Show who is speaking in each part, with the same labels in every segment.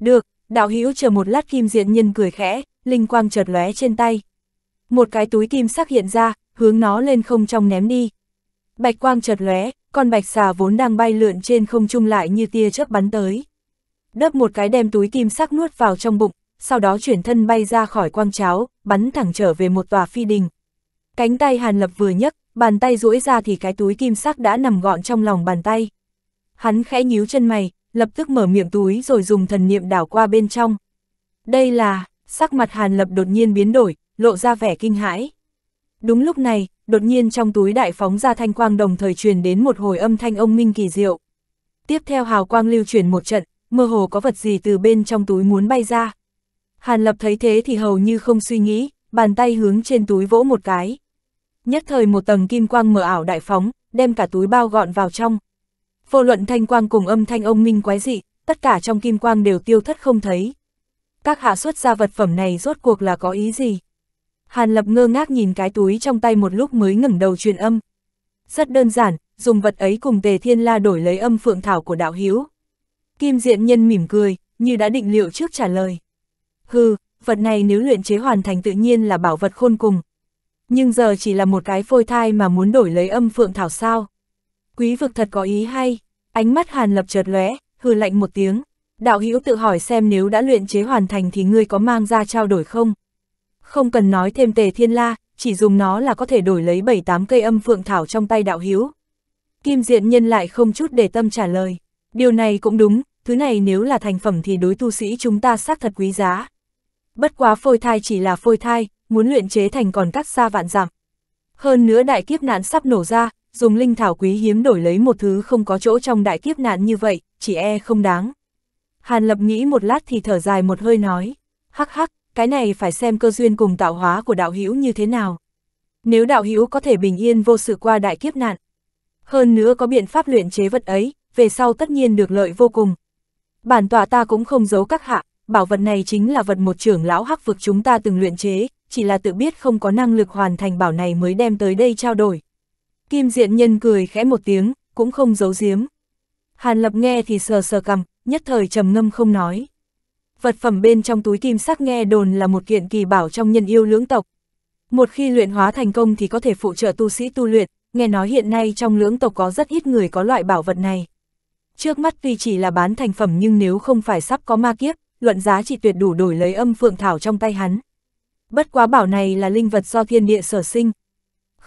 Speaker 1: Được, đạo hữu chờ một lát kim diện nhân cười khẽ, linh quang chợt lóe trên tay. Một cái túi kim sắc hiện ra, hướng nó lên không trong ném đi. Bạch quang chợt lóe, con bạch xà vốn đang bay lượn trên không trung lại như tia chớp bắn tới. Đớp một cái đem túi kim sắc nuốt vào trong bụng, sau đó chuyển thân bay ra khỏi quang cháo, bắn thẳng trở về một tòa phi đình. Cánh tay Hàn Lập vừa nhấc, bàn tay duỗi ra thì cái túi kim sắc đã nằm gọn trong lòng bàn tay. Hắn khẽ nhíu chân mày, lập tức mở miệng túi rồi dùng thần niệm đảo qua bên trong. Đây là, sắc mặt Hàn Lập đột nhiên biến đổi, lộ ra vẻ kinh hãi. Đúng lúc này, đột nhiên trong túi đại phóng ra thanh quang đồng thời truyền đến một hồi âm thanh ông minh kỳ diệu. Tiếp theo hào quang lưu chuyển một trận, mơ hồ có vật gì từ bên trong túi muốn bay ra. Hàn Lập thấy thế thì hầu như không suy nghĩ, bàn tay hướng trên túi vỗ một cái. Nhất thời một tầng kim quang mờ ảo đại phóng, đem cả túi bao gọn vào trong. Vô luận thanh quang cùng âm thanh ông minh quái dị, tất cả trong kim quang đều tiêu thất không thấy. Các hạ xuất ra vật phẩm này rốt cuộc là có ý gì? Hàn Lập ngơ ngác nhìn cái túi trong tay một lúc mới ngẩng đầu truyền âm. Rất đơn giản, dùng vật ấy cùng Tề Thiên La đổi lấy âm phượng thảo của đạo hiếu. Kim Diện Nhân mỉm cười, như đã định liệu trước trả lời. Hừ, vật này nếu luyện chế hoàn thành tự nhiên là bảo vật khôn cùng. Nhưng giờ chỉ là một cái phôi thai mà muốn đổi lấy âm phượng thảo sao. Quý vực thật có ý hay. Ánh mắt Hàn Lập chợt lóe, hừ lạnh một tiếng. Đạo hữu tự hỏi xem nếu đã luyện chế hoàn thành thì ngươi có mang ra trao đổi không? Không cần nói thêm tề thiên la, chỉ dùng nó là có thể đổi lấy bảy tám cây âm phượng thảo trong tay đạo hữu. Kim diện nhân lại không chút để tâm trả lời. Điều này cũng đúng, thứ này nếu là thành phẩm thì đối tu sĩ chúng ta xác thật quý giá. Bất quá phôi thai chỉ là phôi thai, muốn luyện chế thành còn các xa vạn dặm. Hơn nữa đại kiếp nạn sắp nổ ra, dùng linh thảo quý hiếm đổi lấy một thứ không có chỗ trong đại kiếp nạn như vậy, chỉ e không đáng. Hàn Lập nghĩ một lát thì thở dài một hơi nói, hắc hắc, cái này phải xem cơ duyên cùng tạo hóa của đạo hữu như thế nào. Nếu đạo hữu có thể bình yên vô sự qua đại kiếp nạn, hơn nữa có biện pháp luyện chế vật ấy, về sau tất nhiên được lợi vô cùng. Bản tòa ta cũng không giấu các hạ, bảo vật này chính là vật một trưởng lão hắc vực chúng ta từng luyện chế, chỉ là tự biết không có năng lực hoàn thành bảo này mới đem tới đây trao đổi. Kim diện nhân cười khẽ một tiếng, cũng không giấu giếm. Hàn lập nghe thì sờ sờ cầm, nhất thời trầm ngâm không nói. Vật phẩm bên trong túi kim sắc nghe đồn là một kiện kỳ bảo trong nhân yêu lưỡng tộc. Một khi luyện hóa thành công thì có thể phụ trợ tu sĩ tu luyện, nghe nói hiện nay trong lưỡng tộc có rất ít người có loại bảo vật này. Trước mắt tuy chỉ là bán thành phẩm nhưng nếu không phải sắp có ma kiếp, luận giá chỉ tuyệt đủ đổi lấy âm phượng thảo trong tay hắn. Bất quá bảo này là linh vật do thiên địa sở sinh,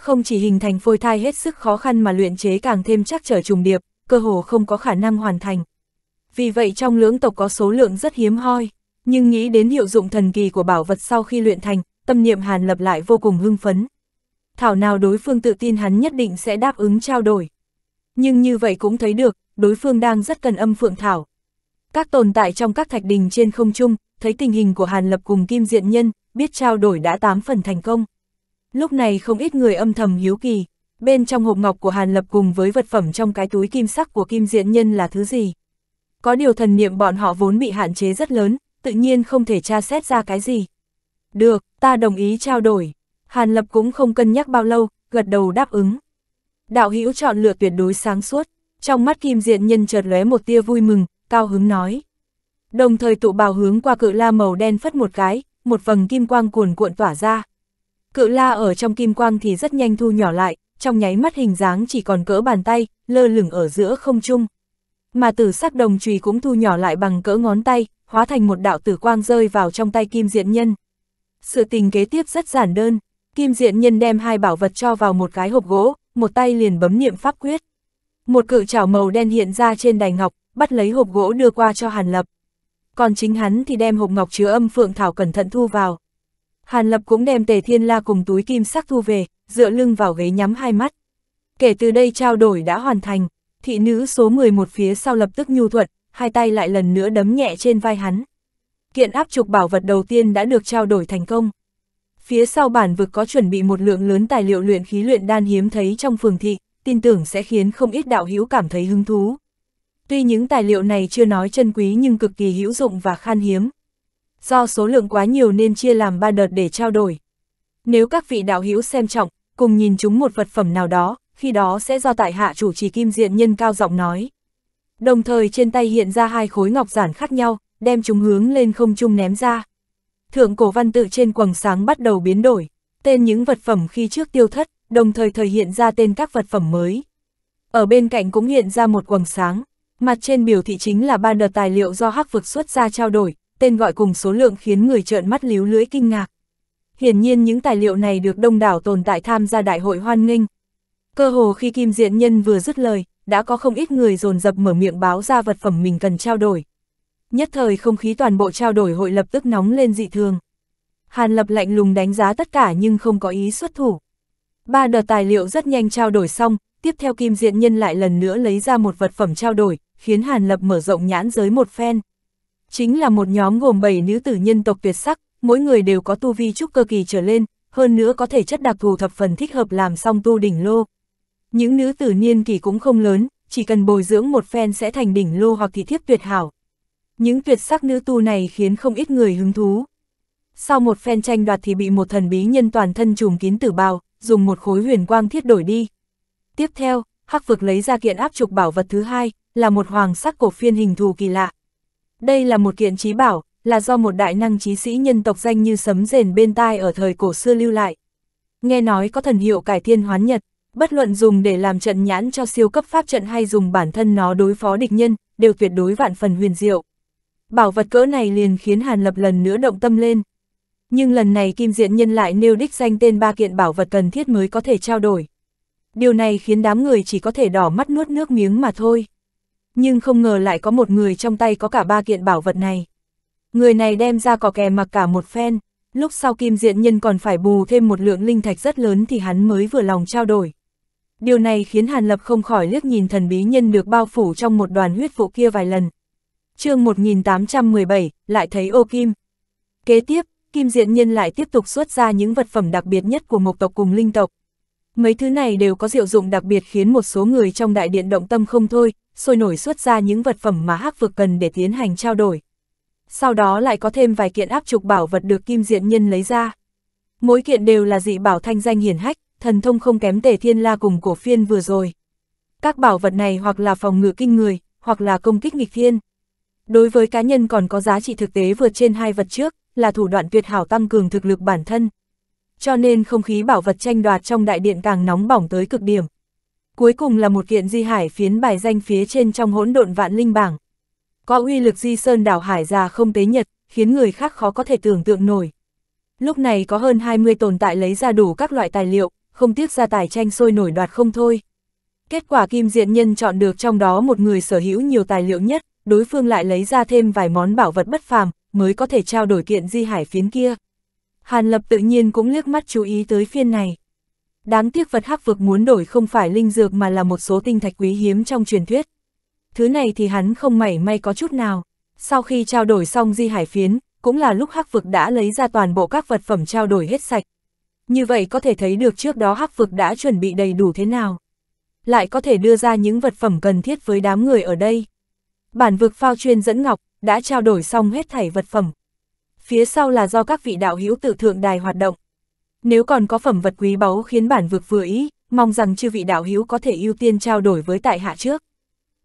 Speaker 1: không chỉ hình thành phôi thai hết sức khó khăn mà luyện chế càng thêm chắc trở trùng điệp, cơ hồ không có khả năng hoàn thành. Vì vậy trong lưỡng tộc có số lượng rất hiếm hoi, nhưng nghĩ đến hiệu dụng thần kỳ của bảo vật sau khi luyện thành, tâm niệm Hàn lập lại vô cùng hưng phấn. Thảo nào đối phương tự tin hắn nhất định sẽ đáp ứng trao đổi. Nhưng như vậy cũng thấy được, đối phương đang rất cần âm phượng thảo. Các tồn tại trong các thạch đình trên không trung, thấy tình hình của Hàn Lập cùng Kim Diện Nhân, biết trao đổi đã tám phần thành công. Lúc này không ít người âm thầm hiếu kỳ, bên trong hộp ngọc của Hàn Lập cùng với vật phẩm trong cái túi kim sắc của Kim Diện Nhân là thứ gì. Có điều thần niệm bọn họ vốn bị hạn chế rất lớn, tự nhiên không thể tra xét ra cái gì. Được, ta đồng ý trao đổi. Hàn Lập cũng không cân nhắc bao lâu, gật đầu đáp ứng. Đạo hữu chọn lựa tuyệt đối sáng suốt, trong mắt Kim Diện Nhân chợt lóe một tia vui mừng, cao hứng nói. Đồng thời tụ bào hướng qua cự la màu đen phất một cái, một vầng kim quang cuồn cuộn tỏa ra. Cự la ở trong kim quang thì rất nhanh thu nhỏ lại, trong nháy mắt hình dáng chỉ còn cỡ bàn tay, lơ lửng ở giữa không trung. Mà tử sắc đồng chùy cũng thu nhỏ lại bằng cỡ ngón tay, hóa thành một đạo tử quang rơi vào trong tay kim diện nhân. Sự tình kế tiếp rất giản đơn, kim diện nhân đem hai bảo vật cho vào một cái hộp gỗ, một tay liền bấm niệm pháp quyết. Một cự chảo màu đen hiện ra trên đài ngọc, bắt lấy hộp gỗ đưa qua cho Hàn Lập. Còn chính hắn thì đem hộp ngọc chứa âm phượng thảo cẩn thận thu vào. Hàn Lập cũng đem Tề Thiên La cùng túi kim sắc thu về, dựa lưng vào ghế nhắm hai mắt. Kể từ đây trao đổi đã hoàn thành, thị nữ số 11 phía sau lập tức nhu thuận, hai tay lại lần nữa đấm nhẹ trên vai hắn. Kiện áp trục bảo vật đầu tiên đã được trao đổi thành công. Phía sau bản vực có chuẩn bị một lượng lớn tài liệu luyện khí luyện đan hiếm thấy trong phường thị, tin tưởng sẽ khiến không ít đạo hữu cảm thấy hứng thú. Tuy những tài liệu này chưa nói chân quý nhưng cực kỳ hữu dụng và khan hiếm do số lượng quá nhiều nên chia làm ba đợt để trao đổi. Nếu các vị đạo hữu xem trọng, cùng nhìn chúng một vật phẩm nào đó, khi đó sẽ do tại hạ chủ trì kim diện nhân cao giọng nói. Đồng thời trên tay hiện ra hai khối ngọc giản khác nhau, đem chúng hướng lên không trung ném ra. Thượng cổ văn tự trên quầng sáng bắt đầu biến đổi, tên những vật phẩm khi trước tiêu thất, đồng thời thời hiện ra tên các vật phẩm mới. Ở bên cạnh cũng hiện ra một quầng sáng, mặt trên biểu thị chính là ba đợt tài liệu do hắc vực xuất ra trao đổi, tên gọi cùng số lượng khiến người trợn mắt líu lưỡi kinh ngạc. Hiển nhiên những tài liệu này được đông đảo tồn tại tham gia đại hội hoan nghênh. Cơ hồ khi Kim Diện Nhân vừa dứt lời, đã có không ít người dồn dập mở miệng báo ra vật phẩm mình cần trao đổi. Nhất thời không khí toàn bộ trao đổi hội lập tức nóng lên dị thường. Hàn Lập lạnh lùng đánh giá tất cả nhưng không có ý xuất thủ. Ba đợt tài liệu rất nhanh trao đổi xong, tiếp theo Kim Diện Nhân lại lần nữa lấy ra một vật phẩm trao đổi, khiến Hàn Lập mở rộng nhãn giới một phen chính là một nhóm gồm 7 nữ tử nhân tộc tuyệt sắc, mỗi người đều có tu vi trúc cơ kỳ trở lên, hơn nữa có thể chất đặc thù thập phần thích hợp làm song tu đỉnh lô. Những nữ tử niên kỳ cũng không lớn, chỉ cần bồi dưỡng một phen sẽ thành đỉnh lô hoặc thị thiếp tuyệt hảo. Những tuyệt sắc nữ tu này khiến không ít người hứng thú. Sau một phen tranh đoạt thì bị một thần bí nhân toàn thân trùm kín tử bào, dùng một khối huyền quang thiết đổi đi. Tiếp theo, Hắc Vực lấy ra kiện áp trục bảo vật thứ hai, là một hoàng sắc cổ phiên hình thù kỳ lạ, đây là một kiện trí bảo, là do một đại năng trí sĩ nhân tộc danh như sấm rền bên tai ở thời cổ xưa lưu lại. Nghe nói có thần hiệu cải thiên hoán nhật, bất luận dùng để làm trận nhãn cho siêu cấp pháp trận hay dùng bản thân nó đối phó địch nhân, đều tuyệt đối vạn phần huyền diệu. Bảo vật cỡ này liền khiến Hàn Lập lần nữa động tâm lên. Nhưng lần này Kim Diện Nhân lại nêu đích danh tên ba kiện bảo vật cần thiết mới có thể trao đổi. Điều này khiến đám người chỉ có thể đỏ mắt nuốt nước miếng mà thôi nhưng không ngờ lại có một người trong tay có cả ba kiện bảo vật này. Người này đem ra cỏ kè mặc cả một phen, lúc sau kim diện nhân còn phải bù thêm một lượng linh thạch rất lớn thì hắn mới vừa lòng trao đổi. Điều này khiến Hàn Lập không khỏi liếc nhìn thần bí nhân được bao phủ trong một đoàn huyết vụ kia vài lần. chương 1817, lại thấy ô kim. Kế tiếp, kim diện nhân lại tiếp tục xuất ra những vật phẩm đặc biệt nhất của mộc tộc cùng linh tộc. Mấy thứ này đều có diệu dụng đặc biệt khiến một số người trong đại điện động tâm không thôi, sôi nổi xuất ra những vật phẩm mà hắc vực cần để tiến hành trao đổi. Sau đó lại có thêm vài kiện áp trục bảo vật được kim diện nhân lấy ra. Mỗi kiện đều là dị bảo thanh danh hiển hách, thần thông không kém tề thiên la cùng cổ phiên vừa rồi. Các bảo vật này hoặc là phòng ngự kinh người, hoặc là công kích nghịch thiên. Đối với cá nhân còn có giá trị thực tế vượt trên hai vật trước, là thủ đoạn tuyệt hảo tăng cường thực lực bản thân. Cho nên không khí bảo vật tranh đoạt trong đại điện càng nóng bỏng tới cực điểm cuối cùng là một kiện di hải phiến bài danh phía trên trong hỗn độn vạn linh bảng. Có uy lực di sơn đảo hải già không tế nhật, khiến người khác khó có thể tưởng tượng nổi. Lúc này có hơn 20 tồn tại lấy ra đủ các loại tài liệu, không tiếc ra tài tranh sôi nổi đoạt không thôi. Kết quả Kim Diện Nhân chọn được trong đó một người sở hữu nhiều tài liệu nhất, đối phương lại lấy ra thêm vài món bảo vật bất phàm, mới có thể trao đổi kiện di hải phiến kia. Hàn Lập tự nhiên cũng liếc mắt chú ý tới phiên này. Đáng tiếc vật hắc vực muốn đổi không phải linh dược mà là một số tinh thạch quý hiếm trong truyền thuyết. Thứ này thì hắn không mảy may có chút nào. Sau khi trao đổi xong di hải phiến, cũng là lúc hắc vực đã lấy ra toàn bộ các vật phẩm trao đổi hết sạch. Như vậy có thể thấy được trước đó hắc vực đã chuẩn bị đầy đủ thế nào. Lại có thể đưa ra những vật phẩm cần thiết với đám người ở đây. Bản vực phao chuyên dẫn ngọc, đã trao đổi xong hết thảy vật phẩm. Phía sau là do các vị đạo hữu tự thượng đài hoạt động. Nếu còn có phẩm vật quý báu khiến bản vực vừa ý, mong rằng chư vị đạo hữu có thể ưu tiên trao đổi với tại hạ trước.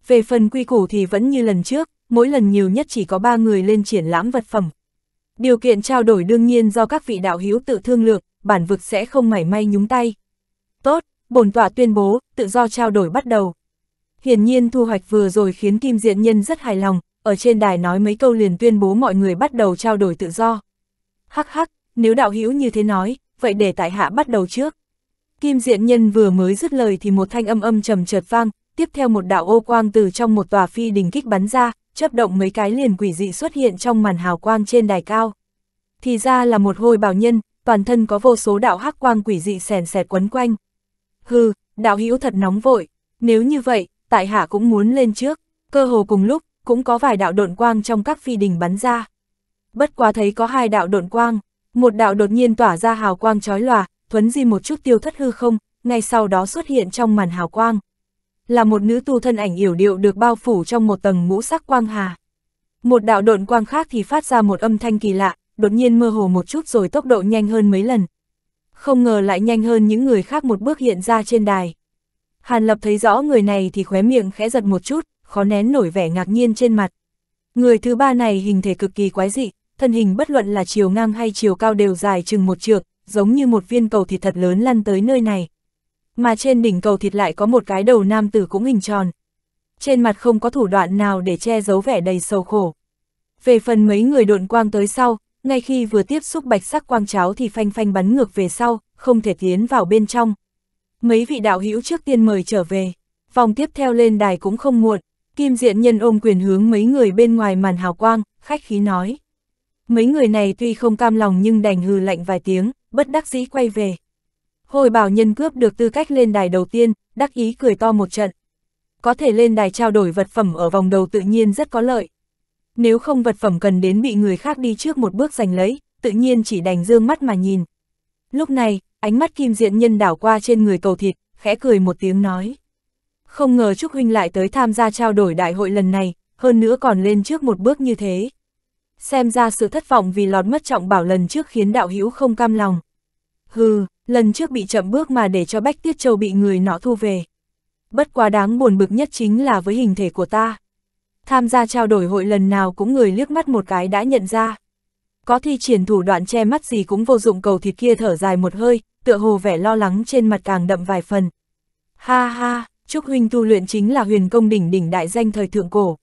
Speaker 1: Về phần quy củ thì vẫn như lần trước, mỗi lần nhiều nhất chỉ có ba người lên triển lãm vật phẩm. Điều kiện trao đổi đương nhiên do các vị đạo hữu tự thương lượng, bản vực sẽ không mảy may nhúng tay. Tốt, bổn tọa tuyên bố, tự do trao đổi bắt đầu. Hiển nhiên thu hoạch vừa rồi khiến Kim Diện Nhân rất hài lòng, ở trên đài nói mấy câu liền tuyên bố mọi người bắt đầu trao đổi tự do. Hắc hắc, nếu đạo hữu như thế nói, vậy để tại hạ bắt đầu trước. Kim diện nhân vừa mới dứt lời thì một thanh âm âm trầm chợt vang, tiếp theo một đạo ô quang từ trong một tòa phi đình kích bắn ra, chấp động mấy cái liền quỷ dị xuất hiện trong màn hào quang trên đài cao. Thì ra là một hôi bảo nhân, toàn thân có vô số đạo hắc quang quỷ dị sèn sẹt quấn quanh. Hừ, đạo hữu thật nóng vội, nếu như vậy, tại hạ cũng muốn lên trước, cơ hồ cùng lúc, cũng có vài đạo độn quang trong các phi đình bắn ra. Bất quá thấy có hai đạo độn quang, một đạo đột nhiên tỏa ra hào quang chói lòa, thuấn di một chút tiêu thất hư không, ngay sau đó xuất hiện trong màn hào quang. Là một nữ tu thân ảnh yểu điệu được bao phủ trong một tầng ngũ sắc quang hà. Một đạo độn quang khác thì phát ra một âm thanh kỳ lạ, đột nhiên mơ hồ một chút rồi tốc độ nhanh hơn mấy lần. Không ngờ lại nhanh hơn những người khác một bước hiện ra trên đài. Hàn Lập thấy rõ người này thì khóe miệng khẽ giật một chút, khó nén nổi vẻ ngạc nhiên trên mặt. Người thứ ba này hình thể cực kỳ quái dị, thân hình bất luận là chiều ngang hay chiều cao đều dài chừng một trượng, giống như một viên cầu thịt thật lớn lăn tới nơi này. Mà trên đỉnh cầu thịt lại có một cái đầu nam tử cũng hình tròn. Trên mặt không có thủ đoạn nào để che giấu vẻ đầy sầu khổ. Về phần mấy người độn quang tới sau, ngay khi vừa tiếp xúc bạch sắc quang cháo thì phanh phanh bắn ngược về sau, không thể tiến vào bên trong. Mấy vị đạo hữu trước tiên mời trở về, vòng tiếp theo lên đài cũng không muộn, Kim Diện Nhân ôm quyền hướng mấy người bên ngoài màn hào quang, khách khí nói. Mấy người này tuy không cam lòng nhưng đành hừ lạnh vài tiếng, bất đắc dĩ quay về. Hồi bảo nhân cướp được tư cách lên đài đầu tiên, đắc ý cười to một trận. Có thể lên đài trao đổi vật phẩm ở vòng đầu tự nhiên rất có lợi. Nếu không vật phẩm cần đến bị người khác đi trước một bước giành lấy, tự nhiên chỉ đành dương mắt mà nhìn. Lúc này, ánh mắt kim diện nhân đảo qua trên người cầu thịt, khẽ cười một tiếng nói. Không ngờ Trúc Huynh lại tới tham gia trao đổi đại hội lần này, hơn nữa còn lên trước một bước như thế xem ra sự thất vọng vì lọt mất trọng bảo lần trước khiến đạo hữu không cam lòng. Hừ, lần trước bị chậm bước mà để cho Bách Tiết Châu bị người nọ thu về. Bất quá đáng buồn bực nhất chính là với hình thể của ta. Tham gia trao đổi hội lần nào cũng người liếc mắt một cái đã nhận ra. Có thi triển thủ đoạn che mắt gì cũng vô dụng cầu thịt kia thở dài một hơi, tựa hồ vẻ lo lắng trên mặt càng đậm vài phần. Ha ha, Trúc Huynh tu luyện chính là huyền công đỉnh đỉnh đại danh thời thượng cổ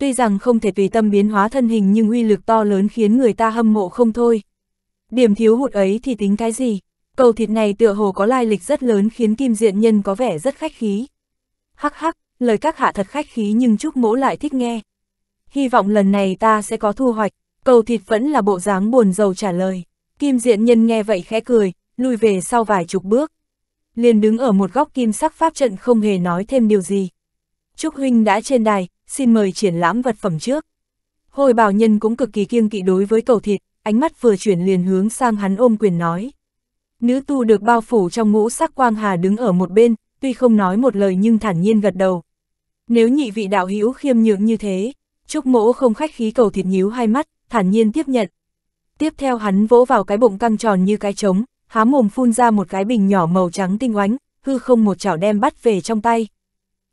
Speaker 1: tuy rằng không thể tùy tâm biến hóa thân hình nhưng uy lực to lớn khiến người ta hâm mộ không thôi. Điểm thiếu hụt ấy thì tính cái gì? Cầu thịt này tựa hồ có lai lịch rất lớn khiến Kim Diện Nhân có vẻ rất khách khí. Hắc hắc, lời các hạ thật khách khí nhưng Chúc Mỗ lại thích nghe. Hy vọng lần này ta sẽ có thu hoạch, cầu thịt vẫn là bộ dáng buồn rầu trả lời. Kim Diện Nhân nghe vậy khẽ cười, lùi về sau vài chục bước. Liền đứng ở một góc kim sắc pháp trận không hề nói thêm điều gì. Trúc Huynh đã trên đài, xin mời triển lãm vật phẩm trước. Hồi bảo nhân cũng cực kỳ kiêng kỵ đối với cầu thịt, ánh mắt vừa chuyển liền hướng sang hắn ôm quyền nói. Nữ tu được bao phủ trong ngũ sắc quang hà đứng ở một bên, tuy không nói một lời nhưng thản nhiên gật đầu. Nếu nhị vị đạo hữu khiêm nhượng như thế, trúc mỗ không khách khí cầu thịt nhíu hai mắt, thản nhiên tiếp nhận. Tiếp theo hắn vỗ vào cái bụng căng tròn như cái trống, há mồm phun ra một cái bình nhỏ màu trắng tinh oánh, hư không một chảo đem bắt về trong tay.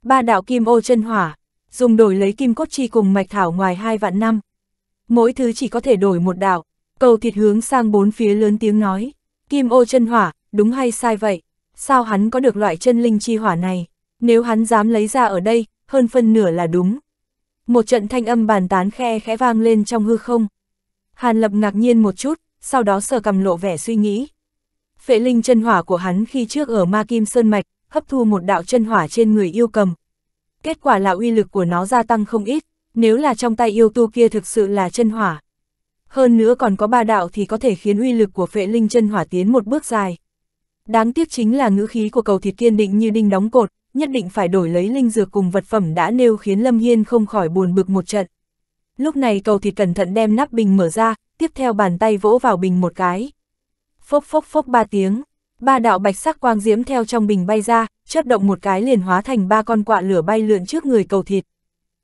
Speaker 1: Ba đạo kim ô chân hỏa, dùng đổi lấy kim cốt chi cùng mạch thảo ngoài hai vạn năm. Mỗi thứ chỉ có thể đổi một đạo cầu thịt hướng sang bốn phía lớn tiếng nói, kim ô chân hỏa, đúng hay sai vậy, sao hắn có được loại chân linh chi hỏa này, nếu hắn dám lấy ra ở đây, hơn phân nửa là đúng. Một trận thanh âm bàn tán khe khẽ vang lên trong hư không. Hàn lập ngạc nhiên một chút, sau đó sờ cầm lộ vẻ suy nghĩ. Phệ linh chân hỏa của hắn khi trước ở Ma Kim Sơn Mạch, hấp thu một đạo chân hỏa trên người yêu cầm, kết quả là uy lực của nó gia tăng không ít, nếu là trong tay yêu tu kia thực sự là chân hỏa. Hơn nữa còn có ba đạo thì có thể khiến uy lực của phệ linh chân hỏa tiến một bước dài. Đáng tiếc chính là ngữ khí của cầu thịt kiên định như đinh đóng cột, nhất định phải đổi lấy linh dược cùng vật phẩm đã nêu khiến Lâm Hiên không khỏi buồn bực một trận. Lúc này cầu thịt cẩn thận đem nắp bình mở ra, tiếp theo bàn tay vỗ vào bình một cái. Phốc phốc phốc ba tiếng, ba đạo bạch sắc quang diễm theo trong bình bay ra, chớp động một cái liền hóa thành ba con quạ lửa bay lượn trước người cầu thịt.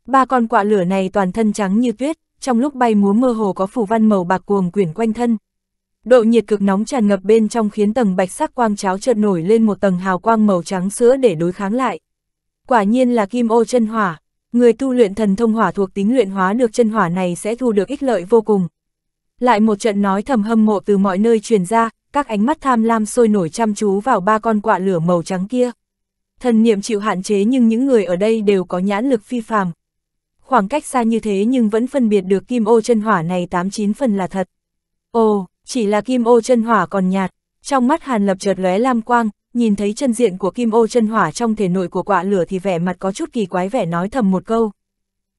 Speaker 1: Ba con quạ lửa này toàn thân trắng như tuyết, trong lúc bay múa mơ hồ có phủ văn màu bạc cuồng quyển quanh thân. Độ nhiệt cực nóng tràn ngập bên trong khiến tầng bạch sắc quang cháo chợt nổi lên một tầng hào quang màu trắng sữa để đối kháng lại. Quả nhiên là kim ô chân hỏa, người tu luyện thần thông hỏa thuộc tính luyện hóa được chân hỏa này sẽ thu được ích lợi vô cùng. Lại một trận nói thầm hâm mộ từ mọi nơi truyền ra, các ánh mắt tham lam sôi nổi chăm chú vào ba con quạ lửa màu trắng kia thần niệm chịu hạn chế nhưng những người ở đây đều có nhãn lực phi phàm. Khoảng cách xa như thế nhưng vẫn phân biệt được kim ô chân hỏa này 89 phần là thật. Ồ, chỉ là kim ô chân hỏa còn nhạt, trong mắt Hàn Lập chợt lóe lam quang, nhìn thấy chân diện của kim ô chân hỏa trong thể nội của quạ lửa thì vẻ mặt có chút kỳ quái vẻ nói thầm một câu.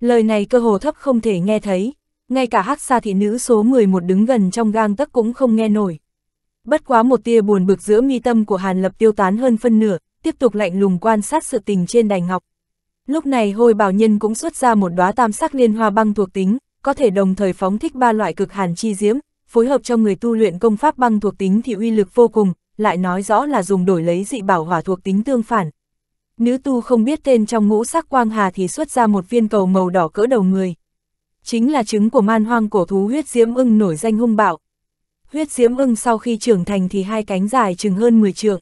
Speaker 1: Lời này cơ hồ thấp không thể nghe thấy, ngay cả hắc xa thị nữ số 11 đứng gần trong gang tấc cũng không nghe nổi. Bất quá một tia buồn bực giữa mi tâm của Hàn Lập tiêu tán hơn phân nửa, tiếp tục lạnh lùng quan sát sự tình trên đài ngọc. Lúc này hôi bảo nhân cũng xuất ra một đóa tam sắc liên hoa băng thuộc tính, có thể đồng thời phóng thích ba loại cực hàn chi diễm, phối hợp cho người tu luyện công pháp băng thuộc tính thì uy lực vô cùng, lại nói rõ là dùng đổi lấy dị bảo hỏa thuộc tính tương phản. Nữ tu không biết tên trong ngũ sắc quang hà thì xuất ra một viên cầu màu đỏ cỡ đầu người. Chính là trứng của man hoang cổ thú huyết diễm ưng nổi danh hung bạo. Huyết diễm ưng sau khi trưởng thành thì hai cánh dài chừng hơn 10 trượng,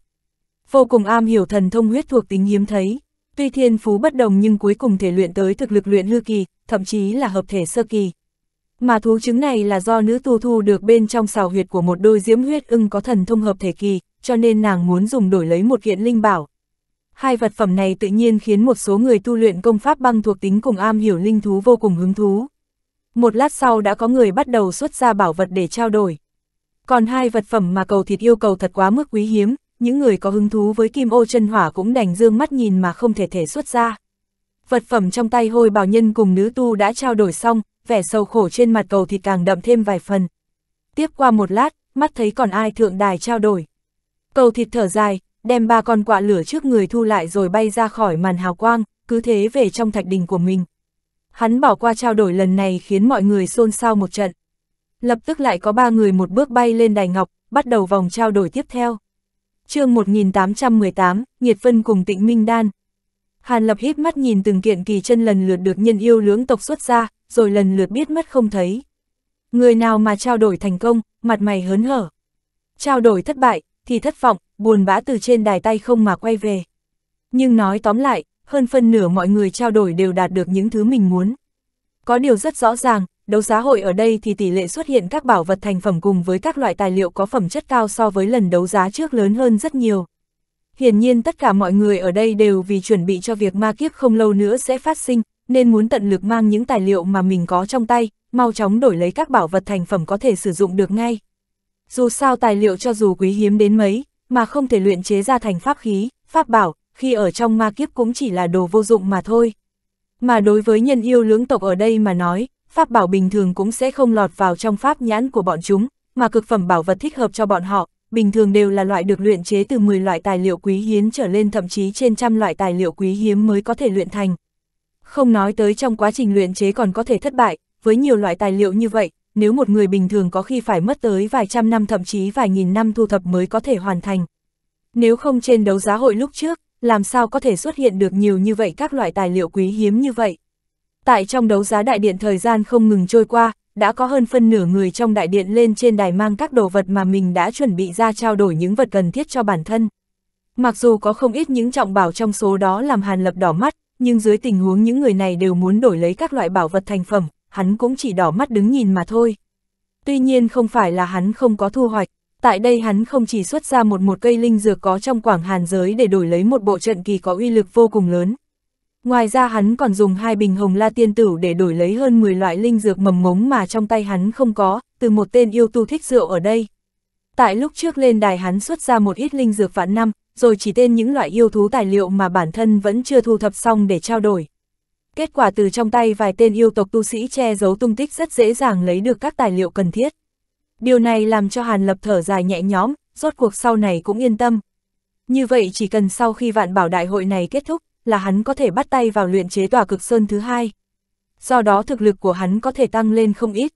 Speaker 1: vô cùng am hiểu thần thông huyết thuộc tính hiếm thấy. Tuy thiên phú bất đồng nhưng cuối cùng thể luyện tới thực lực luyện hư kỳ, thậm chí là hợp thể sơ kỳ. Mà thú chứng này là do nữ tu thu được bên trong xào huyệt của một đôi diễm huyết ưng có thần thông hợp thể kỳ, cho nên nàng muốn dùng đổi lấy một kiện linh bảo. Hai vật phẩm này tự nhiên khiến một số người tu luyện công pháp băng thuộc tính cùng am hiểu linh thú vô cùng hứng thú. Một lát sau đã có người bắt đầu xuất ra bảo vật để trao đổi. Còn hai vật phẩm mà cầu thịt yêu cầu thật quá mức quý hiếm, những người có hứng thú với kim ô chân hỏa cũng đành dương mắt nhìn mà không thể thể xuất ra. Vật phẩm trong tay hôi bào nhân cùng nữ tu đã trao đổi xong, vẻ sầu khổ trên mặt cầu thì càng đậm thêm vài phần. Tiếp qua một lát, mắt thấy còn ai thượng đài trao đổi. Cầu thịt thở dài, đem ba con quạ lửa trước người thu lại rồi bay ra khỏi màn hào quang, cứ thế về trong thạch đình của mình. Hắn bỏ qua trao đổi lần này khiến mọi người xôn xao một trận. Lập tức lại có ba người một bước bay lên đài ngọc, bắt đầu vòng trao đổi tiếp theo chương 1818, Nhiệt Vân cùng tịnh Minh Đan. Hàn Lập hít mắt nhìn từng kiện kỳ chân lần lượt được nhân yêu lưỡng tộc xuất ra, rồi lần lượt biết mất không thấy. Người nào mà trao đổi thành công, mặt mày hớn hở. Trao đổi thất bại, thì thất vọng, buồn bã từ trên đài tay không mà quay về. Nhưng nói tóm lại, hơn phân nửa mọi người trao đổi đều đạt được những thứ mình muốn. Có điều rất rõ ràng, đấu giá hội ở đây thì tỷ lệ xuất hiện các bảo vật thành phẩm cùng với các loại tài liệu có phẩm chất cao so với lần đấu giá trước lớn hơn rất nhiều. Hiển nhiên tất cả mọi người ở đây đều vì chuẩn bị cho việc ma kiếp không lâu nữa sẽ phát sinh, nên muốn tận lực mang những tài liệu mà mình có trong tay, mau chóng đổi lấy các bảo vật thành phẩm có thể sử dụng được ngay. Dù sao tài liệu cho dù quý hiếm đến mấy, mà không thể luyện chế ra thành pháp khí, pháp bảo, khi ở trong ma kiếp cũng chỉ là đồ vô dụng mà thôi. Mà đối với nhân yêu lưỡng tộc ở đây mà nói, pháp bảo bình thường cũng sẽ không lọt vào trong pháp nhãn của bọn chúng, mà cực phẩm bảo vật thích hợp cho bọn họ, bình thường đều là loại được luyện chế từ 10 loại tài liệu quý hiếm trở lên thậm chí trên trăm loại tài liệu quý hiếm mới có thể luyện thành. Không nói tới trong quá trình luyện chế còn có thể thất bại, với nhiều loại tài liệu như vậy, nếu một người bình thường có khi phải mất tới vài trăm năm thậm chí vài nghìn năm thu thập mới có thể hoàn thành. Nếu không trên đấu giá hội lúc trước, làm sao có thể xuất hiện được nhiều như vậy các loại tài liệu quý hiếm như vậy? Tại trong đấu giá đại điện thời gian không ngừng trôi qua, đã có hơn phân nửa người trong đại điện lên trên đài mang các đồ vật mà mình đã chuẩn bị ra trao đổi những vật cần thiết cho bản thân. Mặc dù có không ít những trọng bảo trong số đó làm Hàn Lập đỏ mắt, nhưng dưới tình huống những người này đều muốn đổi lấy các loại bảo vật thành phẩm, hắn cũng chỉ đỏ mắt đứng nhìn mà thôi. Tuy nhiên không phải là hắn không có thu hoạch, tại đây hắn không chỉ xuất ra một một cây linh dược có trong quảng hàn giới để đổi lấy một bộ trận kỳ có uy lực vô cùng lớn, Ngoài ra hắn còn dùng hai bình hồng la tiên tử để đổi lấy hơn 10 loại linh dược mầm ngống mà trong tay hắn không có, từ một tên yêu tu thích rượu ở đây. Tại lúc trước lên đài hắn xuất ra một ít linh dược vạn năm, rồi chỉ tên những loại yêu thú tài liệu mà bản thân vẫn chưa thu thập xong để trao đổi. Kết quả từ trong tay vài tên yêu tộc tu sĩ che giấu tung tích rất dễ dàng lấy được các tài liệu cần thiết. Điều này làm cho Hàn Lập thở dài nhẹ nhõm, rốt cuộc sau này cũng yên tâm. Như vậy chỉ cần sau khi vạn bảo đại hội này kết thúc, là hắn có thể bắt tay vào luyện chế tòa cực sơn thứ hai. Do đó thực lực của hắn có thể tăng lên không ít.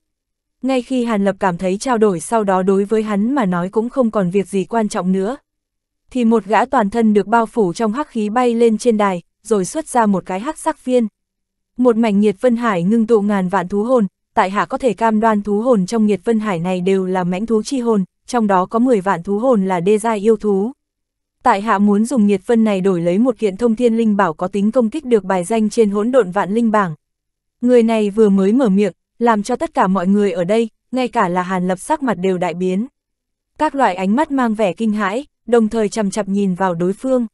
Speaker 1: Ngay khi Hàn Lập cảm thấy trao đổi sau đó đối với hắn mà nói cũng không còn việc gì quan trọng nữa. Thì một gã toàn thân được bao phủ trong hắc khí bay lên trên đài, rồi xuất ra một cái hắc sắc viên. Một mảnh nhiệt vân hải ngưng tụ ngàn vạn thú hồn, tại hạ có thể cam đoan thú hồn trong nhiệt vân hải này đều là mãnh thú chi hồn, trong đó có 10 vạn thú hồn là đê giai yêu thú. Tại hạ muốn dùng nhiệt phân này đổi lấy một kiện thông thiên linh bảo có tính công kích được bài danh trên hỗn độn vạn linh bảng. Người này vừa mới mở miệng, làm cho tất cả mọi người ở đây, ngay cả là hàn lập sắc mặt đều đại biến. Các loại ánh mắt mang vẻ kinh hãi, đồng thời chầm chập nhìn vào đối phương.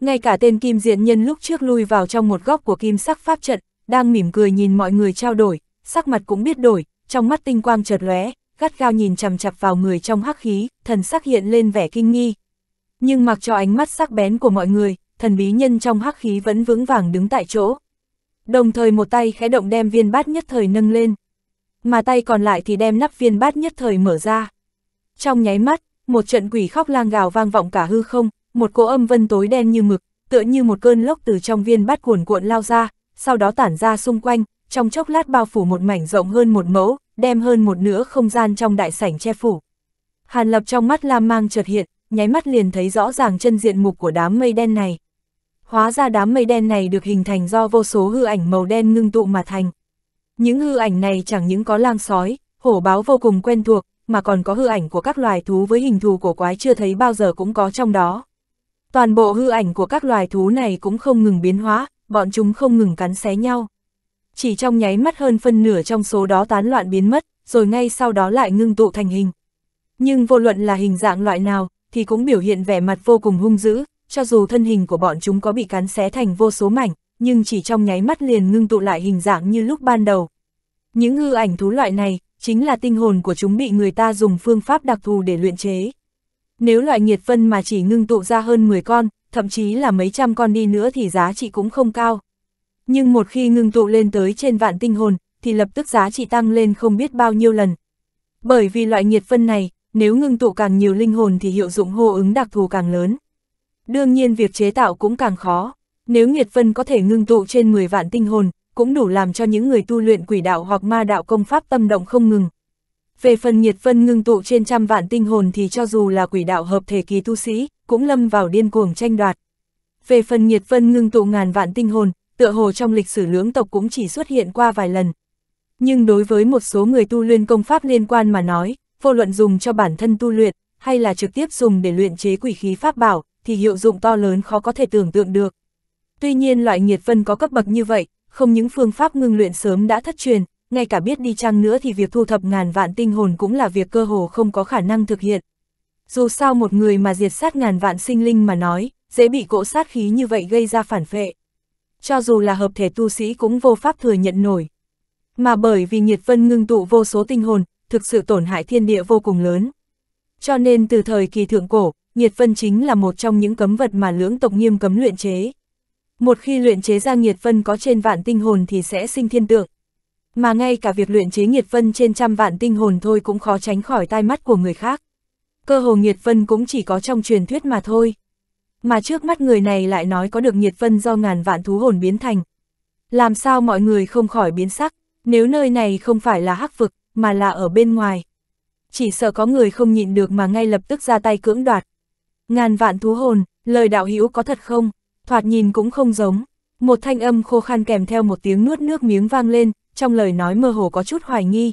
Speaker 1: Ngay cả tên kim diện nhân lúc trước lui vào trong một góc của kim sắc pháp trận, đang mỉm cười nhìn mọi người trao đổi, sắc mặt cũng biết đổi, trong mắt tinh quang chợt lóe, gắt gao nhìn chằm chặp vào người trong hắc khí, thần sắc hiện lên vẻ kinh nghi, nhưng mặc cho ánh mắt sắc bén của mọi người, thần bí nhân trong hắc khí vẫn vững vàng đứng tại chỗ. Đồng thời một tay khẽ động đem viên bát nhất thời nâng lên. Mà tay còn lại thì đem nắp viên bát nhất thời mở ra. Trong nháy mắt, một trận quỷ khóc lang gào vang vọng cả hư không, một cỗ âm vân tối đen như mực, tựa như một cơn lốc từ trong viên bát cuồn cuộn lao ra, sau đó tản ra xung quanh, trong chốc lát bao phủ một mảnh rộng hơn một mẫu, đem hơn một nửa không gian trong đại sảnh che phủ. Hàn lập trong mắt lam mang chợt hiện, nháy mắt liền thấy rõ ràng chân diện mục của đám mây đen này. Hóa ra đám mây đen này được hình thành do vô số hư ảnh màu đen ngưng tụ mà thành. Những hư ảnh này chẳng những có lang sói, hổ báo vô cùng quen thuộc, mà còn có hư ảnh của các loài thú với hình thù của quái chưa thấy bao giờ cũng có trong đó. Toàn bộ hư ảnh của các loài thú này cũng không ngừng biến hóa, bọn chúng không ngừng cắn xé nhau. Chỉ trong nháy mắt hơn phân nửa trong số đó tán loạn biến mất, rồi ngay sau đó lại ngưng tụ thành hình. Nhưng vô luận là hình dạng loại nào, thì cũng biểu hiện vẻ mặt vô cùng hung dữ, cho dù thân hình của bọn chúng có bị cắn xé thành vô số mảnh, nhưng chỉ trong nháy mắt liền ngưng tụ lại hình dạng như lúc ban đầu. Những hư ảnh thú loại này, chính là tinh hồn của chúng bị người ta dùng phương pháp đặc thù để luyện chế. Nếu loại nhiệt phân mà chỉ ngưng tụ ra hơn 10 con, thậm chí là mấy trăm con đi nữa thì giá trị cũng không cao. Nhưng một khi ngưng tụ lên tới trên vạn tinh hồn, thì lập tức giá trị tăng lên không biết bao nhiêu lần. Bởi vì loại nhiệt phân này, nếu ngưng tụ càng nhiều linh hồn thì hiệu dụng hô ứng đặc thù càng lớn. Đương nhiên việc chế tạo cũng càng khó, nếu Nguyệt Vân có thể ngưng tụ trên 10 vạn tinh hồn, cũng đủ làm cho những người tu luyện quỷ đạo hoặc ma đạo công pháp tâm động không ngừng. Về phần Nhiệt Vân ngưng tụ trên trăm vạn tinh hồn thì cho dù là quỷ đạo hợp thể kỳ tu sĩ, cũng lâm vào điên cuồng tranh đoạt. Về phần Nhiệt Vân ngưng tụ ngàn vạn tinh hồn, tựa hồ trong lịch sử lưỡng tộc cũng chỉ xuất hiện qua vài lần. Nhưng đối với một số người tu luyện công pháp liên quan mà nói, vô luận dùng cho bản thân tu luyện, hay là trực tiếp dùng để luyện chế quỷ khí pháp bảo, thì hiệu dụng to lớn khó có thể tưởng tượng được. Tuy nhiên loại nhiệt vân có cấp bậc như vậy, không những phương pháp ngưng luyện sớm đã thất truyền, ngay cả biết đi chăng nữa thì việc thu thập ngàn vạn tinh hồn cũng là việc cơ hồ không có khả năng thực hiện. Dù sao một người mà diệt sát ngàn vạn sinh linh mà nói, dễ bị cỗ sát khí như vậy gây ra phản phệ. Cho dù là hợp thể tu sĩ cũng vô pháp thừa nhận nổi. Mà bởi vì nhiệt vân ngưng tụ vô số tinh hồn, thực sự tổn hại thiên địa vô cùng lớn. Cho nên từ thời kỳ thượng cổ, nhiệt phân chính là một trong những cấm vật mà lưỡng tộc nghiêm cấm luyện chế. Một khi luyện chế ra nhiệt phân có trên vạn tinh hồn thì sẽ sinh thiên tượng. Mà ngay cả việc luyện chế nhiệt phân trên trăm vạn tinh hồn thôi cũng khó tránh khỏi tai mắt của người khác. Cơ hồ nhiệt phân cũng chỉ có trong truyền thuyết mà thôi. Mà trước mắt người này lại nói có được nhiệt phân do ngàn vạn thú hồn biến thành. Làm sao mọi người không khỏi biến sắc, nếu nơi này không phải là hắc vực, mà là ở bên ngoài. Chỉ sợ có người không nhịn được mà ngay lập tức ra tay cưỡng đoạt. Ngàn vạn thú hồn, lời đạo hữu có thật không? Thoạt nhìn cũng không giống. Một thanh âm khô khan kèm theo một tiếng nuốt nước miếng vang lên, trong lời nói mơ hồ có chút hoài nghi.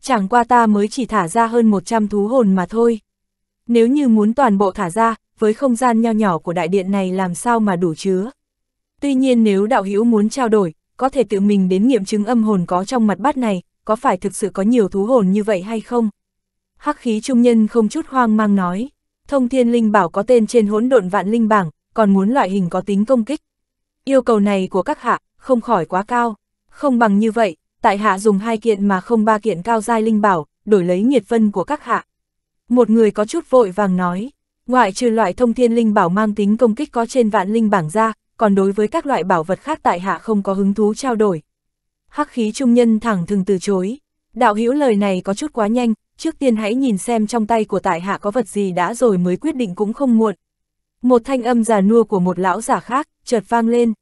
Speaker 1: Chẳng qua ta mới chỉ thả ra hơn 100 thú hồn mà thôi. Nếu như muốn toàn bộ thả ra, với không gian nho nhỏ của đại điện này làm sao mà đủ chứa. Tuy nhiên nếu đạo hữu muốn trao đổi, có thể tự mình đến nghiệm chứng âm hồn có trong mặt bát này, có phải thực sự có nhiều thú hồn như vậy hay không? Hắc khí trung nhân không chút hoang mang nói, thông thiên linh bảo có tên trên hỗn độn vạn linh bảng, còn muốn loại hình có tính công kích. Yêu cầu này của các hạ, không khỏi quá cao, không bằng như vậy, tại hạ dùng hai kiện mà không ba kiện cao giai linh bảo, đổi lấy nhiệt phân của các hạ. Một người có chút vội vàng nói, ngoại trừ loại thông thiên linh bảo mang tính công kích có trên vạn linh bảng ra, còn đối với các loại bảo vật khác tại hạ không có hứng thú trao đổi hắc khí trung nhân thẳng thừng từ chối. Đạo hữu lời này có chút quá nhanh, trước tiên hãy nhìn xem trong tay của tại hạ có vật gì đã rồi mới quyết định cũng không muộn. Một thanh âm già nua của một lão giả khác, chợt vang lên.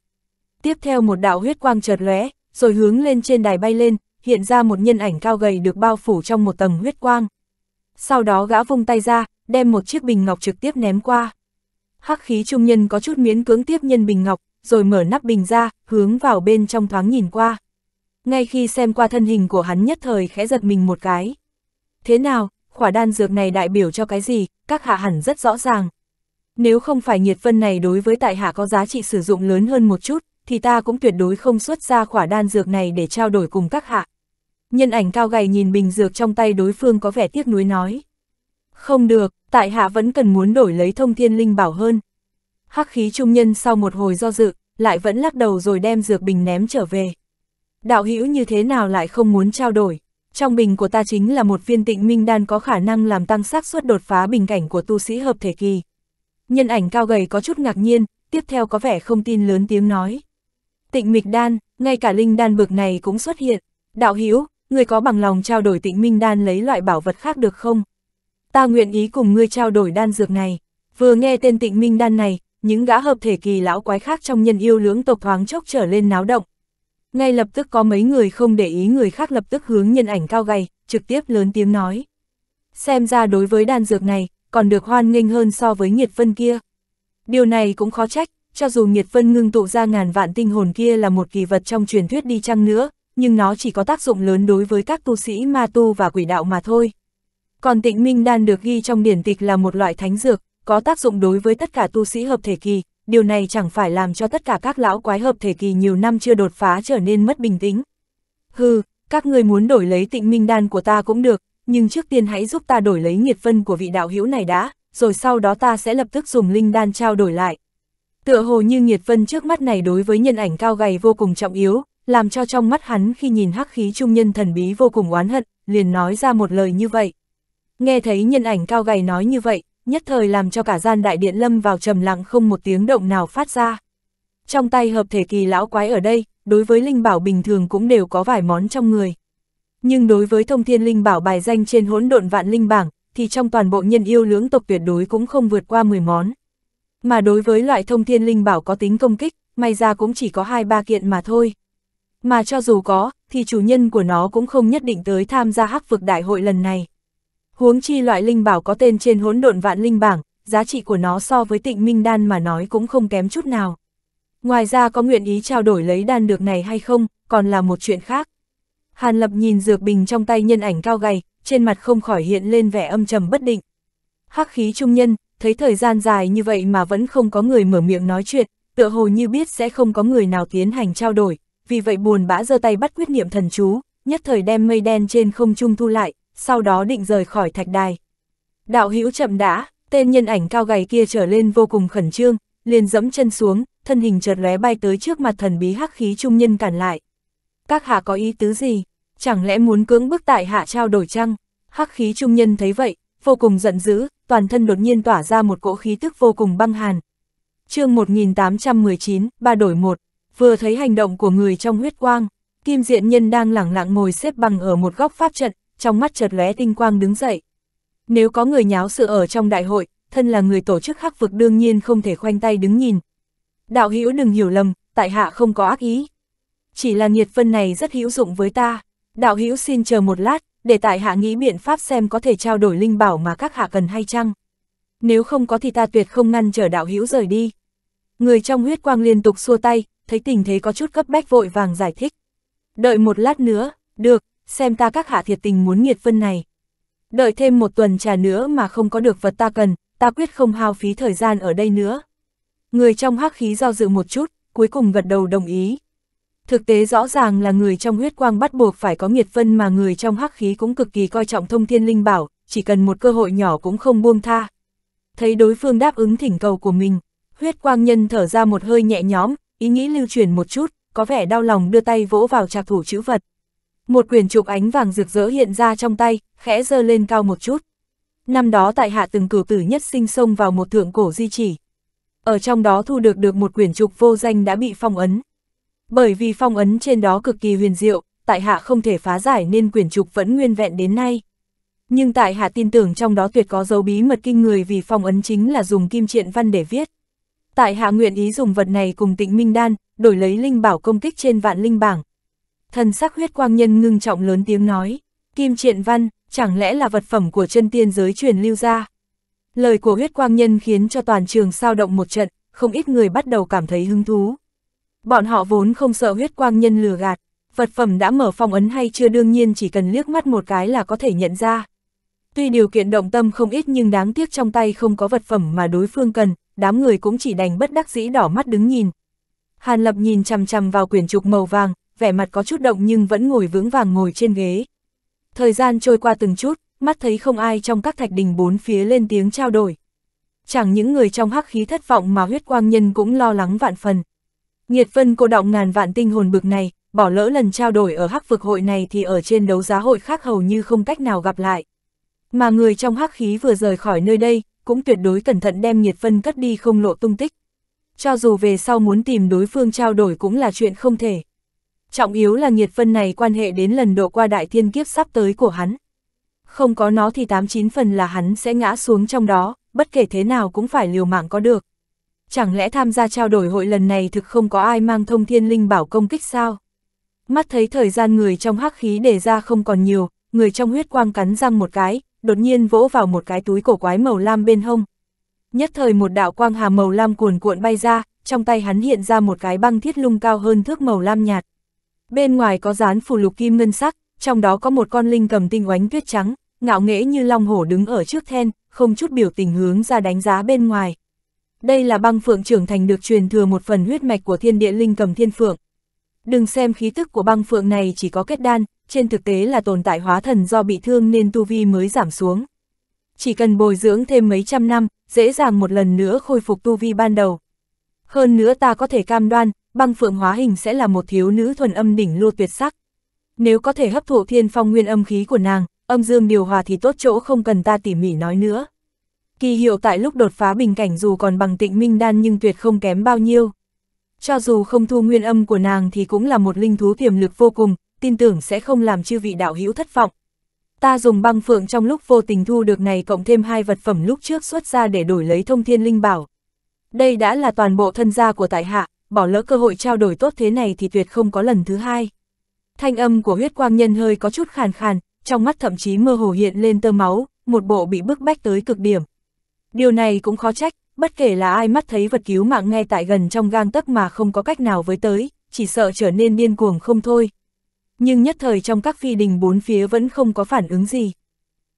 Speaker 1: Tiếp theo một đạo huyết quang chợt lóe, rồi hướng lên trên đài bay lên, hiện ra một nhân ảnh cao gầy được bao phủ trong một tầng huyết quang. Sau đó gã vung tay ra, đem một chiếc bình ngọc trực tiếp ném qua. Hắc khí trung nhân có chút miễn cưỡng tiếp nhân bình ngọc, rồi mở nắp bình ra, hướng vào bên trong thoáng nhìn qua ngay khi xem qua thân hình của hắn nhất thời khẽ giật mình một cái. Thế nào, khỏa đan dược này đại biểu cho cái gì, các hạ hẳn rất rõ ràng. Nếu không phải nhiệt vân này đối với tại hạ có giá trị sử dụng lớn hơn một chút, thì ta cũng tuyệt đối không xuất ra khỏa đan dược này để trao đổi cùng các hạ. Nhân ảnh cao gầy nhìn bình dược trong tay đối phương có vẻ tiếc nuối nói. Không được, tại hạ vẫn cần muốn đổi lấy thông thiên linh bảo hơn. Hắc khí trung nhân sau một hồi do dự, lại vẫn lắc đầu rồi đem dược bình ném trở về đạo hữu như thế nào lại không muốn trao đổi. Trong bình của ta chính là một viên tịnh minh đan có khả năng làm tăng xác suất đột phá bình cảnh của tu sĩ hợp thể kỳ. Nhân ảnh cao gầy có chút ngạc nhiên, tiếp theo có vẻ không tin lớn tiếng nói. Tịnh mịch đan, ngay cả linh đan bực này cũng xuất hiện. Đạo hữu người có bằng lòng trao đổi tịnh minh đan lấy loại bảo vật khác được không? Ta nguyện ý cùng ngươi trao đổi đan dược này. Vừa nghe tên tịnh minh đan này, những gã hợp thể kỳ lão quái khác trong nhân yêu lưỡng tộc thoáng chốc trở lên náo động, ngay lập tức có mấy người không để ý người khác lập tức hướng nhân ảnh cao gầy, trực tiếp lớn tiếng nói. Xem ra đối với đan dược này, còn được hoan nghênh hơn so với nhiệt phân kia. Điều này cũng khó trách, cho dù nhiệt phân ngưng tụ ra ngàn vạn tinh hồn kia là một kỳ vật trong truyền thuyết đi chăng nữa, nhưng nó chỉ có tác dụng lớn đối với các tu sĩ ma tu và quỷ đạo mà thôi. Còn tịnh minh đan được ghi trong điển tịch là một loại thánh dược, có tác dụng đối với tất cả tu sĩ hợp thể kỳ, điều này chẳng phải làm cho tất cả các lão quái hợp thể kỳ nhiều năm chưa đột phá trở nên mất bình tĩnh. Hừ, các người muốn đổi lấy tịnh minh đan của ta cũng được, nhưng trước tiên hãy giúp ta đổi lấy nhiệt vân của vị đạo hữu này đã, rồi sau đó ta sẽ lập tức dùng linh đan trao đổi lại. Tựa hồ như nhiệt vân trước mắt này đối với nhân ảnh cao gầy vô cùng trọng yếu, làm cho trong mắt hắn khi nhìn hắc khí trung nhân thần bí vô cùng oán hận, liền nói ra một lời như vậy. Nghe thấy nhân ảnh cao gầy nói như vậy, nhất thời làm cho cả gian đại điện lâm vào trầm lặng không một tiếng động nào phát ra. Trong tay hợp thể kỳ lão quái ở đây, đối với linh bảo bình thường cũng đều có vài món trong người. Nhưng đối với thông thiên linh bảo bài danh trên hỗn độn vạn linh bảng, thì trong toàn bộ nhân yêu lưỡng tộc tuyệt đối cũng không vượt qua 10 món. Mà đối với loại thông thiên linh bảo có tính công kích, may ra cũng chỉ có 2-3 kiện mà thôi. Mà cho dù có, thì chủ nhân của nó cũng không nhất định tới tham gia hắc vực đại hội lần này huống chi loại linh bảo có tên trên hỗn độn vạn linh bảng, giá trị của nó so với tịnh minh đan mà nói cũng không kém chút nào. Ngoài ra có nguyện ý trao đổi lấy đan được này hay không, còn là một chuyện khác. Hàn Lập nhìn dược bình trong tay nhân ảnh cao gầy, trên mặt không khỏi hiện lên vẻ âm trầm bất định. Hắc khí trung nhân, thấy thời gian dài như vậy mà vẫn không có người mở miệng nói chuyện, tựa hồ như biết sẽ không có người nào tiến hành trao đổi, vì vậy buồn bã giơ tay bắt quyết niệm thần chú, nhất thời đem mây đen trên không trung thu lại, sau đó định rời khỏi thạch đài. Đạo hữu chậm đã, tên nhân ảnh cao gầy kia trở lên vô cùng khẩn trương, liền dẫm chân xuống, thân hình chợt lóe bay tới trước mặt thần bí hắc khí trung nhân cản lại. Các hạ có ý tứ gì? Chẳng lẽ muốn cưỡng bức tại hạ trao đổi chăng? Hắc khí trung nhân thấy vậy, vô cùng giận dữ, toàn thân đột nhiên tỏa ra một cỗ khí tức vô cùng băng hàn. chương 1819, ba đổi một, vừa thấy hành động của người trong huyết quang, kim diện nhân đang lẳng lặng ngồi xếp bằng ở một góc pháp trận, trong mắt chợt lóe tinh quang đứng dậy. Nếu có người nháo sự ở trong đại hội, thân là người tổ chức hắc vực đương nhiên không thể khoanh tay đứng nhìn. Đạo hữu đừng hiểu lầm, tại hạ không có ác ý. Chỉ là nhiệt phân này rất hữu dụng với ta. Đạo hữu xin chờ một lát, để tại hạ nghĩ biện pháp xem có thể trao đổi linh bảo mà các hạ cần hay chăng. Nếu không có thì ta tuyệt không ngăn trở đạo hữu rời đi. Người trong huyết quang liên tục xua tay, thấy tình thế có chút cấp bách vội vàng giải thích. Đợi một lát nữa, được, xem ta các hạ thiệt tình muốn nghiệt phân này. Đợi thêm một tuần trà nữa mà không có được vật ta cần, ta quyết không hao phí thời gian ở đây nữa. Người trong hắc khí do dự một chút, cuối cùng gật đầu đồng ý. Thực tế rõ ràng là người trong huyết quang bắt buộc phải có nghiệt phân mà người trong hắc khí cũng cực kỳ coi trọng thông thiên linh bảo, chỉ cần một cơ hội nhỏ cũng không buông tha. Thấy đối phương đáp ứng thỉnh cầu của mình, huyết quang nhân thở ra một hơi nhẹ nhõm, ý nghĩ lưu truyền một chút, có vẻ đau lòng đưa tay vỗ vào trạc thủ chữ vật một quyển trục ánh vàng rực rỡ hiện ra trong tay, khẽ dơ lên cao một chút. Năm đó tại hạ từng cử tử nhất sinh xông vào một thượng cổ di chỉ. Ở trong đó thu được được một quyển trục vô danh đã bị phong ấn. Bởi vì phong ấn trên đó cực kỳ huyền diệu, tại hạ không thể phá giải nên quyển trục vẫn nguyên vẹn đến nay. Nhưng tại hạ tin tưởng trong đó tuyệt có dấu bí mật kinh người vì phong ấn chính là dùng kim triện văn để viết. Tại hạ nguyện ý dùng vật này cùng tịnh minh đan, đổi lấy linh bảo công kích trên vạn linh bảng, thần sắc huyết quang nhân ngưng trọng lớn tiếng nói, kim triện văn, chẳng lẽ là vật phẩm của chân tiên giới truyền lưu ra. Lời của huyết quang nhân khiến cho toàn trường sao động một trận, không ít người bắt đầu cảm thấy hứng thú. Bọn họ vốn không sợ huyết quang nhân lừa gạt, vật phẩm đã mở phong ấn hay chưa đương nhiên chỉ cần liếc mắt một cái là có thể nhận ra. Tuy điều kiện động tâm không ít nhưng đáng tiếc trong tay không có vật phẩm mà đối phương cần, đám người cũng chỉ đành bất đắc dĩ đỏ mắt đứng nhìn. Hàn Lập nhìn chằm chằm vào quyển trục màu vàng, vẻ mặt có chút động nhưng vẫn ngồi vững vàng ngồi trên ghế. Thời gian trôi qua từng chút, mắt thấy không ai trong các thạch đình bốn phía lên tiếng trao đổi. Chẳng những người trong hắc khí thất vọng mà huyết quang nhân cũng lo lắng vạn phần. Nhiệt vân cô động ngàn vạn tinh hồn bực này, bỏ lỡ lần trao đổi ở hắc vực hội này thì ở trên đấu giá hội khác hầu như không cách nào gặp lại. Mà người trong hắc khí vừa rời khỏi nơi đây, cũng tuyệt đối cẩn thận đem nhiệt vân cất đi không lộ tung tích. Cho dù về sau muốn tìm đối phương trao đổi cũng là chuyện không thể trọng yếu là nhiệt phân này quan hệ đến lần độ qua đại thiên kiếp sắp tới của hắn. Không có nó thì 89 phần là hắn sẽ ngã xuống trong đó, bất kể thế nào cũng phải liều mạng có được. Chẳng lẽ tham gia trao đổi hội lần này thực không có ai mang thông thiên linh bảo công kích sao? Mắt thấy thời gian người trong hắc khí để ra không còn nhiều, người trong huyết quang cắn răng một cái, đột nhiên vỗ vào một cái túi cổ quái màu lam bên hông. Nhất thời một đạo quang hà màu lam cuồn cuộn bay ra, trong tay hắn hiện ra một cái băng thiết lung cao hơn thước màu lam nhạt. Bên ngoài có dán phù lục kim ngân sắc, trong đó có một con linh cầm tinh oánh tuyết trắng, ngạo nghễ như long hổ đứng ở trước then, không chút biểu tình hướng ra đánh giá bên ngoài. Đây là băng phượng trưởng thành được truyền thừa một phần huyết mạch của thiên địa linh cầm thiên phượng. Đừng xem khí tức của băng phượng này chỉ có kết đan, trên thực tế là tồn tại hóa thần do bị thương nên tu vi mới giảm xuống. Chỉ cần bồi dưỡng thêm mấy trăm năm, dễ dàng một lần nữa khôi phục tu vi ban đầu. Hơn nữa ta có thể cam đoan, băng phượng hóa hình sẽ là một thiếu nữ thuần âm đỉnh lua tuyệt sắc. Nếu có thể hấp thụ thiên phong nguyên âm khí của nàng, âm dương điều hòa thì tốt chỗ không cần ta tỉ mỉ nói nữa. Kỳ hiệu tại lúc đột phá bình cảnh dù còn bằng tịnh minh đan nhưng tuyệt không kém bao nhiêu. Cho dù không thu nguyên âm của nàng thì cũng là một linh thú tiềm lực vô cùng, tin tưởng sẽ không làm chư vị đạo hữu thất vọng. Ta dùng băng phượng trong lúc vô tình thu được này cộng thêm hai vật phẩm lúc trước xuất ra để đổi lấy thông thiên linh bảo. Đây đã là toàn bộ thân gia của tại hạ, bỏ lỡ cơ hội trao đổi tốt thế này thì tuyệt không có lần thứ hai. Thanh âm của huyết quang nhân hơi có chút khàn khàn, trong mắt thậm chí mơ hồ hiện lên tơ máu, một bộ bị bức bách tới cực điểm. Điều này cũng khó trách, bất kể là ai mắt thấy vật cứu mạng ngay tại gần trong gang tấc mà không có cách nào với tới, chỉ sợ trở nên điên cuồng không thôi. Nhưng nhất thời trong các phi đình bốn phía vẫn không có phản ứng gì.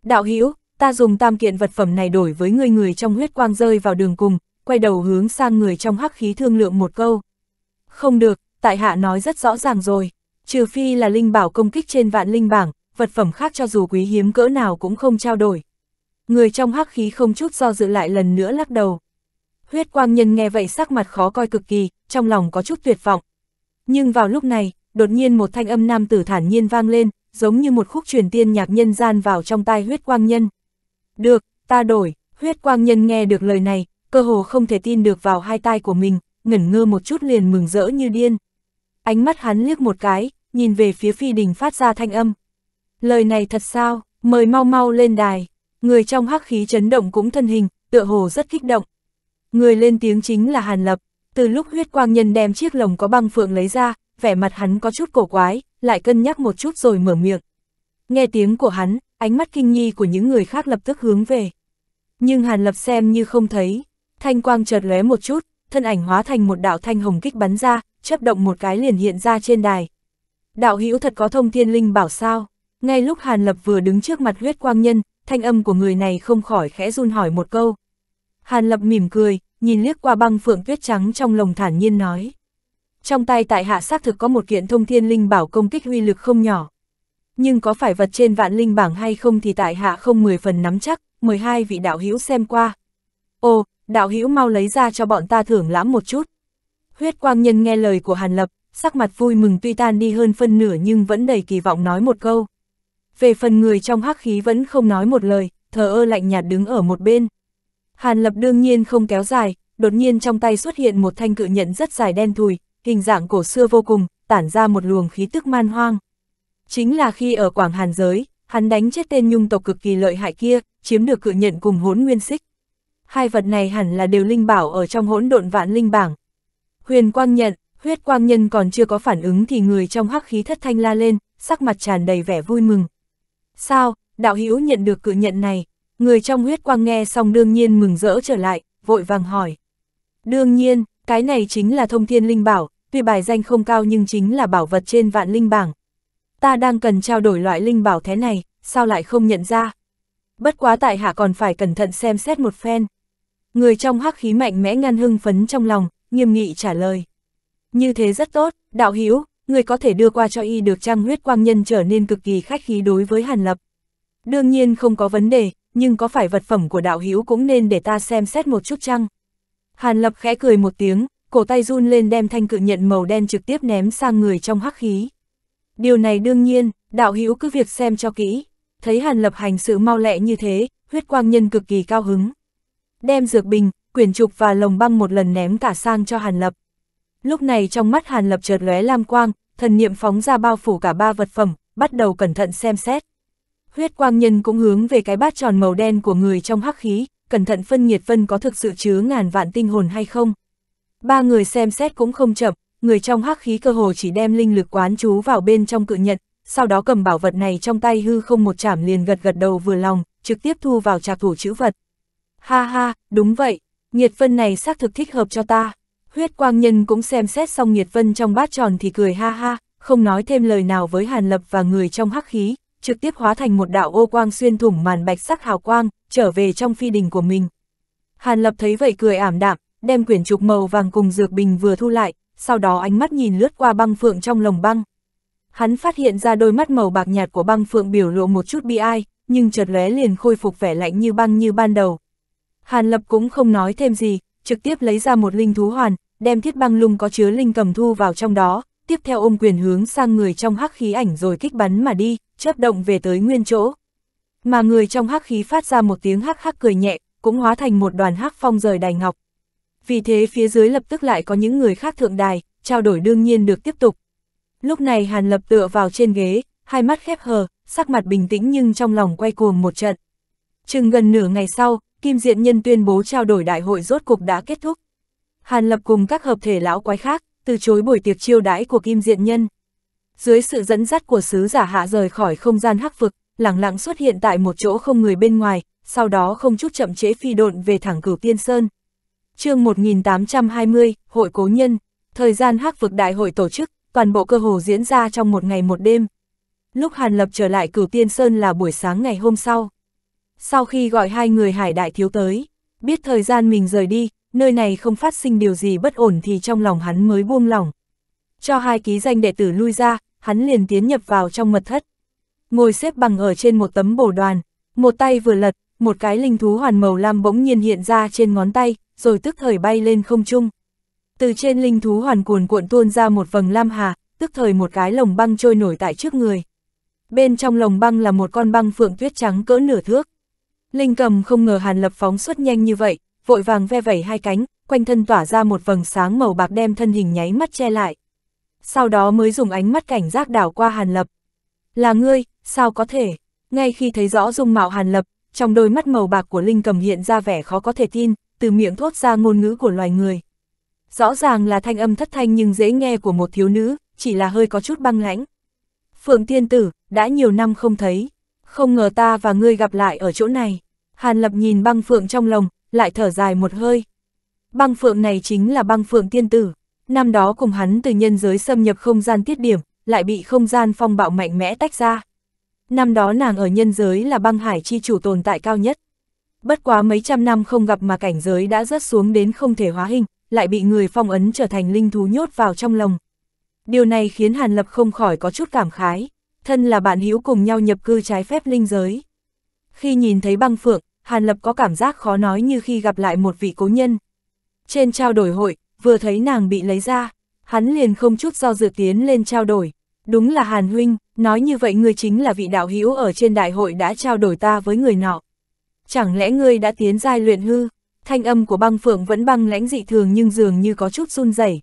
Speaker 1: Đạo Hữu ta dùng tam kiện vật phẩm này đổi với người người trong huyết quang rơi vào đường cùng, quay đầu hướng sang người trong hắc khí thương lượng một câu. Không được, tại hạ nói rất rõ ràng rồi, trừ phi là linh bảo công kích trên vạn linh bảng, vật phẩm khác cho dù quý hiếm cỡ nào cũng không trao đổi. Người trong hắc khí không chút do dự lại lần nữa lắc đầu. Huyết quang nhân nghe vậy sắc mặt khó coi cực kỳ, trong lòng có chút tuyệt vọng. Nhưng vào lúc này, đột nhiên một thanh âm nam tử thản nhiên vang lên, giống như một khúc truyền tiên nhạc nhân gian vào trong tai huyết quang nhân. Được, ta đổi, huyết quang nhân nghe được lời này, cơ hồ không thể tin được vào hai tai của mình, ngẩn ngơ một chút liền mừng rỡ như điên. Ánh mắt hắn liếc một cái, nhìn về phía phi đình phát ra thanh âm. Lời này thật sao, mời mau mau lên đài. Người trong hắc khí chấn động cũng thân hình, tựa hồ rất kích động. Người lên tiếng chính là Hàn Lập, từ lúc huyết quang nhân đem chiếc lồng có băng phượng lấy ra, vẻ mặt hắn có chút cổ quái, lại cân nhắc một chút rồi mở miệng. Nghe tiếng của hắn, ánh mắt kinh nhi của những người khác lập tức hướng về. Nhưng Hàn Lập xem như không thấy, Thanh quang chợt lóe một chút, thân ảnh hóa thành một đạo thanh hồng kích bắn ra, chấp động một cái liền hiện ra trên đài. Đạo hữu thật có thông thiên linh bảo sao? Ngay lúc Hàn Lập vừa đứng trước mặt huyết quang nhân, thanh âm của người này không khỏi khẽ run hỏi một câu. Hàn Lập mỉm cười, nhìn liếc qua băng phượng tuyết trắng trong lồng thản nhiên nói. Trong tay tại hạ xác thực có một kiện thông thiên linh bảo công kích huy lực không nhỏ. Nhưng có phải vật trên vạn linh bảng hay không thì tại hạ không 10 phần nắm chắc, mời hai vị đạo hữu xem qua. Ồ, đạo hữu mau lấy ra cho bọn ta thưởng lãm một chút. Huyết quang nhân nghe lời của Hàn Lập, sắc mặt vui mừng tuy tan đi hơn phân nửa nhưng vẫn đầy kỳ vọng nói một câu. Về phần người trong hắc khí vẫn không nói một lời, thờ ơ lạnh nhạt đứng ở một bên. Hàn Lập đương nhiên không kéo dài, đột nhiên trong tay xuất hiện một thanh cự nhận rất dài đen thùi, hình dạng cổ xưa vô cùng, tản ra một luồng khí tức man hoang. Chính là khi ở Quảng Hàn giới, hắn đánh chết tên nhung tộc cực kỳ lợi hại kia, chiếm được cự nhận cùng hốn nguyên xích hai vật này hẳn là đều linh bảo ở trong hỗn độn vạn linh bảng. Huyền quang nhận, huyết quang nhân còn chưa có phản ứng thì người trong hắc khí thất thanh la lên, sắc mặt tràn đầy vẻ vui mừng. Sao, đạo hữu nhận được cự nhận này, người trong huyết quang nghe xong đương nhiên mừng rỡ trở lại, vội vàng hỏi. Đương nhiên, cái này chính là thông thiên linh bảo, tuy bài danh không cao nhưng chính là bảo vật trên vạn linh bảng. Ta đang cần trao đổi loại linh bảo thế này, sao lại không nhận ra? Bất quá tại hạ còn phải cẩn thận xem xét một phen. Người trong hắc khí mạnh mẽ ngăn hưng phấn trong lòng, nghiêm nghị trả lời. Như thế rất tốt, đạo hiếu, người có thể đưa qua cho y được trang huyết quang nhân trở nên cực kỳ khách khí đối với Hàn Lập. Đương nhiên không có vấn đề, nhưng có phải vật phẩm của đạo hiếu cũng nên để ta xem xét một chút chăng? Hàn Lập khẽ cười một tiếng, cổ tay run lên đem thanh cự nhận màu đen trực tiếp ném sang người trong hắc khí. Điều này đương nhiên, đạo hiếu cứ việc xem cho kỹ. Thấy Hàn Lập hành sự mau lẹ như thế, huyết quang nhân cực kỳ cao hứng đem dược bình, quyển trục và lồng băng một lần ném cả sang cho Hàn Lập. Lúc này trong mắt Hàn Lập chợt lóe lam quang, thần niệm phóng ra bao phủ cả ba vật phẩm, bắt đầu cẩn thận xem xét. Huyết quang nhân cũng hướng về cái bát tròn màu đen của người trong hắc khí, cẩn thận phân nhiệt phân có thực sự chứa ngàn vạn tinh hồn hay không. Ba người xem xét cũng không chậm, người trong hắc khí cơ hồ chỉ đem linh lực quán chú vào bên trong cự nhận, sau đó cầm bảo vật này trong tay hư không một chảm liền gật gật đầu vừa lòng, trực tiếp thu vào trạc thủ chữ vật. Ha ha, đúng vậy, nhiệt vân này xác thực thích hợp cho ta. Huyết quang nhân cũng xem xét xong nhiệt vân trong bát tròn thì cười ha ha, không nói thêm lời nào với Hàn Lập và người trong hắc khí, trực tiếp hóa thành một đạo ô quang xuyên thủng màn bạch sắc hào quang, trở về trong phi đình của mình. Hàn Lập thấy vậy cười ảm đạm, đem quyển trục màu vàng cùng dược bình vừa thu lại, sau đó ánh mắt nhìn lướt qua băng phượng trong lồng băng. Hắn phát hiện ra đôi mắt màu bạc nhạt của băng phượng biểu lộ một chút bi ai, nhưng chợt lóe liền khôi phục vẻ lạnh như băng như ban đầu, Hàn Lập cũng không nói thêm gì, trực tiếp lấy ra một linh thú hoàn, đem thiết băng lung có chứa linh cầm thu vào trong đó, tiếp theo ôm quyền hướng sang người trong hắc khí ảnh rồi kích bắn mà đi, chớp động về tới nguyên chỗ. Mà người trong hắc khí phát ra một tiếng hắc hắc cười nhẹ, cũng hóa thành một đoàn hắc phong rời đài ngọc. Vì thế phía dưới lập tức lại có những người khác thượng đài, trao đổi đương nhiên được tiếp tục. Lúc này Hàn Lập tựa vào trên ghế, hai mắt khép hờ, sắc mặt bình tĩnh nhưng trong lòng quay cuồng một trận. Chừng gần nửa ngày sau, Kim Diện Nhân tuyên bố trao đổi đại hội rốt cục đã kết thúc. Hàn Lập cùng các hợp thể lão quái khác, từ chối buổi tiệc chiêu đãi của Kim Diện Nhân. Dưới sự dẫn dắt của sứ giả hạ rời khỏi không gian hắc vực, lẳng lặng xuất hiện tại một chỗ không người bên ngoài, sau đó không chút chậm chế phi độn về thẳng cửu tiên sơn. chương 1820, Hội Cố Nhân, thời gian hắc vực đại hội tổ chức, toàn bộ cơ hồ diễn ra trong một ngày một đêm. Lúc Hàn Lập trở lại cửu tiên sơn là buổi sáng ngày hôm sau. Sau khi gọi hai người hải đại thiếu tới, biết thời gian mình rời đi, nơi này không phát sinh điều gì bất ổn thì trong lòng hắn mới buông lỏng. Cho hai ký danh đệ tử lui ra, hắn liền tiến nhập vào trong mật thất. Ngồi xếp bằng ở trên một tấm bổ đoàn, một tay vừa lật, một cái linh thú hoàn màu lam bỗng nhiên hiện ra trên ngón tay, rồi tức thời bay lên không trung. Từ trên linh thú hoàn cuồn cuộn tuôn ra một vầng lam hà, tức thời một cái lồng băng trôi nổi tại trước người. Bên trong lồng băng là một con băng phượng tuyết trắng cỡ nửa thước. Linh cầm không ngờ Hàn Lập phóng xuất nhanh như vậy, vội vàng ve vẩy hai cánh, quanh thân tỏa ra một vầng sáng màu bạc đem thân hình nháy mắt che lại. Sau đó mới dùng ánh mắt cảnh giác đảo qua Hàn Lập. Là ngươi, sao có thể? Ngay khi thấy rõ dung mạo Hàn Lập, trong đôi mắt màu bạc của Linh cầm hiện ra vẻ khó có thể tin, từ miệng thốt ra ngôn ngữ của loài người. Rõ ràng là thanh âm thất thanh nhưng dễ nghe của một thiếu nữ, chỉ là hơi có chút băng lãnh. Phượng Tiên Tử, đã nhiều năm không thấy không ngờ ta và ngươi gặp lại ở chỗ này. Hàn Lập nhìn băng phượng trong lòng, lại thở dài một hơi. Băng phượng này chính là băng phượng tiên tử. Năm đó cùng hắn từ nhân giới xâm nhập không gian tiết điểm, lại bị không gian phong bạo mạnh mẽ tách ra. Năm đó nàng ở nhân giới là băng hải chi chủ tồn tại cao nhất. Bất quá mấy trăm năm không gặp mà cảnh giới đã rớt xuống đến không thể hóa hình, lại bị người phong ấn trở thành linh thú nhốt vào trong lòng. Điều này khiến Hàn Lập không khỏi có chút cảm khái thân là bạn hữu cùng nhau nhập cư trái phép linh giới. Khi nhìn thấy băng phượng, Hàn Lập có cảm giác khó nói như khi gặp lại một vị cố nhân. Trên trao đổi hội, vừa thấy nàng bị lấy ra, hắn liền không chút do dự tiến lên trao đổi. Đúng là Hàn Huynh, nói như vậy ngươi chính là vị đạo hữu ở trên đại hội đã trao đổi ta với người nọ. Chẳng lẽ ngươi đã tiến giai luyện hư? Thanh âm của băng phượng vẫn băng lãnh dị thường nhưng dường như có chút run rẩy.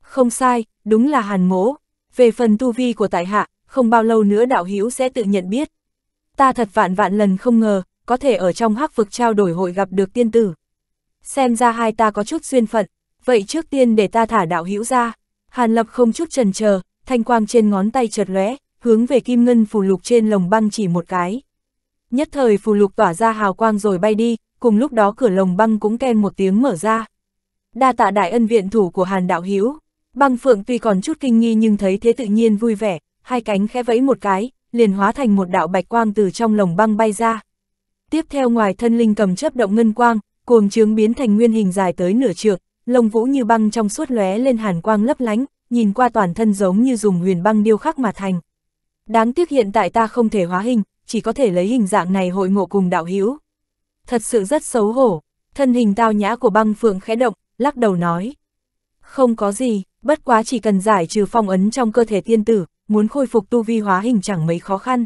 Speaker 1: Không sai, đúng là Hàn Mỗ. Về phần tu vi của tại hạ, không bao lâu nữa đạo hữu sẽ tự nhận biết. Ta thật vạn vạn lần không ngờ, có thể ở trong hắc vực trao đổi hội gặp được tiên tử. Xem ra hai ta có chút duyên phận, vậy trước tiên để ta thả đạo hữu ra. Hàn Lập không chút trần chờ, thanh quang trên ngón tay chợt lóe, hướng về kim ngân phù lục trên lồng băng chỉ một cái. Nhất thời phù lục tỏa ra hào quang rồi bay đi, cùng lúc đó cửa lồng băng cũng ken một tiếng mở ra. Đa tạ đại ân viện thủ của Hàn Đạo hữu. băng phượng tuy còn chút kinh nghi nhưng thấy thế tự nhiên vui vẻ, hai cánh khẽ vẫy một cái, liền hóa thành một đạo bạch quang từ trong lồng băng bay ra. Tiếp theo ngoài thân linh cầm chấp động ngân quang, cuồng trướng biến thành nguyên hình dài tới nửa trượng, lồng vũ như băng trong suốt lóe lên hàn quang lấp lánh, nhìn qua toàn thân giống như dùng huyền băng điêu khắc mà thành. Đáng tiếc hiện tại ta không thể hóa hình, chỉ có thể lấy hình dạng này hội ngộ cùng đạo hữu. Thật sự rất xấu hổ, thân hình tao nhã của băng phượng khẽ động, lắc đầu nói. Không có gì, bất quá chỉ cần giải trừ phong ấn trong cơ thể tiên tử, muốn khôi phục tu vi hóa hình chẳng mấy khó khăn.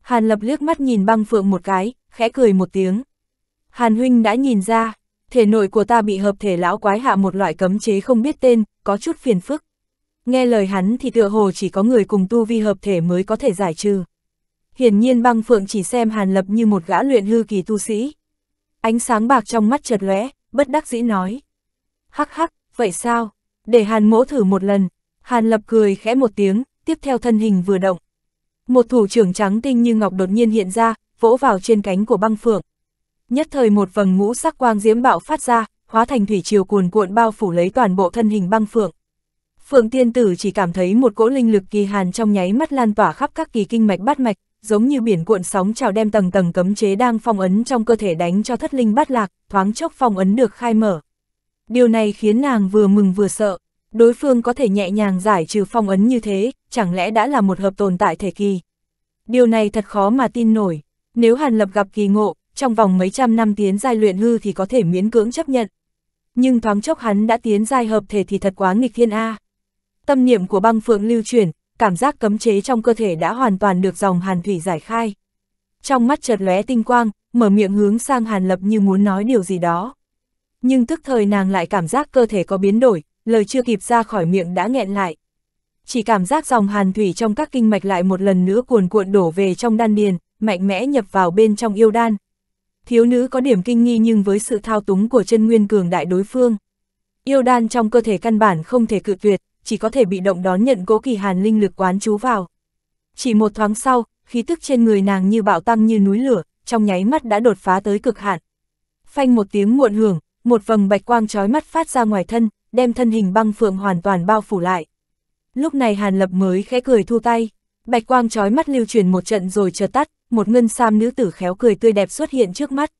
Speaker 1: Hàn Lập liếc mắt nhìn băng phượng một cái, khẽ cười một tiếng. Hàn Huynh đã nhìn ra, thể nội của ta bị hợp thể lão quái hạ một loại cấm chế không biết tên, có chút phiền phức. Nghe lời hắn thì tựa hồ chỉ có người cùng tu vi hợp thể mới có thể giải trừ. Hiển nhiên băng phượng chỉ xem Hàn Lập như một gã luyện hư kỳ tu sĩ. Ánh sáng bạc trong mắt chợt lóe, bất đắc dĩ nói. Hắc hắc, vậy sao? Để Hàn mỗ thử một lần. Hàn Lập cười khẽ một tiếng, tiếp theo thân hình vừa động. Một thủ trưởng trắng tinh như ngọc đột nhiên hiện ra, vỗ vào trên cánh của băng phượng. Nhất thời một vầng ngũ sắc quang diễm bạo phát ra, hóa thành thủy chiều cuồn cuộn bao phủ lấy toàn bộ thân hình băng phượng. Phượng tiên tử chỉ cảm thấy một cỗ linh lực kỳ hàn trong nháy mắt lan tỏa khắp các kỳ kinh mạch bát mạch, giống như biển cuộn sóng trào đem tầng tầng cấm chế đang phong ấn trong cơ thể đánh cho thất linh bát lạc, thoáng chốc phong ấn được khai mở. Điều này khiến nàng vừa mừng vừa sợ đối phương có thể nhẹ nhàng giải trừ phong ấn như thế, chẳng lẽ đã là một hợp tồn tại thể kỳ. Điều này thật khó mà tin nổi, nếu Hàn Lập gặp kỳ ngộ, trong vòng mấy trăm năm tiến giai luyện hư thì có thể miễn cưỡng chấp nhận. Nhưng thoáng chốc hắn đã tiến giai hợp thể thì thật quá nghịch thiên A. Tâm niệm của băng phượng lưu chuyển, cảm giác cấm chế trong cơ thể đã hoàn toàn được dòng hàn thủy giải khai. Trong mắt chợt lóe tinh quang, mở miệng hướng sang hàn lập như muốn nói điều gì đó. Nhưng tức thời nàng lại cảm giác cơ thể có biến đổi, lời chưa kịp ra khỏi miệng đã nghẹn lại. Chỉ cảm giác dòng hàn thủy trong các kinh mạch lại một lần nữa cuồn cuộn đổ về trong đan điền, mạnh mẽ nhập vào bên trong yêu đan. Thiếu nữ có điểm kinh nghi nhưng với sự thao túng của chân nguyên cường đại đối phương. Yêu đan trong cơ thể căn bản không thể cự tuyệt, chỉ có thể bị động đón nhận cố kỳ hàn linh lực quán chú vào. Chỉ một thoáng sau, khí tức trên người nàng như bạo tăng như núi lửa, trong nháy mắt đã đột phá tới cực hạn. Phanh một tiếng muộn hưởng, một vầng bạch quang trói mắt phát ra ngoài thân, đem thân hình băng phượng hoàn toàn bao phủ lại. Lúc này Hàn Lập mới khẽ cười thu tay, bạch quang trói mắt lưu truyền một trận rồi chợt tắt, một ngân sam nữ tử khéo cười tươi đẹp xuất hiện trước mắt.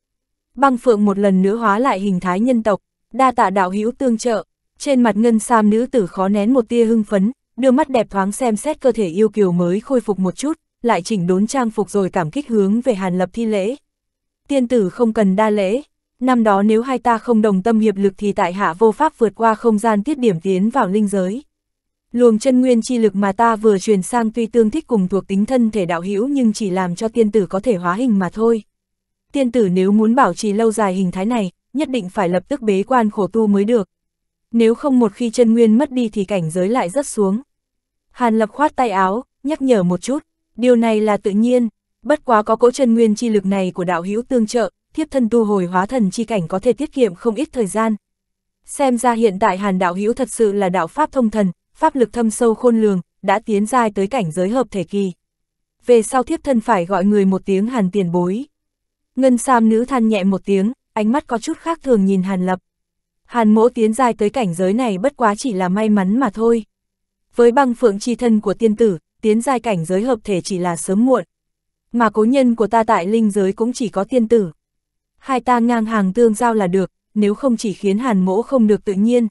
Speaker 1: Băng phượng một lần nữa hóa lại hình thái nhân tộc, đa tạ đạo hữu tương trợ, trên mặt ngân sam nữ tử khó nén một tia hưng phấn, đưa mắt đẹp thoáng xem xét cơ thể yêu kiều mới khôi phục một chút, lại chỉnh đốn trang phục rồi cảm kích hướng về Hàn Lập thi lễ. Tiên tử không cần đa lễ, năm đó nếu hai ta không đồng tâm hiệp lực thì tại hạ vô pháp vượt qua không gian tiết điểm tiến vào linh giới. Luồng chân nguyên chi lực mà ta vừa truyền sang tuy tương thích cùng thuộc tính thân thể đạo hữu nhưng chỉ làm cho tiên tử có thể hóa hình mà thôi. Tiên tử nếu muốn bảo trì lâu dài hình thái này, nhất định phải lập tức bế quan khổ tu mới được. Nếu không một khi chân nguyên mất đi thì cảnh giới lại rất xuống. Hàn lập khoát tay áo, nhắc nhở một chút, điều này là tự nhiên, bất quá có cỗ chân nguyên chi lực này của đạo hữu tương trợ, thiếp thân tu hồi hóa thần chi cảnh có thể tiết kiệm không ít thời gian. Xem ra hiện tại hàn đạo hữu thật sự là đạo pháp thông thần, pháp lực thâm sâu khôn lường, đã tiến giai tới cảnh giới hợp thể kỳ. Về sau thiếp thân phải gọi người một tiếng hàn tiền bối. Ngân Sam nữ than nhẹ một tiếng, ánh mắt có chút khác thường nhìn hàn lập. Hàn mỗ tiến giai tới cảnh giới này bất quá chỉ là may mắn mà thôi. Với băng phượng chi thân của tiên tử, tiến giai cảnh giới hợp thể chỉ là sớm muộn. Mà cố nhân của ta tại linh giới cũng chỉ có tiên tử hai ta ngang hàng tương giao là được, nếu không chỉ khiến Hàn mỗ không được tự nhiên.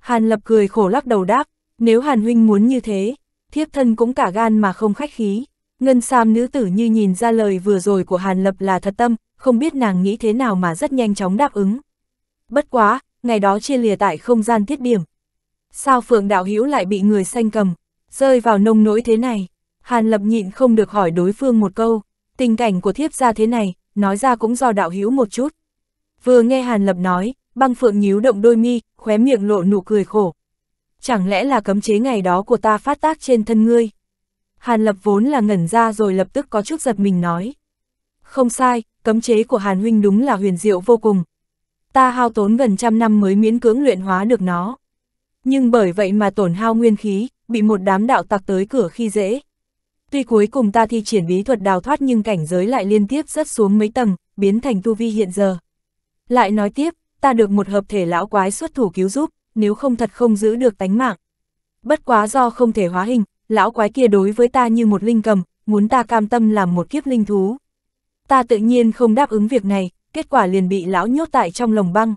Speaker 1: Hàn lập cười khổ lắc đầu đáp, nếu Hàn huynh muốn như thế, thiếp thân cũng cả gan mà không khách khí. Ngân Sam nữ tử như nhìn ra lời vừa rồi của Hàn Lập là thật tâm, không biết nàng nghĩ thế nào mà rất nhanh chóng đáp ứng. Bất quá, ngày đó chia lìa tại không gian tiết điểm. Sao Phượng Đạo Hữu lại bị người xanh cầm, rơi vào nông nỗi thế này? Hàn Lập nhịn không được hỏi đối phương một câu, tình cảnh của thiếp ra thế này, nói ra cũng do đạo hữu một chút. Vừa nghe Hàn Lập nói, băng phượng nhíu động đôi mi, khóe miệng lộ nụ cười khổ. Chẳng lẽ là cấm chế ngày đó của ta phát tác trên thân ngươi? Hàn Lập vốn là ngẩn ra rồi lập tức có chút giật mình nói. Không sai, cấm chế của Hàn Huynh đúng là huyền diệu vô cùng. Ta hao tốn gần trăm năm mới miễn cưỡng luyện hóa được nó. Nhưng bởi vậy mà tổn hao nguyên khí, bị một đám đạo tặc tới cửa khi dễ. Tuy cuối cùng ta thi triển bí thuật đào thoát nhưng cảnh giới lại liên tiếp rớt xuống mấy tầng, biến thành tu vi hiện giờ. Lại nói tiếp, ta được một hợp thể lão quái xuất thủ cứu giúp, nếu không thật không giữ được tánh mạng. Bất quá do không thể hóa hình, lão quái kia đối với ta như một linh cầm, muốn ta cam tâm làm một kiếp linh thú. Ta tự nhiên không đáp ứng việc này, kết quả liền bị lão nhốt tại trong lồng băng.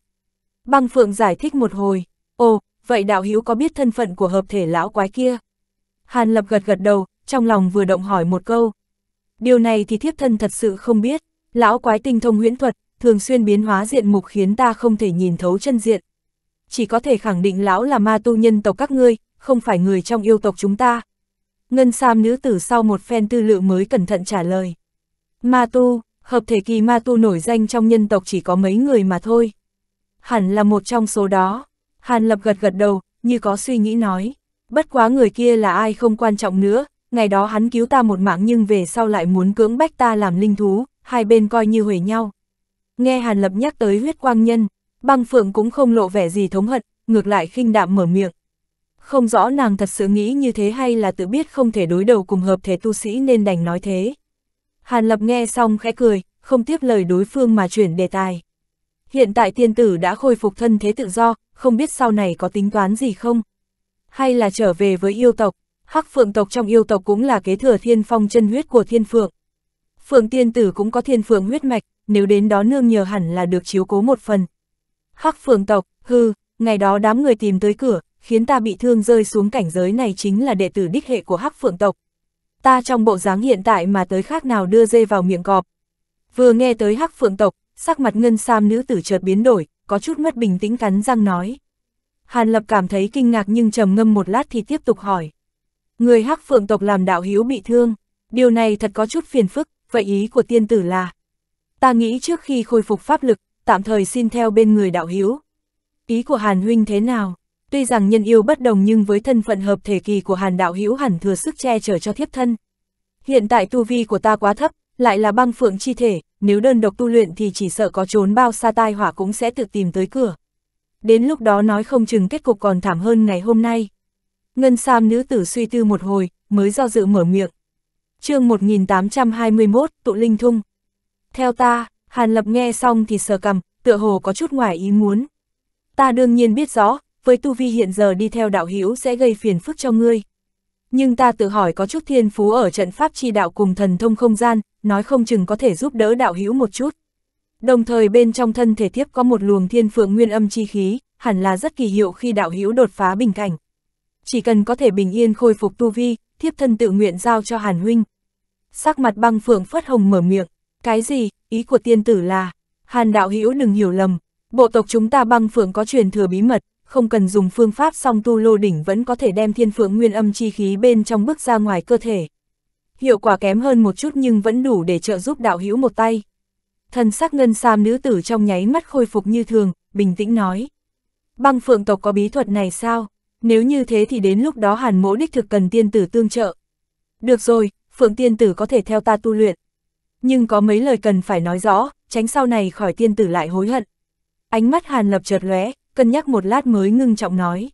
Speaker 1: Băng Phượng giải thích một hồi, ồ, vậy đạo hữu có biết thân phận của hợp thể lão quái kia? Hàn Lập gật gật đầu, trong lòng vừa động hỏi một câu. Điều này thì thiếp thân thật sự không biết, lão quái tinh thông huyễn thuật, thường xuyên biến hóa diện mục khiến ta không thể nhìn thấu chân diện. Chỉ có thể khẳng định lão là ma tu nhân tộc các ngươi, không phải người trong yêu tộc chúng ta. Ngân Sam nữ tử sau một phen tư lự mới cẩn thận trả lời. Ma tu, hợp thể kỳ ma tu nổi danh trong nhân tộc chỉ có mấy người mà thôi. Hẳn là một trong số đó. Hàn Lập gật gật đầu, như có suy nghĩ nói. Bất quá người kia là ai không quan trọng nữa, ngày đó hắn cứu ta một mạng nhưng về sau lại muốn cưỡng bách ta làm linh thú, hai bên coi như huề nhau. Nghe Hàn Lập nhắc tới huyết quang nhân, băng phượng cũng không lộ vẻ gì thống hận, ngược lại khinh đạm mở miệng. Không rõ nàng thật sự nghĩ như thế hay là tự biết không thể đối đầu cùng hợp thể tu sĩ nên đành nói thế. Hàn Lập nghe xong khẽ cười, không tiếp lời đối phương mà chuyển đề tài. Hiện tại tiên tử đã khôi phục thân thế tự do, không biết sau này có tính toán gì không? Hay là trở về với yêu tộc? Hắc phượng tộc trong yêu tộc cũng là kế thừa thiên phong chân huyết của thiên phượng. Phượng tiên tử cũng có thiên phượng huyết mạch, nếu đến đó nương nhờ hẳn là được chiếu cố một phần. Hắc phượng tộc, hư, ngày đó đám người tìm tới cửa, khiến ta bị thương rơi xuống cảnh giới này chính là đệ tử đích hệ của Hắc phượng tộc. Ta trong bộ dáng hiện tại mà tới khác nào đưa dê vào miệng cọp. Vừa nghe tới Hắc phượng tộc, sắc mặt ngân sam nữ tử chợt biến đổi, có chút mất bình tĩnh cắn răng nói. Hàn Lập cảm thấy kinh ngạc nhưng trầm ngâm một lát thì tiếp tục hỏi. Người hắc phượng tộc làm đạo hiếu bị thương, điều này thật có chút phiền phức, vậy ý của tiên tử là. Ta nghĩ trước khi khôi phục pháp lực, tạm thời xin theo bên người đạo hiếu. Ý của Hàn Huynh thế nào? Tuy rằng nhân yêu bất đồng nhưng với thân phận hợp thể kỳ của Hàn đạo hiếu hẳn thừa sức che chở cho thiếp thân. Hiện tại tu vi của ta quá thấp, lại là băng phượng chi thể, nếu đơn độc tu luyện thì chỉ sợ có trốn bao xa tai hỏa cũng sẽ tự tìm tới cửa. Đến lúc đó nói không chừng kết cục còn thảm hơn ngày hôm nay. Ngân Sam nữ tử suy tư một hồi, mới do dự mở miệng. chương 1821, tụ linh thung. Theo ta, Hàn Lập nghe xong thì sờ cầm, tựa hồ có chút ngoài ý muốn. Ta đương nhiên biết rõ, với tu vi hiện giờ đi theo đạo hữu sẽ gây phiền phức cho ngươi. Nhưng ta tự hỏi có chút thiên phú ở trận pháp chi đạo cùng thần thông không gian, nói không chừng có thể giúp đỡ đạo hữu một chút. Đồng thời bên trong thân thể tiếp có một luồng thiên phượng nguyên âm chi khí, hẳn là rất kỳ hiệu khi đạo hữu đột phá bình cảnh chỉ cần có thể bình yên khôi phục tu vi, thiếp thân tự nguyện giao cho Hàn Huynh. Sắc mặt băng phượng phất hồng mở miệng, cái gì, ý của tiên tử là, Hàn đạo hữu đừng hiểu lầm, bộ tộc chúng ta băng phượng có truyền thừa bí mật, không cần dùng phương pháp song tu lô đỉnh vẫn có thể đem thiên phượng nguyên âm chi khí bên trong bước ra ngoài cơ thể. Hiệu quả kém hơn một chút nhưng vẫn đủ để trợ giúp đạo hữu một tay. Thần sắc ngân sam nữ tử trong nháy mắt khôi phục như thường, bình tĩnh nói. Băng phượng tộc có bí thuật này sao? nếu như thế thì đến lúc đó hàn mỗ đích thực cần tiên tử tương trợ. Được rồi, phượng tiên tử có thể theo ta tu luyện. Nhưng có mấy lời cần phải nói rõ, tránh sau này khỏi tiên tử lại hối hận. Ánh mắt hàn lập chợt lóe, cân nhắc một lát mới ngưng trọng nói.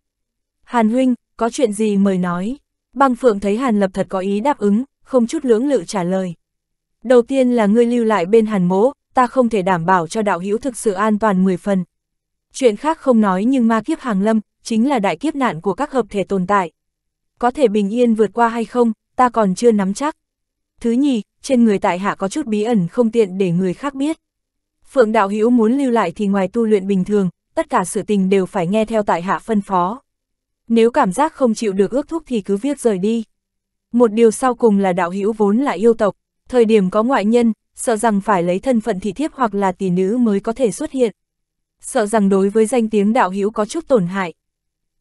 Speaker 1: Hàn huynh, có chuyện gì mời nói. Băng phượng thấy hàn lập thật có ý đáp ứng, không chút lưỡng lự trả lời. Đầu tiên là ngươi lưu lại bên hàn mỗ, ta không thể đảm bảo cho đạo hữu thực sự an toàn 10 phần. Chuyện khác không nói nhưng ma kiếp hàng lâm, chính là đại kiếp nạn của các hợp thể tồn tại. Có thể bình yên vượt qua hay không, ta còn chưa nắm chắc. Thứ nhì, trên người tại hạ có chút bí ẩn không tiện để người khác biết. Phượng đạo hữu muốn lưu lại thì ngoài tu luyện bình thường, tất cả sự tình đều phải nghe theo tại hạ phân phó. Nếu cảm giác không chịu được ước thúc thì cứ viết rời đi. Một điều sau cùng là đạo hữu vốn là yêu tộc, thời điểm có ngoại nhân, sợ rằng phải lấy thân phận thị thiếp hoặc là tỷ nữ mới có thể xuất hiện. Sợ rằng đối với danh tiếng đạo hữu có chút tổn hại.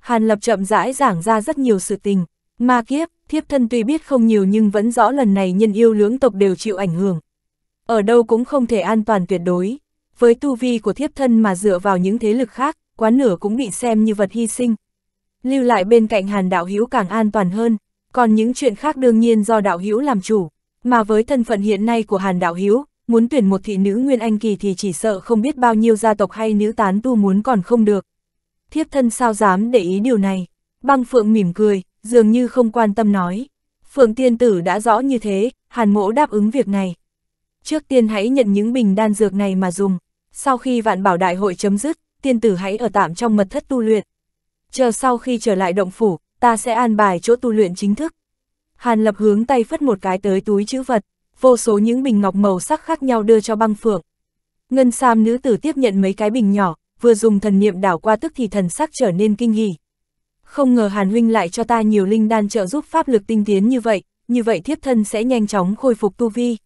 Speaker 1: Hàn Lập chậm rãi giảng ra rất nhiều sự tình, ma kiếp, thiếp thân tuy biết không nhiều nhưng vẫn rõ lần này nhân yêu lưỡng tộc đều chịu ảnh hưởng. Ở đâu cũng không thể an toàn tuyệt đối, với tu vi của thiếp thân mà dựa vào những thế lực khác, quá nửa cũng bị xem như vật hy sinh. Lưu lại bên cạnh Hàn Đạo Hữu càng an toàn hơn, còn những chuyện khác đương nhiên do Đạo Hữu làm chủ, mà với thân phận hiện nay của Hàn Đạo Hữu, muốn tuyển một thị nữ nguyên anh kỳ thì chỉ sợ không biết bao nhiêu gia tộc hay nữ tán tu muốn còn không được thiếp thân sao dám để ý điều này. Băng Phượng mỉm cười, dường như không quan tâm nói. Phượng tiên tử đã rõ như thế, hàn mỗ đáp ứng việc này. Trước tiên hãy nhận những bình đan dược này mà dùng. Sau khi vạn bảo đại hội chấm dứt, tiên tử hãy ở tạm trong mật thất tu luyện. Chờ sau khi trở lại động phủ, ta sẽ an bài chỗ tu luyện chính thức. Hàn lập hướng tay phất một cái tới túi chữ vật, vô số những bình ngọc màu sắc khác nhau đưa cho băng phượng. Ngân Sam nữ tử tiếp nhận mấy cái bình nhỏ, vừa dùng thần niệm đảo qua tức thì thần sắc trở nên kinh hỉ. Không ngờ Hàn Huynh lại cho ta nhiều linh đan trợ giúp pháp lực tinh tiến như vậy, như vậy thiếp thân sẽ nhanh chóng khôi phục tu vi.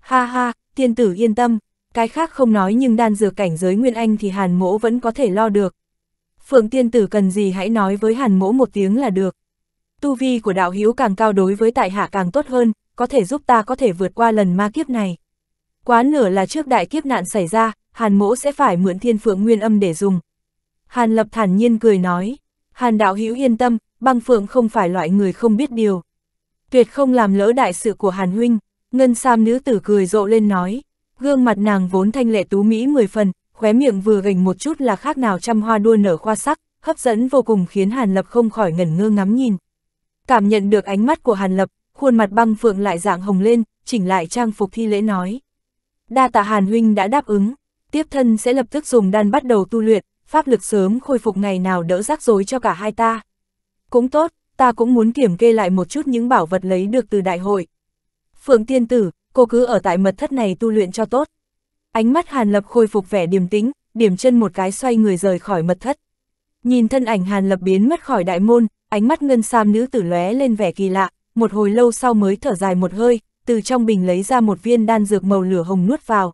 Speaker 1: Ha ha, tiên tử yên tâm, cái khác không nói nhưng đan dược cảnh giới Nguyên Anh thì Hàn mỗ vẫn có thể lo được. Phượng tiên tử cần gì hãy nói với Hàn mỗ một tiếng là được. Tu vi của đạo hữu càng cao đối với tại hạ càng tốt hơn, có thể giúp ta có thể vượt qua lần ma kiếp này. Quá nửa là trước đại kiếp nạn xảy ra, Hàn mỗ sẽ phải mượn thiên phượng nguyên âm để dùng. Hàn lập thản nhiên cười nói, Hàn đạo hữu yên tâm, băng phượng không phải loại người không biết điều. Tuyệt không làm lỡ đại sự của Hàn huynh, ngân sam nữ tử cười rộ lên nói, gương mặt nàng vốn thanh lệ tú mỹ mười phần, khóe miệng vừa gành một chút là khác nào trăm hoa đua nở khoa sắc, hấp dẫn vô cùng khiến Hàn Lập không khỏi ngẩn ngơ ngắm nhìn. Cảm nhận được ánh mắt của Hàn Lập, khuôn mặt băng phượng lại dạng hồng lên, chỉnh lại trang phục thi lễ nói. Đa tạ Hàn Huynh đã đáp ứng tiếp thân sẽ lập tức dùng đan bắt đầu tu luyện, pháp lực sớm khôi phục ngày nào đỡ rắc rối cho cả hai ta. Cũng tốt, ta cũng muốn kiểm kê lại một chút những bảo vật lấy được từ đại hội. Phượng tiên tử, cô cứ ở tại mật thất này tu luyện cho tốt. Ánh mắt Hàn Lập khôi phục vẻ điềm tĩnh, điểm chân một cái xoay người rời khỏi mật thất. Nhìn thân ảnh Hàn Lập biến mất khỏi đại môn, ánh mắt ngân sam nữ tử lóe lên vẻ kỳ lạ, một hồi lâu sau mới thở dài một hơi, từ trong bình lấy ra một viên đan dược màu lửa hồng nuốt vào,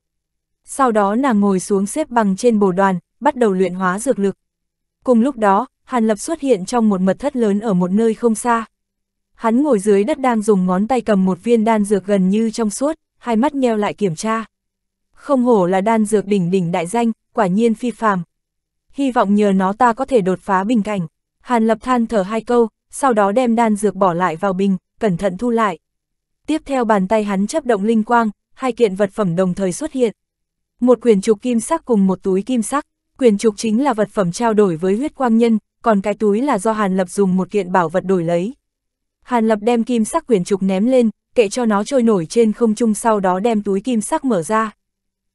Speaker 1: sau đó nàng ngồi xuống xếp bằng trên bồ đoàn, bắt đầu luyện hóa dược lực. Cùng lúc đó, Hàn Lập xuất hiện trong một mật thất lớn ở một nơi không xa. Hắn ngồi dưới đất đang dùng ngón tay cầm một viên đan dược gần như trong suốt, hai mắt nheo lại kiểm tra. Không hổ là đan dược đỉnh đỉnh đại danh, quả nhiên phi phàm. Hy vọng nhờ nó ta có thể đột phá bình cảnh. Hàn Lập than thở hai câu, sau đó đem đan dược bỏ lại vào bình, cẩn thận thu lại. Tiếp theo bàn tay hắn chấp động linh quang, hai kiện vật phẩm đồng thời xuất hiện, một quyển trục kim sắc cùng một túi kim sắc, quyển trục chính là vật phẩm trao đổi với huyết quang nhân, còn cái túi là do Hàn Lập dùng một kiện bảo vật đổi lấy. Hàn Lập đem kim sắc quyển trục ném lên, kệ cho nó trôi nổi trên không trung sau đó đem túi kim sắc mở ra.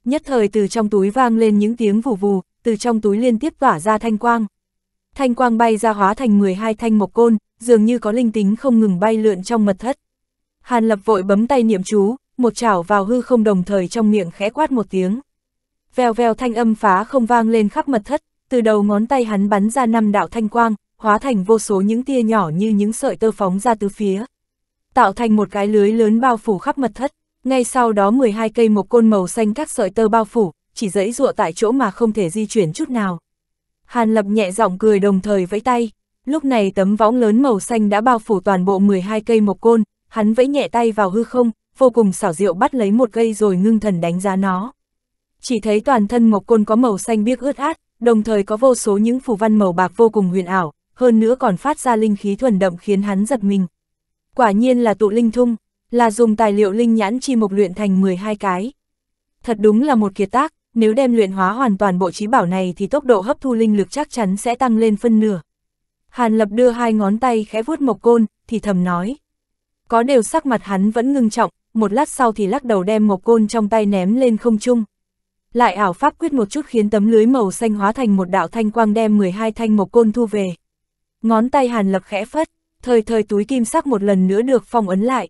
Speaker 1: Nhất thời từ trong túi vang lên những tiếng vù vù, từ trong túi liên tiếp tỏa ra thanh quang. Thanh quang bay ra hóa thành 12 thanh mộc côn, dường như có linh tính không ngừng bay lượn trong mật thất. Hàn Lập vội bấm tay niệm chú, một chảo vào hư không đồng thời trong miệng khẽ quát một tiếng vèo vèo thanh âm phá không vang lên khắp mật thất, từ đầu ngón tay hắn bắn ra năm đạo thanh quang, hóa thành vô số những tia nhỏ như những sợi tơ phóng ra từ phía. Tạo thành một cái lưới lớn bao phủ khắp mật thất, ngay sau đó 12 cây một côn màu xanh các sợi tơ bao phủ, chỉ dẫy dụa tại chỗ mà không thể di chuyển chút nào. Hàn Lập nhẹ giọng cười đồng thời vẫy tay, lúc này tấm võng lớn màu xanh đã bao phủ toàn bộ 12 cây một côn, hắn vẫy nhẹ tay vào hư không, vô cùng xảo diệu bắt lấy một cây rồi ngưng thần đánh giá nó chỉ thấy toàn thân Mộc Côn có màu xanh biếc ướt át, đồng thời có vô số những phù văn màu bạc vô cùng huyền ảo, hơn nữa còn phát ra linh khí thuần động khiến hắn giật mình. Quả nhiên là tụ linh thung, là dùng tài liệu linh nhãn chi mộc luyện thành 12 cái. Thật đúng là một kiệt tác, nếu đem luyện hóa hoàn toàn bộ trí bảo này thì tốc độ hấp thu linh lực chắc chắn sẽ tăng lên phân nửa. Hàn Lập đưa hai ngón tay khẽ vuốt mộc côn, thì thầm nói. Có điều sắc mặt hắn vẫn ngưng trọng, một lát sau thì lắc đầu đem mộc côn trong tay ném lên không trung lại ảo pháp quyết một chút khiến tấm lưới màu xanh hóa thành một đạo thanh quang đem 12 thanh mộc côn thu về. Ngón tay Hàn Lập khẽ phất, thời thời túi kim sắc một lần nữa được phong ấn lại.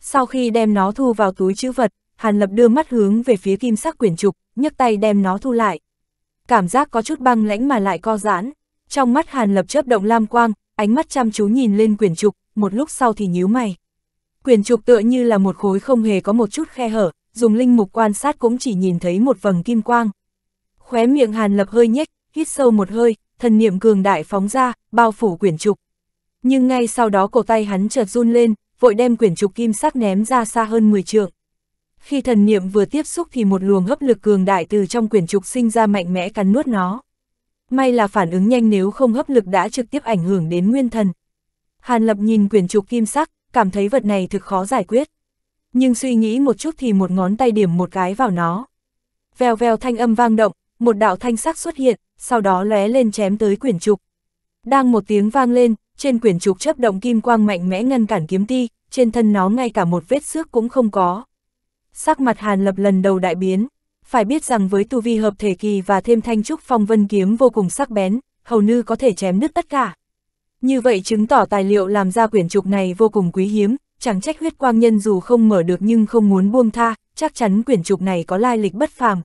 Speaker 1: Sau khi đem nó thu vào túi chữ vật, Hàn Lập đưa mắt hướng về phía kim sắc quyển trục, nhấc tay đem nó thu lại. Cảm giác có chút băng lãnh mà lại co giãn, trong mắt Hàn Lập chớp động lam quang, ánh mắt chăm chú nhìn lên quyển trục, một lúc sau thì nhíu mày. Quyển trục tựa như là một khối không hề có một chút khe hở, dùng linh mục quan sát cũng chỉ nhìn thấy một vầng kim quang. Khóe miệng Hàn Lập hơi nhếch, hít sâu một hơi, thần niệm cường đại phóng ra, bao phủ quyển trục. Nhưng ngay sau đó cổ tay hắn chợt run lên, vội đem quyển trục kim sắc ném ra xa hơn 10 trượng. Khi thần niệm vừa tiếp xúc thì một luồng hấp lực cường đại từ trong quyển trục sinh ra mạnh mẽ cắn nuốt nó. May là phản ứng nhanh nếu không hấp lực đã trực tiếp ảnh hưởng đến nguyên thần. Hàn Lập nhìn quyển trục kim sắc, cảm thấy vật này thực khó giải quyết nhưng suy nghĩ một chút thì một ngón tay điểm một cái vào nó. Vèo vèo thanh âm vang động, một đạo thanh sắc xuất hiện, sau đó lóe lên chém tới quyển trục. Đang một tiếng vang lên, trên quyển trục chấp động kim quang mạnh mẽ ngăn cản kiếm ti, trên thân nó ngay cả một vết xước cũng không có. Sắc mặt Hàn Lập lần đầu đại biến, phải biết rằng với tu vi hợp thể kỳ và thêm thanh trúc phong vân kiếm vô cùng sắc bén, hầu như có thể chém nứt tất cả. Như vậy chứng tỏ tài liệu làm ra quyển trục này vô cùng quý hiếm, chẳng trách huyết quang nhân dù không mở được nhưng không muốn buông tha, chắc chắn quyển trục này có lai lịch bất phàm.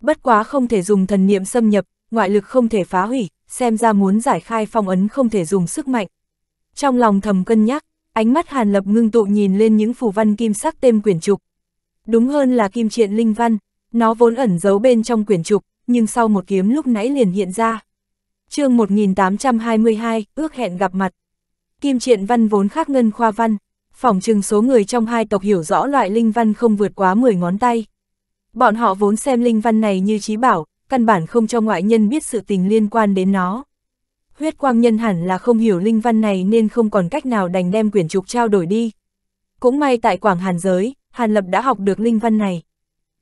Speaker 1: Bất quá không thể dùng thần niệm xâm nhập, ngoại lực không thể phá hủy, xem ra muốn giải khai phong ấn không thể dùng sức mạnh. Trong lòng thầm cân nhắc, ánh mắt Hàn Lập ngưng tụ nhìn lên những phù văn kim sắc tên quyển trục. Đúng hơn là kim triện linh văn, nó vốn ẩn giấu bên trong quyển trục, nhưng sau một kiếm lúc nãy liền hiện ra. chương 1822, ước hẹn gặp mặt. Kim triện văn vốn khác ngân khoa văn, phòng chừng số người trong hai tộc hiểu rõ loại linh văn không vượt quá 10 ngón tay. Bọn họ vốn xem linh văn này như trí bảo, căn bản không cho ngoại nhân biết sự tình liên quan đến nó. Huyết quang nhân hẳn là không hiểu linh văn này nên không còn cách nào đành đem quyển trục trao đổi đi. Cũng may tại Quảng Hàn giới, Hàn Lập đã học được linh văn này.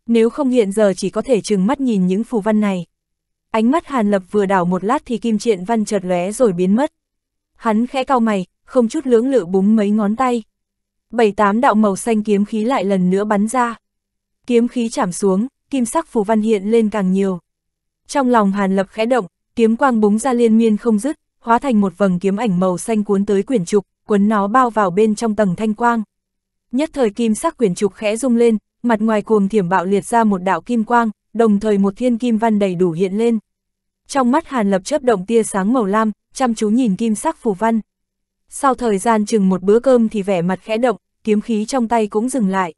Speaker 1: Nếu không hiện giờ chỉ có thể chừng mắt nhìn những phù văn này. Ánh mắt Hàn Lập vừa đảo một lát thì kim triện văn chợt lóe rồi biến mất. Hắn khẽ cau mày, không chút lưỡng lự búng mấy ngón tay, bảy tám đạo màu xanh kiếm khí lại lần nữa bắn ra. Kiếm khí chạm xuống, kim sắc phù văn hiện lên càng nhiều. Trong lòng Hàn Lập khẽ động, kiếm quang búng ra liên miên không dứt, hóa thành một vầng kiếm ảnh màu xanh cuốn tới quyển trục, cuốn nó bao vào bên trong tầng thanh quang. Nhất thời kim sắc quyển trục khẽ rung lên, mặt ngoài cuồng thiểm bạo liệt ra một đạo kim quang, đồng thời một thiên kim văn đầy đủ hiện lên. Trong mắt Hàn Lập chớp động tia sáng màu lam, chăm chú nhìn kim sắc phù văn. Sau thời gian chừng một bữa cơm thì vẻ mặt khẽ động, kiếm khí trong tay cũng dừng lại.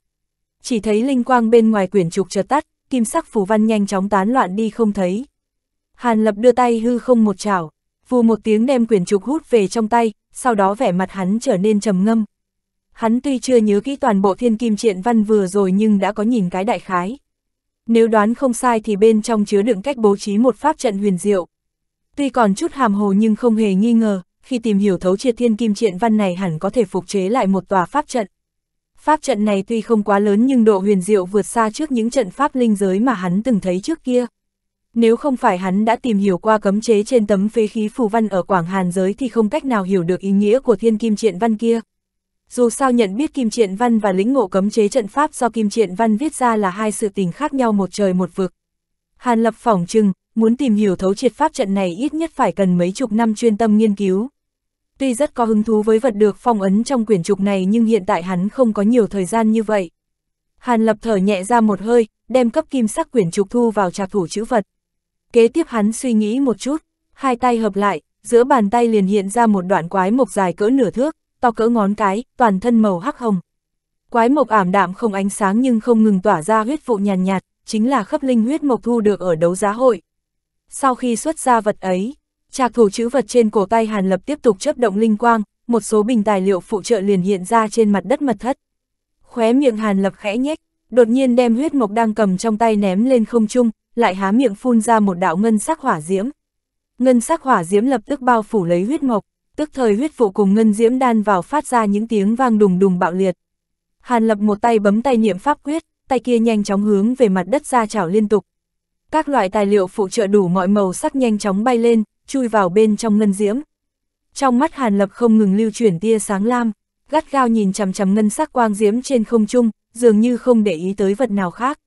Speaker 1: Chỉ thấy linh quang bên ngoài quyển trục chợt tắt, kim sắc phù văn nhanh chóng tán loạn đi không thấy. Hàn Lập đưa tay hư không một chảo, vù một tiếng đem quyển trục hút về trong tay, sau đó vẻ mặt hắn trở nên trầm ngâm. Hắn tuy chưa nhớ kỹ toàn bộ thiên kim triện văn vừa rồi nhưng đã có nhìn cái đại khái. Nếu đoán không sai thì bên trong chứa đựng cách bố trí một pháp trận huyền diệu. Tuy còn chút hàm hồ nhưng không hề nghi ngờ, khi tìm hiểu thấu triệt thiên kim triện văn này hẳn có thể phục chế lại một tòa pháp trận. Pháp trận này tuy không quá lớn nhưng độ huyền diệu vượt xa trước những trận pháp linh giới mà hắn từng thấy trước kia. Nếu không phải hắn đã tìm hiểu qua cấm chế trên tấm phế khí phù văn ở Quảng Hàn giới thì không cách nào hiểu được ý nghĩa của thiên kim triện văn kia. Dù sao nhận biết kim triện văn và lĩnh ngộ cấm chế trận pháp do kim triện văn viết ra là hai sự tình khác nhau một trời một vực. Hàn lập phỏng trưng muốn tìm hiểu thấu triệt pháp trận này ít nhất phải cần mấy chục năm chuyên tâm nghiên cứu tuy rất có hứng thú với vật được phong ấn trong quyển trục này nhưng hiện tại hắn không có nhiều thời gian như vậy. Hàn lập thở nhẹ ra một hơi, đem cấp kim sắc quyển trục thu vào trà thủ chữ vật. Kế tiếp hắn suy nghĩ một chút, hai tay hợp lại, giữa bàn tay liền hiện ra một đoạn quái mộc dài cỡ nửa thước, to cỡ ngón cái, toàn thân màu hắc hồng. Quái mộc ảm đạm không ánh sáng nhưng không ngừng tỏa ra huyết vụ nhàn nhạt, nhạt, chính là khắp linh huyết mộc thu được ở đấu giá hội. Sau khi xuất ra vật ấy, Trạc thủ chữ vật trên cổ tay Hàn Lập tiếp tục chấp động linh quang, một số bình tài liệu phụ trợ liền hiện ra trên mặt đất mật thất. Khóe miệng Hàn Lập khẽ nhếch, đột nhiên đem huyết mộc đang cầm trong tay ném lên không trung, lại há miệng phun ra một đạo ngân sắc hỏa diễm. Ngân sắc hỏa diễm lập tức bao phủ lấy huyết mộc, tức thời huyết vụ cùng ngân diễm đan vào phát ra những tiếng vang đùng đùng bạo liệt. Hàn Lập một tay bấm tay niệm pháp quyết, tay kia nhanh chóng hướng về mặt đất ra chảo liên tục. Các loại tài liệu phụ trợ đủ mọi màu sắc nhanh chóng bay lên, chui vào bên trong ngân diễm. Trong mắt Hàn Lập không ngừng lưu chuyển tia sáng lam, gắt gao nhìn chằm chằm ngân sắc quang diễm trên không trung, dường như không để ý tới vật nào khác.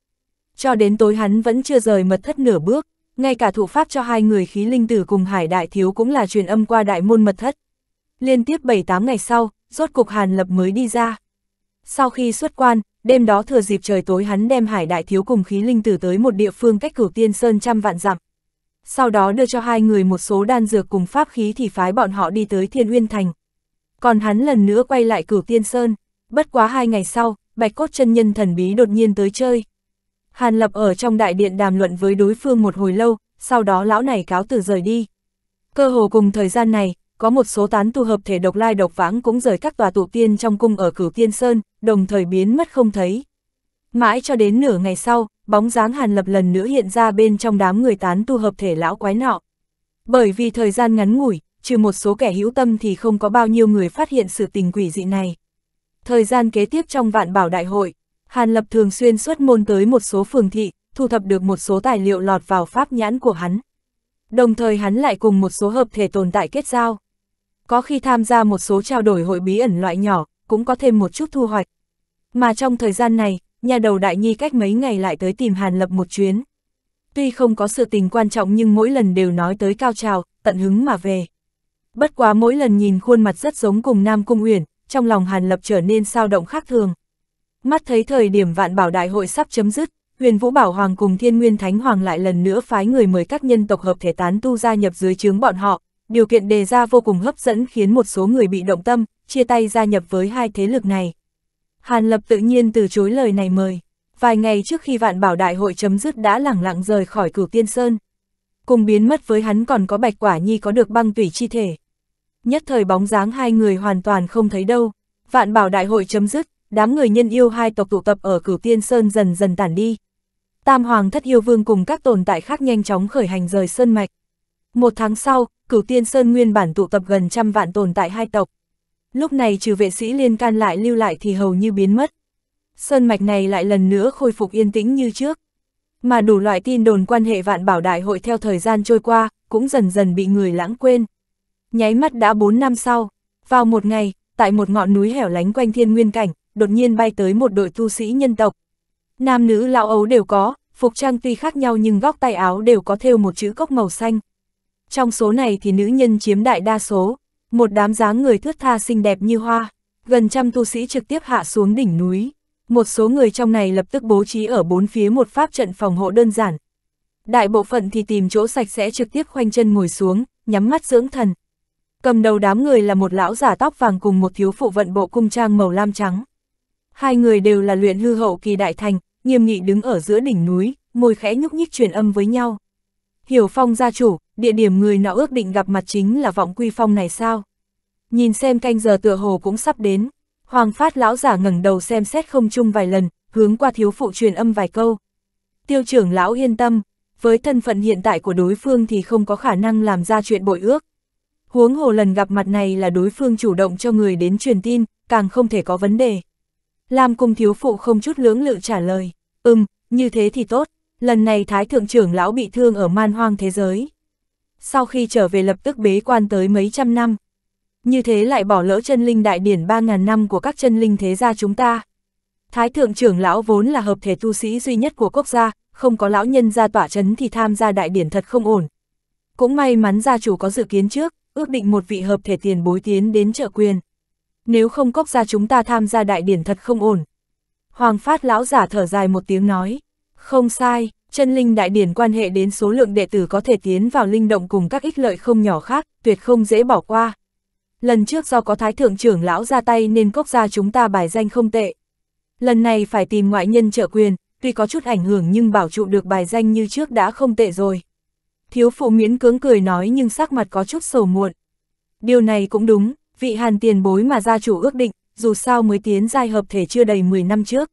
Speaker 1: Cho đến tối hắn vẫn chưa rời mật thất nửa bước, ngay cả thủ pháp cho hai người khí linh tử cùng hải đại thiếu cũng là truyền âm qua đại môn mật thất. Liên tiếp 7-8 ngày sau, rốt cục Hàn Lập mới đi ra. Sau khi xuất quan, đêm đó thừa dịp trời tối hắn đem hải đại thiếu cùng khí linh tử tới một địa phương cách cửu tiên sơn trăm vạn dặm sau đó đưa cho hai người một số đan dược cùng pháp khí thì phái bọn họ đi tới Thiên Uyên Thành. Còn hắn lần nữa quay lại cửu Tiên Sơn, bất quá hai ngày sau, bạch cốt chân nhân thần bí đột nhiên tới chơi. Hàn Lập ở trong đại điện đàm luận với đối phương một hồi lâu, sau đó lão này cáo từ rời đi. Cơ hồ cùng thời gian này, có một số tán tu hợp thể độc lai độc vãng cũng rời các tòa tụ tiên trong cung ở cửu tiên sơn, đồng thời biến mất không thấy. Mãi cho đến nửa ngày sau, bóng dáng Hàn Lập lần nữa hiện ra bên trong đám người tán tu hợp thể lão quái nọ. Bởi vì thời gian ngắn ngủi, trừ một số kẻ hữu tâm thì không có bao nhiêu người phát hiện sự tình quỷ dị này. Thời gian kế tiếp trong vạn bảo đại hội, Hàn Lập thường xuyên xuất môn tới một số phường thị, thu thập được một số tài liệu lọt vào pháp nhãn của hắn. Đồng thời hắn lại cùng một số hợp thể tồn tại kết giao. Có khi tham gia một số trao đổi hội bí ẩn loại nhỏ, cũng có thêm một chút thu hoạch. Mà trong thời gian này, nhà đầu đại nhi cách mấy ngày lại tới tìm Hàn Lập một chuyến. Tuy không có sự tình quan trọng nhưng mỗi lần đều nói tới cao trào, tận hứng mà về. Bất quá mỗi lần nhìn khuôn mặt rất giống cùng Nam Cung Uyển, trong lòng Hàn Lập trở nên sao động khác thường. Mắt thấy thời điểm vạn bảo đại hội sắp chấm dứt, huyền vũ bảo hoàng cùng thiên nguyên thánh hoàng lại lần nữa phái người mời các nhân tộc hợp thể tán tu gia nhập dưới chướng bọn họ, điều kiện đề ra vô cùng hấp dẫn khiến một số người bị động tâm, chia tay gia nhập với hai thế lực này. Hàn Lập tự nhiên từ chối lời này mời. Vài ngày trước khi vạn bảo đại hội chấm dứt đã lẳng lặng rời khỏi cửu tiên sơn. Cùng biến mất với hắn còn có bạch quả nhi có được băng tủy chi thể. Nhất thời bóng dáng hai người hoàn toàn không thấy đâu. Vạn bảo đại hội chấm dứt, đám người nhân yêu hai tộc tụ tập ở cửu tiên sơn dần dần tản đi. Tam hoàng thất yêu vương cùng các tồn tại khác nhanh chóng khởi hành rời sơn mạch. Một tháng sau, cửu tiên sơn nguyên bản tụ tập gần trăm vạn tồn tại hai tộc lúc này trừ vệ sĩ liên can lại lưu lại thì hầu như biến mất. Sơn mạch này lại lần nữa khôi phục yên tĩnh như trước. Mà đủ loại tin đồn quan hệ vạn bảo đại hội theo thời gian trôi qua, cũng dần dần bị người lãng quên. Nháy mắt đã 4 năm sau, vào một ngày, tại một ngọn núi hẻo lánh quanh thiên nguyên cảnh, đột nhiên bay tới một đội tu sĩ nhân tộc. Nam nữ lão ấu đều có, phục trang tuy khác nhau nhưng góc tay áo đều có thêu một chữ cốc màu xanh. Trong số này thì nữ nhân chiếm đại đa số, một đám dáng người thướt tha xinh đẹp như hoa, gần trăm tu sĩ trực tiếp hạ xuống đỉnh núi. Một số người trong này lập tức bố trí ở bốn phía một pháp trận phòng hộ đơn giản. Đại bộ phận thì tìm chỗ sạch sẽ trực tiếp khoanh chân ngồi xuống, nhắm mắt dưỡng thần. Cầm đầu đám người là một lão giả tóc vàng cùng một thiếu phụ vận bộ cung trang màu lam trắng. Hai người đều là luyện hư hậu kỳ đại thành, nghiêm nghị đứng ở giữa đỉnh núi, môi khẽ nhúc nhích truyền âm với nhau. Hiểu Phong gia chủ, địa điểm người nọ ước định gặp mặt chính là vọng quy phong này sao? Nhìn xem canh giờ tựa hồ cũng sắp đến, Hoàng Phát lão giả ngẩng đầu xem xét không chung vài lần, hướng qua thiếu phụ truyền âm vài câu. Tiêu trưởng lão yên tâm, với thân phận hiện tại của đối phương thì không có khả năng làm ra chuyện bội ước. Huống hồ lần gặp mặt này là đối phương chủ động cho người đến truyền tin, càng không thể có vấn đề. Lam cung thiếu phụ không chút lưỡng lự trả lời, ừm, như thế thì tốt lần này Thái Thượng trưởng lão bị thương ở man hoang thế giới. Sau khi trở về lập tức bế quan tới mấy trăm năm. Như thế lại bỏ lỡ chân linh đại điển 3.000 năm của các chân linh thế gia chúng ta. Thái Thượng trưởng lão vốn là hợp thể tu sĩ duy nhất của quốc gia, không có lão nhân ra tỏa chấn thì tham gia đại điển thật không ổn. Cũng may mắn gia chủ có dự kiến trước, ước định một vị hợp thể tiền bối tiến đến trợ quyền. Nếu không quốc gia chúng ta tham gia đại điển thật không ổn. Hoàng phát lão giả thở dài một tiếng nói. Không sai, chân linh đại điển quan hệ đến số lượng đệ tử có thể tiến vào linh động cùng các ích lợi không nhỏ khác, tuyệt không dễ bỏ qua. Lần trước do có thái thượng trưởng lão ra tay nên cốc gia chúng ta bài danh không tệ. Lần này phải tìm ngoại nhân trợ quyền, tuy có chút ảnh hưởng nhưng bảo trụ được bài danh như trước đã không tệ rồi. Thiếu phụ miễn cưỡng cười nói nhưng sắc mặt có chút sầu muộn. Điều này cũng đúng, vị hàn tiền bối mà gia chủ ước định, dù sao mới tiến giai hợp thể chưa đầy 10 năm trước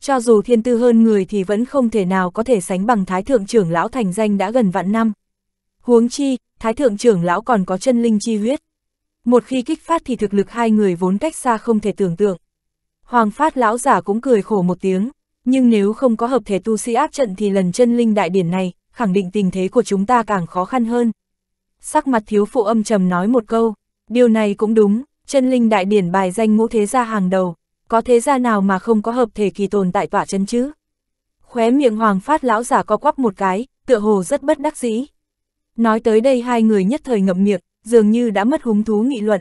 Speaker 1: cho dù thiên tư hơn người thì vẫn không thể nào có thể sánh bằng thái thượng trưởng lão thành danh đã gần vạn năm. Huống chi, thái thượng trưởng lão còn có chân linh chi huyết. Một khi kích phát thì thực lực hai người vốn cách xa không thể tưởng tượng. Hoàng phát lão giả cũng cười khổ một tiếng, nhưng nếu không có hợp thể tu sĩ áp trận thì lần chân linh đại điển này, khẳng định tình thế của chúng ta càng khó khăn hơn. Sắc mặt thiếu phụ âm trầm nói một câu, điều này cũng đúng, chân linh đại điển bài danh ngũ thế gia hàng đầu, có thế gia nào mà không có hợp thể kỳ tồn tại tỏa chân chứ? Khóe miệng hoàng phát lão giả co quắp một cái, tựa hồ rất bất đắc dĩ. Nói tới đây hai người nhất thời ngậm miệng, dường như đã mất hứng thú nghị luận.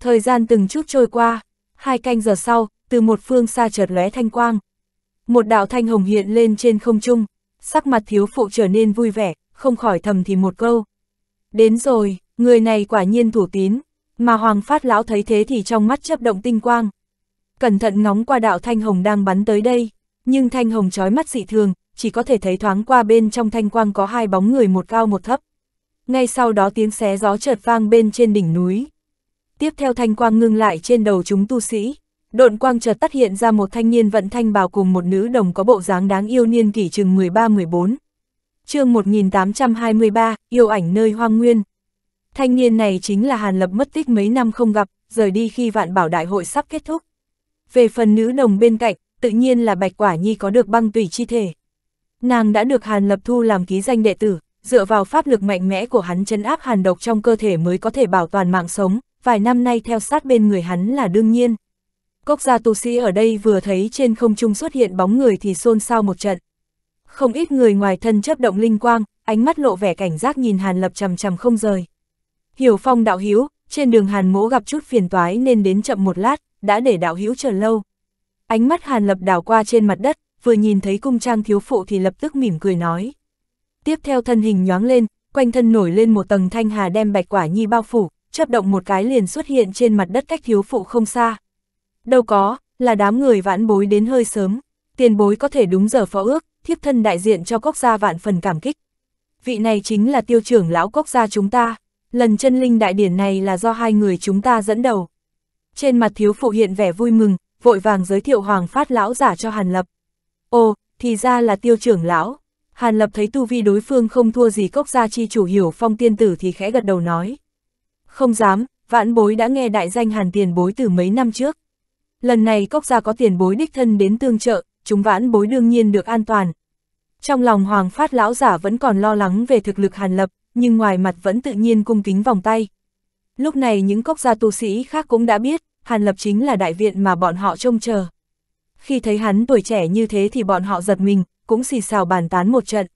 Speaker 1: Thời gian từng chút trôi qua, hai canh giờ sau, từ một phương xa chợt lóe thanh quang. Một đạo thanh hồng hiện lên trên không trung, sắc mặt thiếu phụ trở nên vui vẻ, không khỏi thầm thì một câu. Đến rồi, người này quả nhiên thủ tín, mà hoàng phát lão thấy thế thì trong mắt chấp động tinh quang cẩn thận ngóng qua đạo thanh hồng đang bắn tới đây, nhưng thanh hồng trói mắt dị thường, chỉ có thể thấy thoáng qua bên trong thanh quang có hai bóng người một cao một thấp. Ngay sau đó tiếng xé gió chợt vang bên trên đỉnh núi. Tiếp theo thanh quang ngưng lại trên đầu chúng tu sĩ. Độn quang chợt tắt hiện ra một thanh niên vận thanh bào cùng một nữ đồng có bộ dáng đáng yêu niên kỷ chừng 13-14. chương 1823, yêu ảnh nơi hoang nguyên. Thanh niên này chính là Hàn Lập mất tích mấy năm không gặp, rời đi khi vạn bảo đại hội sắp kết thúc về phần nữ đồng bên cạnh, tự nhiên là Bạch Quả Nhi có được băng tùy chi thể. Nàng đã được Hàn Lập Thu làm ký danh đệ tử, dựa vào pháp lực mạnh mẽ của hắn chấn áp hàn độc trong cơ thể mới có thể bảo toàn mạng sống, vài năm nay theo sát bên người hắn là đương nhiên. Cốc gia tu sĩ ở đây vừa thấy trên không trung xuất hiện bóng người thì xôn xao một trận. Không ít người ngoài thân chấp động linh quang, ánh mắt lộ vẻ cảnh giác nhìn Hàn Lập chầm chầm không rời. Hiểu Phong đạo hiếu, trên đường Hàn Mỗ gặp chút phiền toái nên đến chậm một lát, đã để đạo hữu chờ lâu. Ánh mắt Hàn Lập đảo qua trên mặt đất, vừa nhìn thấy cung trang thiếu phụ thì lập tức mỉm cười nói. Tiếp theo thân hình nhoáng lên, quanh thân nổi lên một tầng thanh hà đem bạch quả nhi bao phủ, chớp động một cái liền xuất hiện trên mặt đất cách thiếu phụ không xa. Đâu có, là đám người vãn bối đến hơi sớm, tiền bối có thể đúng giờ phó ước, thiếp thân đại diện cho quốc gia vạn phần cảm kích. Vị này chính là tiêu trưởng lão quốc gia chúng ta, lần chân linh đại điển này là do hai người chúng ta dẫn đầu. Trên mặt thiếu phụ hiện vẻ vui mừng, vội vàng giới thiệu hoàng phát lão giả cho Hàn Lập. Ồ, thì ra là tiêu trưởng lão. Hàn Lập thấy tu vi đối phương không thua gì cốc gia chi chủ hiểu phong tiên tử thì khẽ gật đầu nói. Không dám, vãn bối đã nghe đại danh Hàn tiền bối từ mấy năm trước. Lần này cốc gia có tiền bối đích thân đến tương trợ, chúng vãn bối đương nhiên được an toàn. Trong lòng hoàng phát lão giả vẫn còn lo lắng về thực lực Hàn Lập, nhưng ngoài mặt vẫn tự nhiên cung kính vòng tay. Lúc này những cốc gia tu sĩ khác cũng đã biết, Hàn Lập chính là đại viện mà bọn họ trông chờ. Khi thấy hắn tuổi trẻ như thế thì bọn họ giật mình, cũng xì xào bàn tán một trận.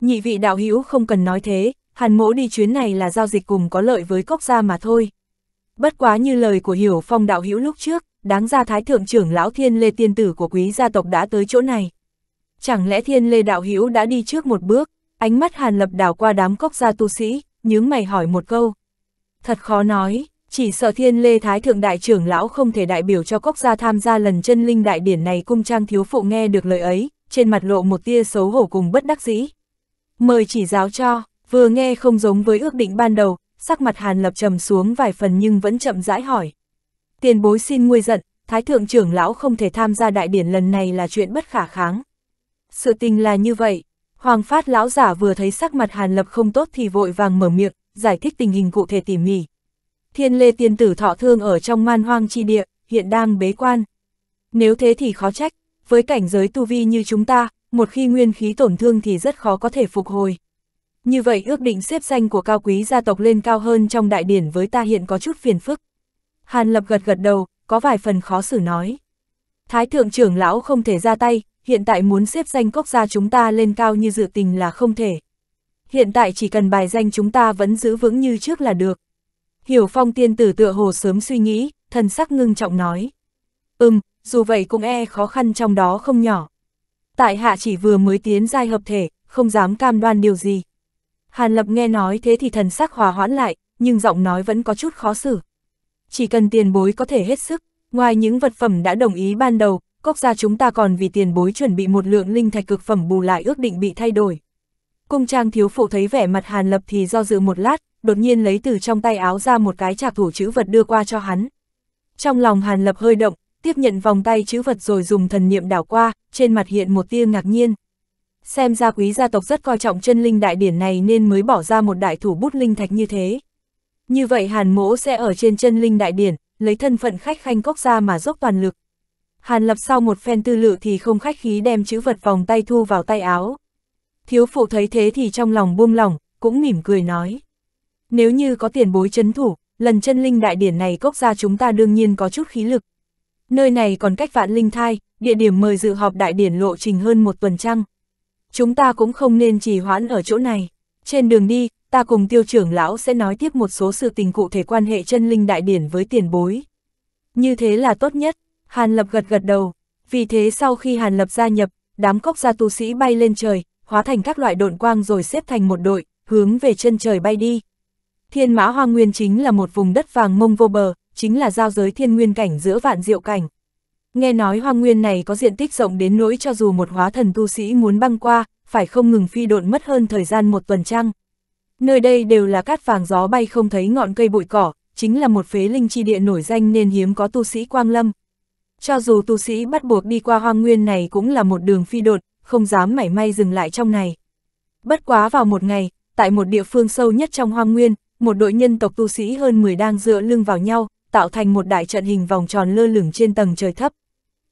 Speaker 1: Nhị vị đạo hữu không cần nói thế, Hàn mỗ đi chuyến này là giao dịch cùng có lợi với cốc gia mà thôi. Bất quá như lời của Hiểu Phong đạo hữu lúc trước, đáng ra Thái Thượng trưởng Lão Thiên Lê Tiên Tử của quý gia tộc đã tới chỗ này. Chẳng lẽ Thiên Lê đạo hữu đã đi trước một bước, ánh mắt Hàn Lập đảo qua đám cốc gia tu sĩ, nhướng mày hỏi một câu. Thật khó nói, chỉ sợ thiên lê thái thượng đại trưởng lão không thể đại biểu cho quốc gia tham gia lần chân linh đại điển này cung trang thiếu phụ nghe được lời ấy, trên mặt lộ một tia xấu hổ cùng bất đắc dĩ. Mời chỉ giáo cho, vừa nghe không giống với ước định ban đầu, sắc mặt hàn lập trầm xuống vài phần nhưng vẫn chậm rãi hỏi. Tiền bối xin nguôi giận, thái thượng trưởng lão không thể tham gia đại điển lần này là chuyện bất khả kháng. Sự tình là như vậy, hoàng phát lão giả vừa thấy sắc mặt hàn lập không tốt thì vội vàng mở miệng, giải thích tình hình cụ thể tỉ mỉ thiên lê tiên tử thọ thương ở trong man hoang chi địa, hiện đang bế quan. Nếu thế thì khó trách, với cảnh giới tu vi như chúng ta, một khi nguyên khí tổn thương thì rất khó có thể phục hồi. Như vậy ước định xếp danh của cao quý gia tộc lên cao hơn trong đại điển với ta hiện có chút phiền phức. Hàn Lập gật gật đầu, có vài phần khó xử nói. Thái thượng trưởng lão không thể ra tay, hiện tại muốn xếp danh cốc gia chúng ta lên cao như dự tình là không thể. Hiện tại chỉ cần bài danh chúng ta vẫn giữ vững như trước là được. Hiểu phong tiên tử tựa hồ sớm suy nghĩ, thần sắc ngưng trọng nói. Ừm, dù vậy cũng e khó khăn trong đó không nhỏ. Tại hạ chỉ vừa mới tiến giai hợp thể, không dám cam đoan điều gì. Hàn Lập nghe nói thế thì thần sắc hòa hoãn lại, nhưng giọng nói vẫn có chút khó xử. Chỉ cần tiền bối có thể hết sức, ngoài những vật phẩm đã đồng ý ban đầu, cốc gia chúng ta còn vì tiền bối chuẩn bị một lượng linh thạch cực phẩm bù lại ước định bị thay đổi. Cung trang thiếu phụ thấy vẻ mặt Hàn Lập thì do dự một lát, đột nhiên lấy từ trong tay áo ra một cái trạc thủ chữ vật đưa qua cho hắn. Trong lòng Hàn Lập hơi động, tiếp nhận vòng tay chữ vật rồi dùng thần niệm đảo qua, trên mặt hiện một tia ngạc nhiên. Xem ra quý gia tộc rất coi trọng chân linh đại điển này nên mới bỏ ra một đại thủ bút linh thạch như thế. Như vậy Hàn Mỗ sẽ ở trên chân linh đại điển, lấy thân phận khách khanh cốc ra mà dốc toàn lực. Hàn Lập sau một phen tư lự thì không khách khí đem chữ vật vòng tay thu vào tay áo. Thiếu phụ thấy thế thì trong lòng buông lỏng, cũng mỉm cười nói. Nếu như có tiền bối chấn thủ, lần chân linh đại điển này cốc ra chúng ta đương nhiên có chút khí lực. Nơi này còn cách vạn linh thai, địa điểm mời dự họp đại điển lộ trình hơn một tuần trăng. Chúng ta cũng không nên trì hoãn ở chỗ này. Trên đường đi, ta cùng tiêu trưởng lão sẽ nói tiếp một số sự tình cụ thể quan hệ chân linh đại điển với tiền bối. Như thế là tốt nhất, Hàn Lập gật gật đầu. Vì thế sau khi Hàn Lập gia nhập, đám cốc gia tu sĩ bay lên trời, hóa thành các loại độn quang rồi xếp thành một đội, hướng về chân trời bay đi. Thiên mã hoang nguyên chính là một vùng đất vàng mông vô bờ, chính là giao giới thiên nguyên cảnh giữa vạn diệu cảnh. Nghe nói hoang nguyên này có diện tích rộng đến nỗi cho dù một hóa thần tu sĩ muốn băng qua, phải không ngừng phi độn mất hơn thời gian một tuần trăng. Nơi đây đều là cát vàng gió bay không thấy ngọn cây bụi cỏ, chính là một phế linh chi địa nổi danh nên hiếm có tu sĩ quang lâm. Cho dù tu sĩ bắt buộc đi qua hoang nguyên này cũng là một đường phi đột, không dám mảy may dừng lại trong này. Bất quá vào một ngày, tại một địa phương sâu nhất trong hoang nguyên, một đội nhân tộc tu sĩ hơn 10 đang dựa lưng vào nhau, tạo thành một đại trận hình vòng tròn lơ lửng trên tầng trời thấp.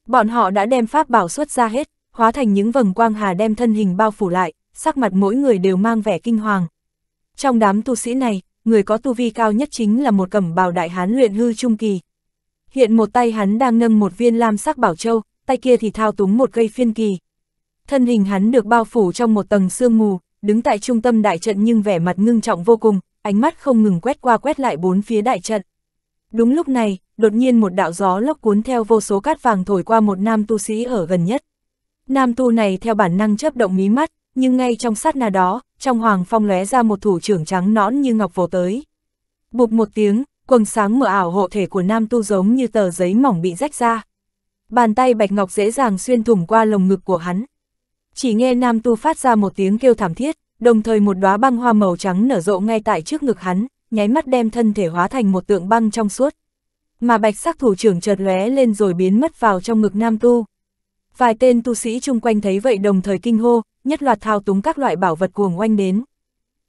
Speaker 1: Bọn họ đã đem pháp bảo xuất ra hết, hóa thành những vầng quang hà đem thân hình bao phủ lại, sắc mặt mỗi người đều mang vẻ kinh hoàng. Trong đám tu sĩ này, người có tu vi cao nhất chính là một cẩm bào đại hán luyện hư trung kỳ. Hiện một tay hắn đang nâng một viên lam sắc bảo châu, tay kia thì thao túng một cây phiên kỳ thân hình hắn được bao phủ trong một tầng sương mù, đứng tại trung tâm đại trận nhưng vẻ mặt ngưng trọng vô cùng, ánh mắt không ngừng quét qua quét lại bốn phía đại trận. Đúng lúc này, đột nhiên một đạo gió lốc cuốn theo vô số cát vàng thổi qua một nam tu sĩ ở gần nhất. Nam tu này theo bản năng chấp động mí mắt, nhưng ngay trong sát na đó, trong hoàng phong lóe ra một thủ trưởng trắng nõn như ngọc vồ tới. Bụp một tiếng, quầng sáng mờ ảo hộ thể của nam tu giống như tờ giấy mỏng bị rách ra. Bàn tay bạch ngọc dễ dàng xuyên thủng qua lồng ngực của hắn chỉ nghe nam tu phát ra một tiếng kêu thảm thiết, đồng thời một đóa băng hoa màu trắng nở rộ ngay tại trước ngực hắn, nháy mắt đem thân thể hóa thành một tượng băng trong suốt. Mà bạch sắc thủ trưởng chợt lóe lên rồi biến mất vào trong ngực nam tu. Vài tên tu sĩ chung quanh thấy vậy đồng thời kinh hô, nhất loạt thao túng các loại bảo vật cuồng oanh đến.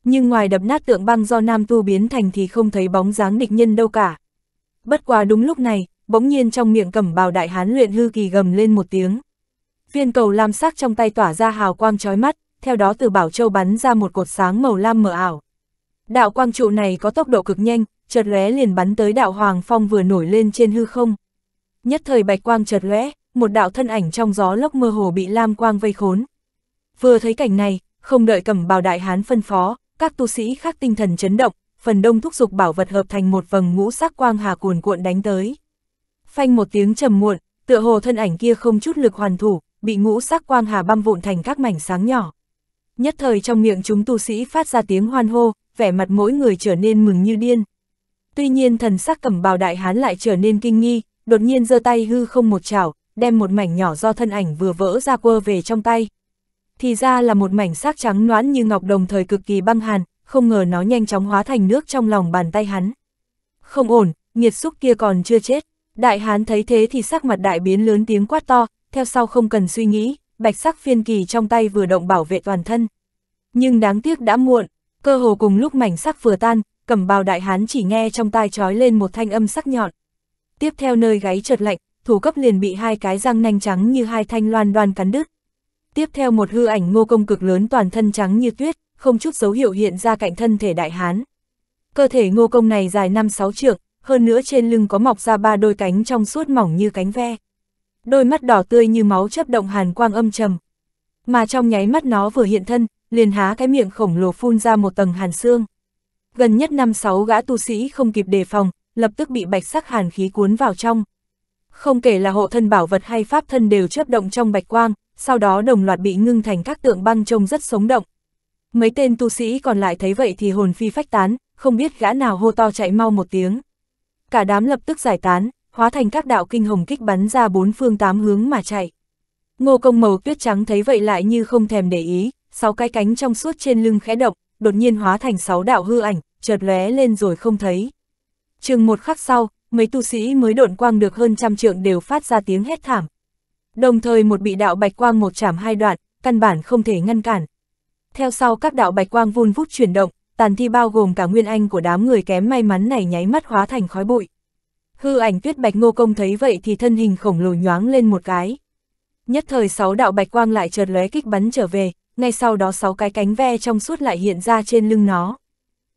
Speaker 1: Nhưng ngoài đập nát tượng băng do nam tu biến thành thì không thấy bóng dáng địch nhân đâu cả. Bất quá đúng lúc này, bỗng nhiên trong miệng cẩm bào đại hán luyện hư kỳ gầm lên một tiếng viên cầu lam sắc trong tay tỏa ra hào quang chói mắt, theo đó từ bảo châu bắn ra một cột sáng màu lam mờ ảo. Đạo quang trụ này có tốc độ cực nhanh, chợt lóe liền bắn tới đạo hoàng phong vừa nổi lên trên hư không. Nhất thời bạch quang chợt lóe, một đạo thân ảnh trong gió lốc mơ hồ bị lam quang vây khốn. Vừa thấy cảnh này, không đợi cầm bào đại hán phân phó, các tu sĩ khác tinh thần chấn động, phần đông thúc dục bảo vật hợp thành một vầng ngũ sắc quang hà cuồn cuộn đánh tới. Phanh một tiếng trầm muộn, tựa hồ thân ảnh kia không chút lực hoàn thủ, bị ngũ sắc quang hà băm vụn thành các mảnh sáng nhỏ. Nhất thời trong miệng chúng tu sĩ phát ra tiếng hoan hô, vẻ mặt mỗi người trở nên mừng như điên. Tuy nhiên thần sắc cầm bào đại hán lại trở nên kinh nghi, đột nhiên giơ tay hư không một chảo, đem một mảnh nhỏ do thân ảnh vừa vỡ ra quơ về trong tay. Thì ra là một mảnh sắc trắng noãn như ngọc đồng thời cực kỳ băng hàn, không ngờ nó nhanh chóng hóa thành nước trong lòng bàn tay hắn. Không ổn, nghiệt xúc kia còn chưa chết. Đại hán thấy thế thì sắc mặt đại biến lớn tiếng quát to, theo sau không cần suy nghĩ, bạch sắc phiên kỳ trong tay vừa động bảo vệ toàn thân. Nhưng đáng tiếc đã muộn, cơ hồ cùng lúc mảnh sắc vừa tan, cầm bào đại hán chỉ nghe trong tai trói lên một thanh âm sắc nhọn. Tiếp theo nơi gáy chợt lạnh, thủ cấp liền bị hai cái răng nanh trắng như hai thanh loan đoan cắn đứt. Tiếp theo một hư ảnh ngô công cực lớn toàn thân trắng như tuyết, không chút dấu hiệu hiện ra cạnh thân thể đại hán. Cơ thể ngô công này dài 5-6 trượng, hơn nữa trên lưng có mọc ra ba đôi cánh trong suốt mỏng như cánh ve đôi mắt đỏ tươi như máu chấp động hàn quang âm trầm. Mà trong nháy mắt nó vừa hiện thân, liền há cái miệng khổng lồ phun ra một tầng hàn xương. Gần nhất năm sáu gã tu sĩ không kịp đề phòng, lập tức bị bạch sắc hàn khí cuốn vào trong. Không kể là hộ thân bảo vật hay pháp thân đều chấp động trong bạch quang, sau đó đồng loạt bị ngưng thành các tượng băng trông rất sống động. Mấy tên tu sĩ còn lại thấy vậy thì hồn phi phách tán, không biết gã nào hô to chạy mau một tiếng. Cả đám lập tức giải tán, hóa thành các đạo kinh hồng kích bắn ra bốn phương tám hướng mà chạy. Ngô công màu tuyết trắng thấy vậy lại như không thèm để ý, sáu cái cánh trong suốt trên lưng khẽ động, đột nhiên hóa thành sáu đạo hư ảnh, chợt lóe lên rồi không thấy. Chừng một khắc sau, mấy tu sĩ mới độn quang được hơn trăm trượng đều phát ra tiếng hét thảm. Đồng thời một bị đạo bạch quang một chảm hai đoạn, căn bản không thể ngăn cản. Theo sau các đạo bạch quang vun vút chuyển động, tàn thi bao gồm cả nguyên anh của đám người kém may mắn này nháy mắt hóa thành khói bụi. Hư ảnh tuyết bạch ngô công thấy vậy thì thân hình khổng lồ nhoáng lên một cái. Nhất thời sáu đạo bạch quang lại chợt lóe kích bắn trở về, ngay sau đó sáu cái cánh ve trong suốt lại hiện ra trên lưng nó.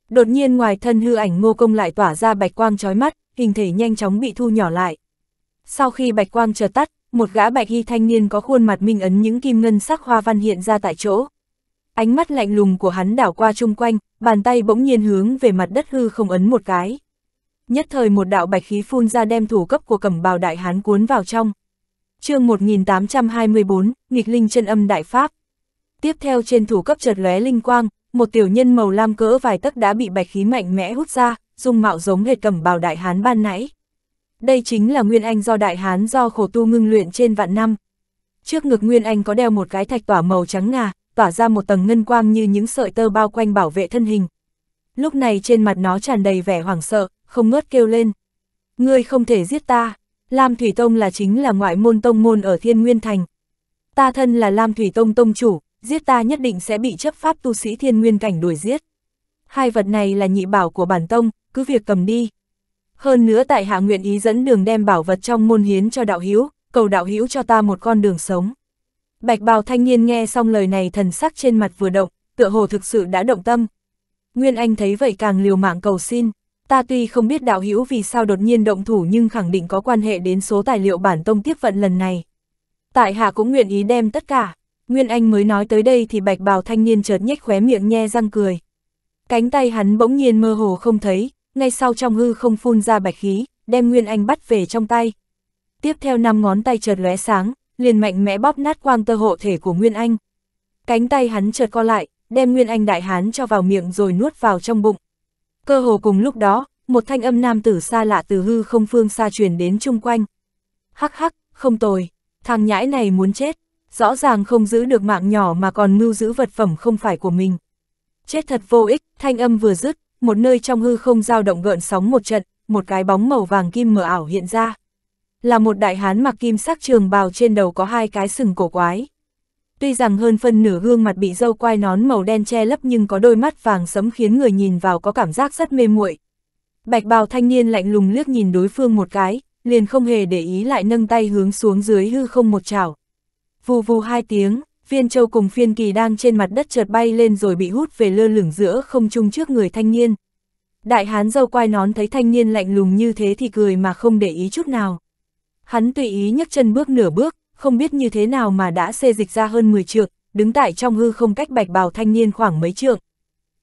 Speaker 1: Đột nhiên ngoài thân hư ảnh ngô công lại tỏa ra bạch quang chói mắt, hình thể nhanh chóng bị thu nhỏ lại. Sau khi bạch quang chợt tắt, một gã bạch y thanh niên có khuôn mặt minh ấn những kim ngân sắc hoa văn hiện ra tại chỗ. Ánh mắt lạnh lùng của hắn đảo qua chung quanh, bàn tay bỗng nhiên hướng về mặt đất hư không ấn một cái. Nhất thời một đạo bạch khí phun ra đem thủ cấp của cẩm bào đại hán cuốn vào trong. chương 1824, nghịch linh chân âm đại pháp. Tiếp theo trên thủ cấp chợt lóe linh quang, một tiểu nhân màu lam cỡ vài tấc đã bị bạch khí mạnh mẽ hút ra, dung mạo giống hệt cẩm bào đại hán ban nãy. Đây chính là nguyên anh do đại hán do khổ tu ngưng luyện trên vạn năm. Trước ngực nguyên anh có đeo một cái thạch tỏa màu trắng ngà, tỏa ra một tầng ngân quang như những sợi tơ bao quanh bảo vệ thân hình. Lúc này trên mặt nó tràn đầy vẻ hoảng sợ, không ngớt kêu lên. Ngươi không thể giết ta, Lam Thủy Tông là chính là ngoại môn tông môn ở Thiên Nguyên Thành. Ta thân là Lam Thủy Tông tông chủ, giết ta nhất định sẽ bị chấp pháp tu sĩ Thiên Nguyên Cảnh đuổi giết. Hai vật này là nhị bảo của bản tông, cứ việc cầm đi. Hơn nữa tại hạ nguyện ý dẫn đường đem bảo vật trong môn hiến cho đạo hữu cầu đạo hữu cho ta một con đường sống. Bạch bào thanh niên nghe xong lời này thần sắc trên mặt vừa động, tựa hồ thực sự đã động tâm. Nguyên Anh thấy vậy càng liều mạng cầu xin ta tuy không biết đạo hữu vì sao đột nhiên động thủ nhưng khẳng định có quan hệ đến số tài liệu bản tông tiếp vận lần này. Tại hạ cũng nguyện ý đem tất cả, Nguyên Anh mới nói tới đây thì bạch bào thanh niên chợt nhếch khóe miệng nhe răng cười. Cánh tay hắn bỗng nhiên mơ hồ không thấy, ngay sau trong hư không phun ra bạch khí, đem Nguyên Anh bắt về trong tay. Tiếp theo năm ngón tay chợt lóe sáng, liền mạnh mẽ bóp nát quang tơ hộ thể của Nguyên Anh. Cánh tay hắn chợt co lại, đem Nguyên Anh đại hán cho vào miệng rồi nuốt vào trong bụng. Cơ hồ cùng lúc đó, một thanh âm nam tử xa lạ từ hư không phương xa truyền đến chung quanh. Hắc hắc, không tồi, thằng nhãi này muốn chết, rõ ràng không giữ được mạng nhỏ mà còn mưu giữ vật phẩm không phải của mình. Chết thật vô ích, thanh âm vừa dứt, một nơi trong hư không dao động gợn sóng một trận, một cái bóng màu vàng kim mờ ảo hiện ra. Là một đại hán mặc kim sắc trường bào trên đầu có hai cái sừng cổ quái. Tuy rằng hơn phân nửa gương mặt bị dâu quai nón màu đen che lấp nhưng có đôi mắt vàng sẫm khiến người nhìn vào có cảm giác rất mê muội. Bạch bào thanh niên lạnh lùng liếc nhìn đối phương một cái, liền không hề để ý lại nâng tay hướng xuống dưới hư không một chảo. Vù vù hai tiếng, viên châu cùng phiên kỳ đang trên mặt đất chợt bay lên rồi bị hút về lơ lửng giữa không trung trước người thanh niên. Đại hán dâu quai nón thấy thanh niên lạnh lùng như thế thì cười mà không để ý chút nào. Hắn tùy ý nhấc chân bước nửa bước, không biết như thế nào mà đã xê dịch ra hơn 10 trượng, đứng tại trong hư không cách bạch bào thanh niên khoảng mấy trượng.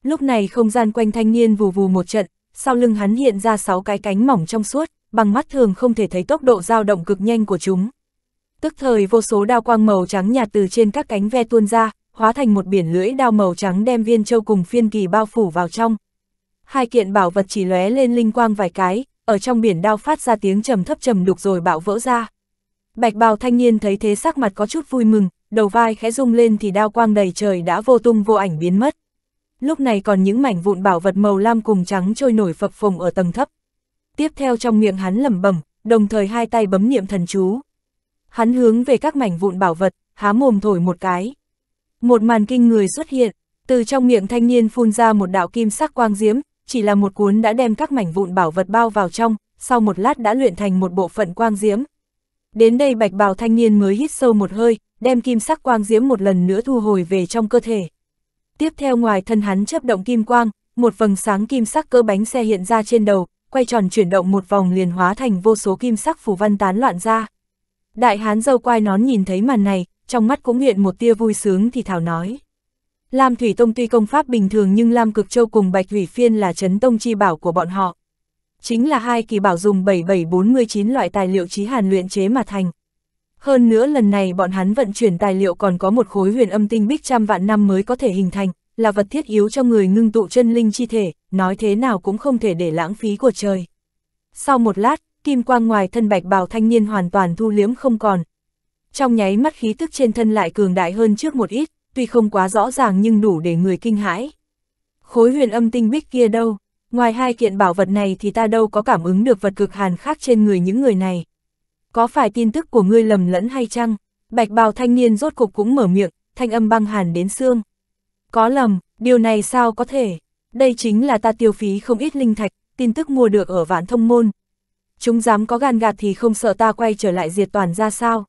Speaker 1: Lúc này không gian quanh thanh niên vù vù một trận, sau lưng hắn hiện ra 6 cái cánh mỏng trong suốt, bằng mắt thường không thể thấy tốc độ dao động cực nhanh của chúng. Tức thời vô số đao quang màu trắng nhạt từ trên các cánh ve tuôn ra, hóa thành một biển lưỡi đao màu trắng đem viên châu cùng phiên kỳ bao phủ vào trong. Hai kiện bảo vật chỉ lóe lên linh quang vài cái, ở trong biển đao phát ra tiếng trầm thấp trầm đục rồi bạo vỡ ra. Bạch bào thanh niên thấy thế sắc mặt có chút vui mừng, đầu vai khẽ rung lên thì đao quang đầy trời đã vô tung vô ảnh biến mất. Lúc này còn những mảnh vụn bảo vật màu lam cùng trắng trôi nổi phập phồng ở tầng thấp. Tiếp theo trong miệng hắn lẩm bẩm, đồng thời hai tay bấm niệm thần chú. Hắn hướng về các mảnh vụn bảo vật, há mồm thổi một cái. Một màn kinh người xuất hiện, từ trong miệng thanh niên phun ra một đạo kim sắc quang diễm, chỉ là một cuốn đã đem các mảnh vụn bảo vật bao vào trong, sau một lát đã luyện thành một bộ phận quang diễm, Đến đây bạch bào thanh niên mới hít sâu một hơi, đem kim sắc quang diễm một lần nữa thu hồi về trong cơ thể. Tiếp theo ngoài thân hắn chấp động kim quang, một vầng sáng kim sắc cơ bánh xe hiện ra trên đầu, quay tròn chuyển động một vòng liền hóa thành vô số kim sắc phủ văn tán loạn ra. Đại hán dâu quai nón nhìn thấy màn này, trong mắt cũng hiện một tia vui sướng thì thảo nói. Lam Thủy Tông tuy công pháp bình thường nhưng Lam Cực Châu cùng Bạch Thủy Phiên là chấn tông chi bảo của bọn họ chính là hai kỳ bảo dùng 7749 loại tài liệu trí hàn luyện chế mà thành. Hơn nữa lần này bọn hắn vận chuyển tài liệu còn có một khối huyền âm tinh bích trăm vạn năm mới có thể hình thành, là vật thiết yếu cho người ngưng tụ chân linh chi thể, nói thế nào cũng không thể để lãng phí của trời. Sau một lát, kim quang ngoài thân bạch bào thanh niên hoàn toàn thu liếm không còn. Trong nháy mắt khí tức trên thân lại cường đại hơn trước một ít, tuy không quá rõ ràng nhưng đủ để người kinh hãi. Khối huyền âm tinh bích kia đâu? Ngoài hai kiện bảo vật này thì ta đâu có cảm ứng được vật cực hàn khác trên người những người này. Có phải tin tức của ngươi lầm lẫn hay chăng? Bạch bào thanh niên rốt cục cũng mở miệng, thanh âm băng hàn đến xương. Có lầm, điều này sao có thể? Đây chính là ta tiêu phí không ít linh thạch, tin tức mua được ở vạn thông môn. Chúng dám có gan gạt thì không sợ ta quay trở lại diệt toàn ra sao?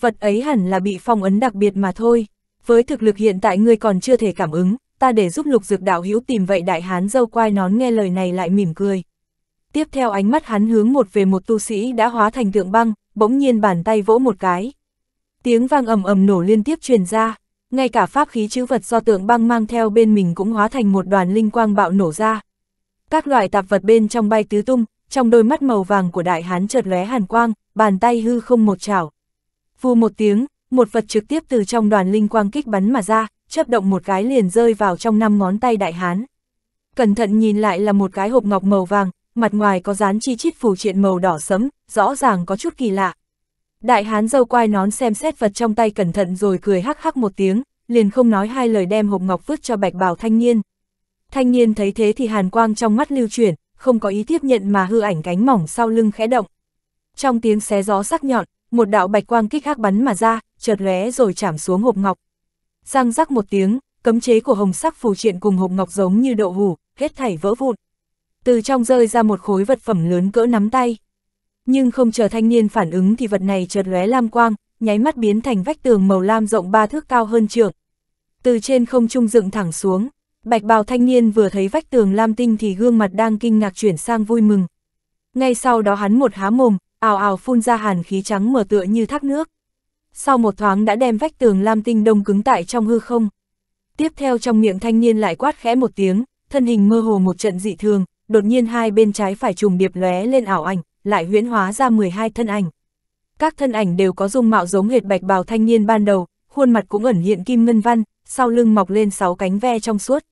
Speaker 1: Vật ấy hẳn là bị phong ấn đặc biệt mà thôi. Với thực lực hiện tại ngươi còn chưa thể cảm ứng, ta để giúp lục dược đạo hữu tìm vậy đại hán dâu quai nón nghe lời này lại mỉm cười. Tiếp theo ánh mắt hắn hướng một về một tu sĩ đã hóa thành tượng băng, bỗng nhiên bàn tay vỗ một cái. Tiếng vang ầm ầm nổ liên tiếp truyền ra, ngay cả pháp khí chữ vật do tượng băng mang theo bên mình cũng hóa thành một đoàn linh quang bạo nổ ra. Các loại tạp vật bên trong bay tứ tung, trong đôi mắt màu vàng của đại hán chợt lóe hàn quang, bàn tay hư không một chảo. Vù một tiếng, một vật trực tiếp từ trong đoàn linh quang kích bắn mà ra, chớp động một cái liền rơi vào trong năm ngón tay đại hán. Cẩn thận nhìn lại là một cái hộp ngọc màu vàng, mặt ngoài có dán chi chít phù triện màu đỏ sẫm, rõ ràng có chút kỳ lạ. Đại hán dâu quai nón xem xét vật trong tay cẩn thận rồi cười hắc hắc một tiếng, liền không nói hai lời đem hộp ngọc vứt cho bạch bào thanh niên. Thanh niên thấy thế thì hàn quang trong mắt lưu chuyển, không có ý tiếp nhận mà hư ảnh cánh mỏng sau lưng khẽ động. Trong tiếng xé gió sắc nhọn, một đạo bạch quang kích hắc bắn mà ra, chợt lóe rồi chạm xuống hộp ngọc. Giang rắc một tiếng, cấm chế của hồng sắc phù triện cùng hộp ngọc giống như đậu hủ, hết thảy vỡ vụn. Từ trong rơi ra một khối vật phẩm lớn cỡ nắm tay. Nhưng không chờ thanh niên phản ứng thì vật này chợt lóe lam quang, nháy mắt biến thành vách tường màu lam rộng ba thước cao hơn trượng. Từ trên không trung dựng thẳng xuống, bạch bào thanh niên vừa thấy vách tường lam tinh thì gương mặt đang kinh ngạc chuyển sang vui mừng. Ngay sau đó hắn một há mồm, ào ào phun ra hàn khí trắng mở tựa như thác nước sau một thoáng đã đem vách tường lam tinh đông cứng tại trong hư không. Tiếp theo trong miệng thanh niên lại quát khẽ một tiếng, thân hình mơ hồ một trận dị thường, đột nhiên hai bên trái phải trùng điệp lóe lên ảo ảnh, lại huyễn hóa ra 12 thân ảnh. Các thân ảnh đều có dung mạo giống hệt bạch bào thanh niên ban đầu, khuôn mặt cũng ẩn hiện kim ngân văn, sau lưng mọc lên 6 cánh ve trong suốt.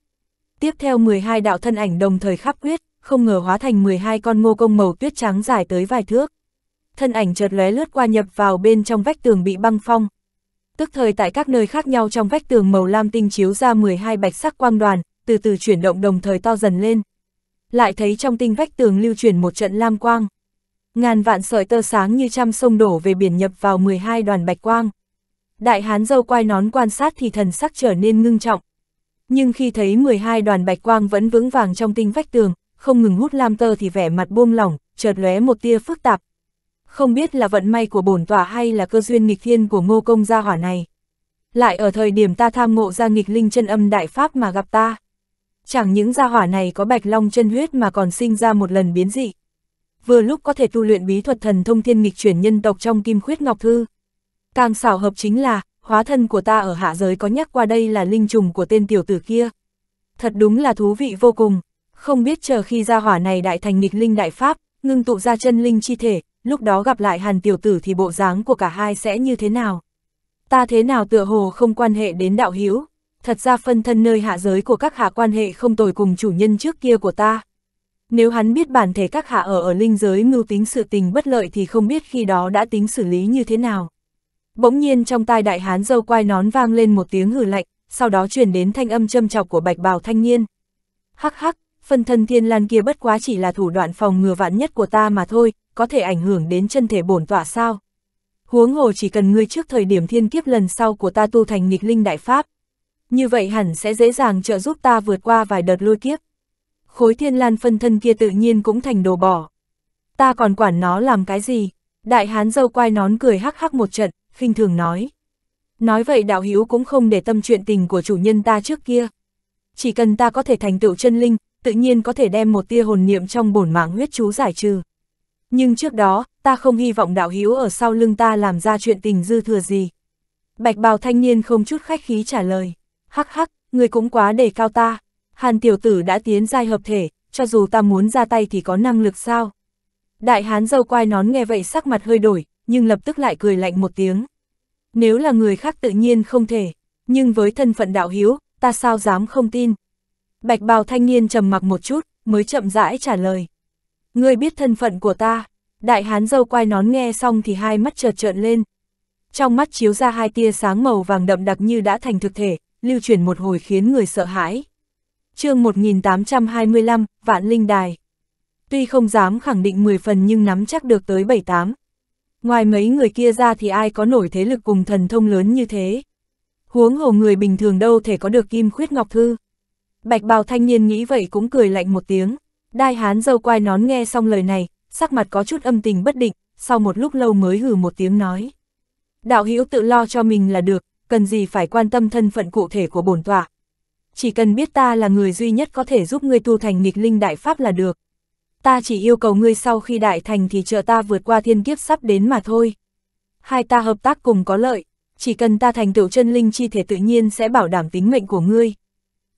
Speaker 1: Tiếp theo 12 đạo thân ảnh đồng thời khắp quyết, không ngờ hóa thành 12 con ngô công màu tuyết trắng dài tới vài thước thân ảnh chợt lóe lướt qua nhập vào bên trong vách tường bị băng phong. Tức thời tại các nơi khác nhau trong vách tường màu lam tinh chiếu ra 12 bạch sắc quang đoàn, từ từ chuyển động đồng thời to dần lên. Lại thấy trong tinh vách tường lưu chuyển một trận lam quang. Ngàn vạn sợi tơ sáng như trăm sông đổ về biển nhập vào 12 đoàn bạch quang. Đại hán dâu quai nón quan sát thì thần sắc trở nên ngưng trọng. Nhưng khi thấy 12 đoàn bạch quang vẫn vững vàng trong tinh vách tường, không ngừng hút lam tơ thì vẻ mặt buông lỏng, chợt lóe một tia phức tạp, không biết là vận may của bổn tỏa hay là cơ duyên nghịch thiên của ngô công gia hỏa này. Lại ở thời điểm ta tham ngộ ra nghịch linh chân âm đại pháp mà gặp ta. Chẳng những gia hỏa này có bạch long chân huyết mà còn sinh ra một lần biến dị. Vừa lúc có thể tu luyện bí thuật thần thông thiên nghịch chuyển nhân tộc trong kim khuyết ngọc thư. Càng xảo hợp chính là, hóa thân của ta ở hạ giới có nhắc qua đây là linh trùng của tên tiểu tử kia. Thật đúng là thú vị vô cùng, không biết chờ khi gia hỏa này đại thành nghịch linh đại pháp, ngưng tụ ra chân linh chi thể, lúc đó gặp lại hàn tiểu tử thì bộ dáng của cả hai sẽ như thế nào? Ta thế nào tựa hồ không quan hệ đến đạo hiếu, thật ra phân thân nơi hạ giới của các hạ quan hệ không tồi cùng chủ nhân trước kia của ta. Nếu hắn biết bản thể các hạ ở ở linh giới mưu tính sự tình bất lợi thì không biết khi đó đã tính xử lý như thế nào. Bỗng nhiên trong tai đại hán dâu quai nón vang lên một tiếng hử lạnh, sau đó truyền đến thanh âm châm chọc của bạch bào thanh niên. Hắc hắc, phân thân thiên lan kia bất quá chỉ là thủ đoạn phòng ngừa vạn nhất của ta mà thôi, có thể ảnh hưởng đến chân thể bổn tỏa sao? Huống hồ chỉ cần ngươi trước thời điểm thiên kiếp lần sau của ta tu thành nghịch linh đại pháp. Như vậy hẳn sẽ dễ dàng trợ giúp ta vượt qua vài đợt lôi kiếp. Khối thiên lan phân thân kia tự nhiên cũng thành đồ bỏ. Ta còn quản nó làm cái gì? Đại hán dâu quai nón cười hắc hắc một trận, khinh thường nói. Nói vậy đạo hữu cũng không để tâm chuyện tình của chủ nhân ta trước kia. Chỉ cần ta có thể thành tựu chân linh, tự nhiên có thể đem một tia hồn niệm trong bổn mạng huyết chú giải trừ. Nhưng trước đó, ta không hy vọng đạo hiếu ở sau lưng ta làm ra chuyện tình dư thừa gì. Bạch bào thanh niên không chút khách khí trả lời. Hắc hắc, người cũng quá đề cao ta. Hàn tiểu tử đã tiến giai hợp thể, cho dù ta muốn ra tay thì có năng lực sao. Đại hán dâu quai nón nghe vậy sắc mặt hơi đổi, nhưng lập tức lại cười lạnh một tiếng. Nếu là người khác tự nhiên không thể, nhưng với thân phận đạo hiếu, ta sao dám không tin. Bạch bào thanh niên trầm mặc một chút, mới chậm rãi trả lời ngươi biết thân phận của ta. Đại hán dâu quai nón nghe xong thì hai mắt chợt trợn lên. Trong mắt chiếu ra hai tia sáng màu vàng đậm đặc như đã thành thực thể, lưu chuyển một hồi khiến người sợ hãi. chương 1825, Vạn Linh Đài. Tuy không dám khẳng định 10 phần nhưng nắm chắc được tới 7-8. Ngoài mấy người kia ra thì ai có nổi thế lực cùng thần thông lớn như thế. Huống hồ người bình thường đâu thể có được kim khuyết ngọc thư. Bạch bào thanh niên nghĩ vậy cũng cười lạnh một tiếng. Đai hán dâu quai nón nghe xong lời này, sắc mặt có chút âm tình bất định, sau một lúc lâu mới hừ một tiếng nói. Đạo hữu tự lo cho mình là được, cần gì phải quan tâm thân phận cụ thể của bổn tọa. Chỉ cần biết ta là người duy nhất có thể giúp ngươi tu thành nghịch linh đại pháp là được. Ta chỉ yêu cầu ngươi sau khi đại thành thì trợ ta vượt qua thiên kiếp sắp đến mà thôi. Hai ta hợp tác cùng có lợi, chỉ cần ta thành tựu chân linh chi thể tự nhiên sẽ bảo đảm tính mệnh của ngươi.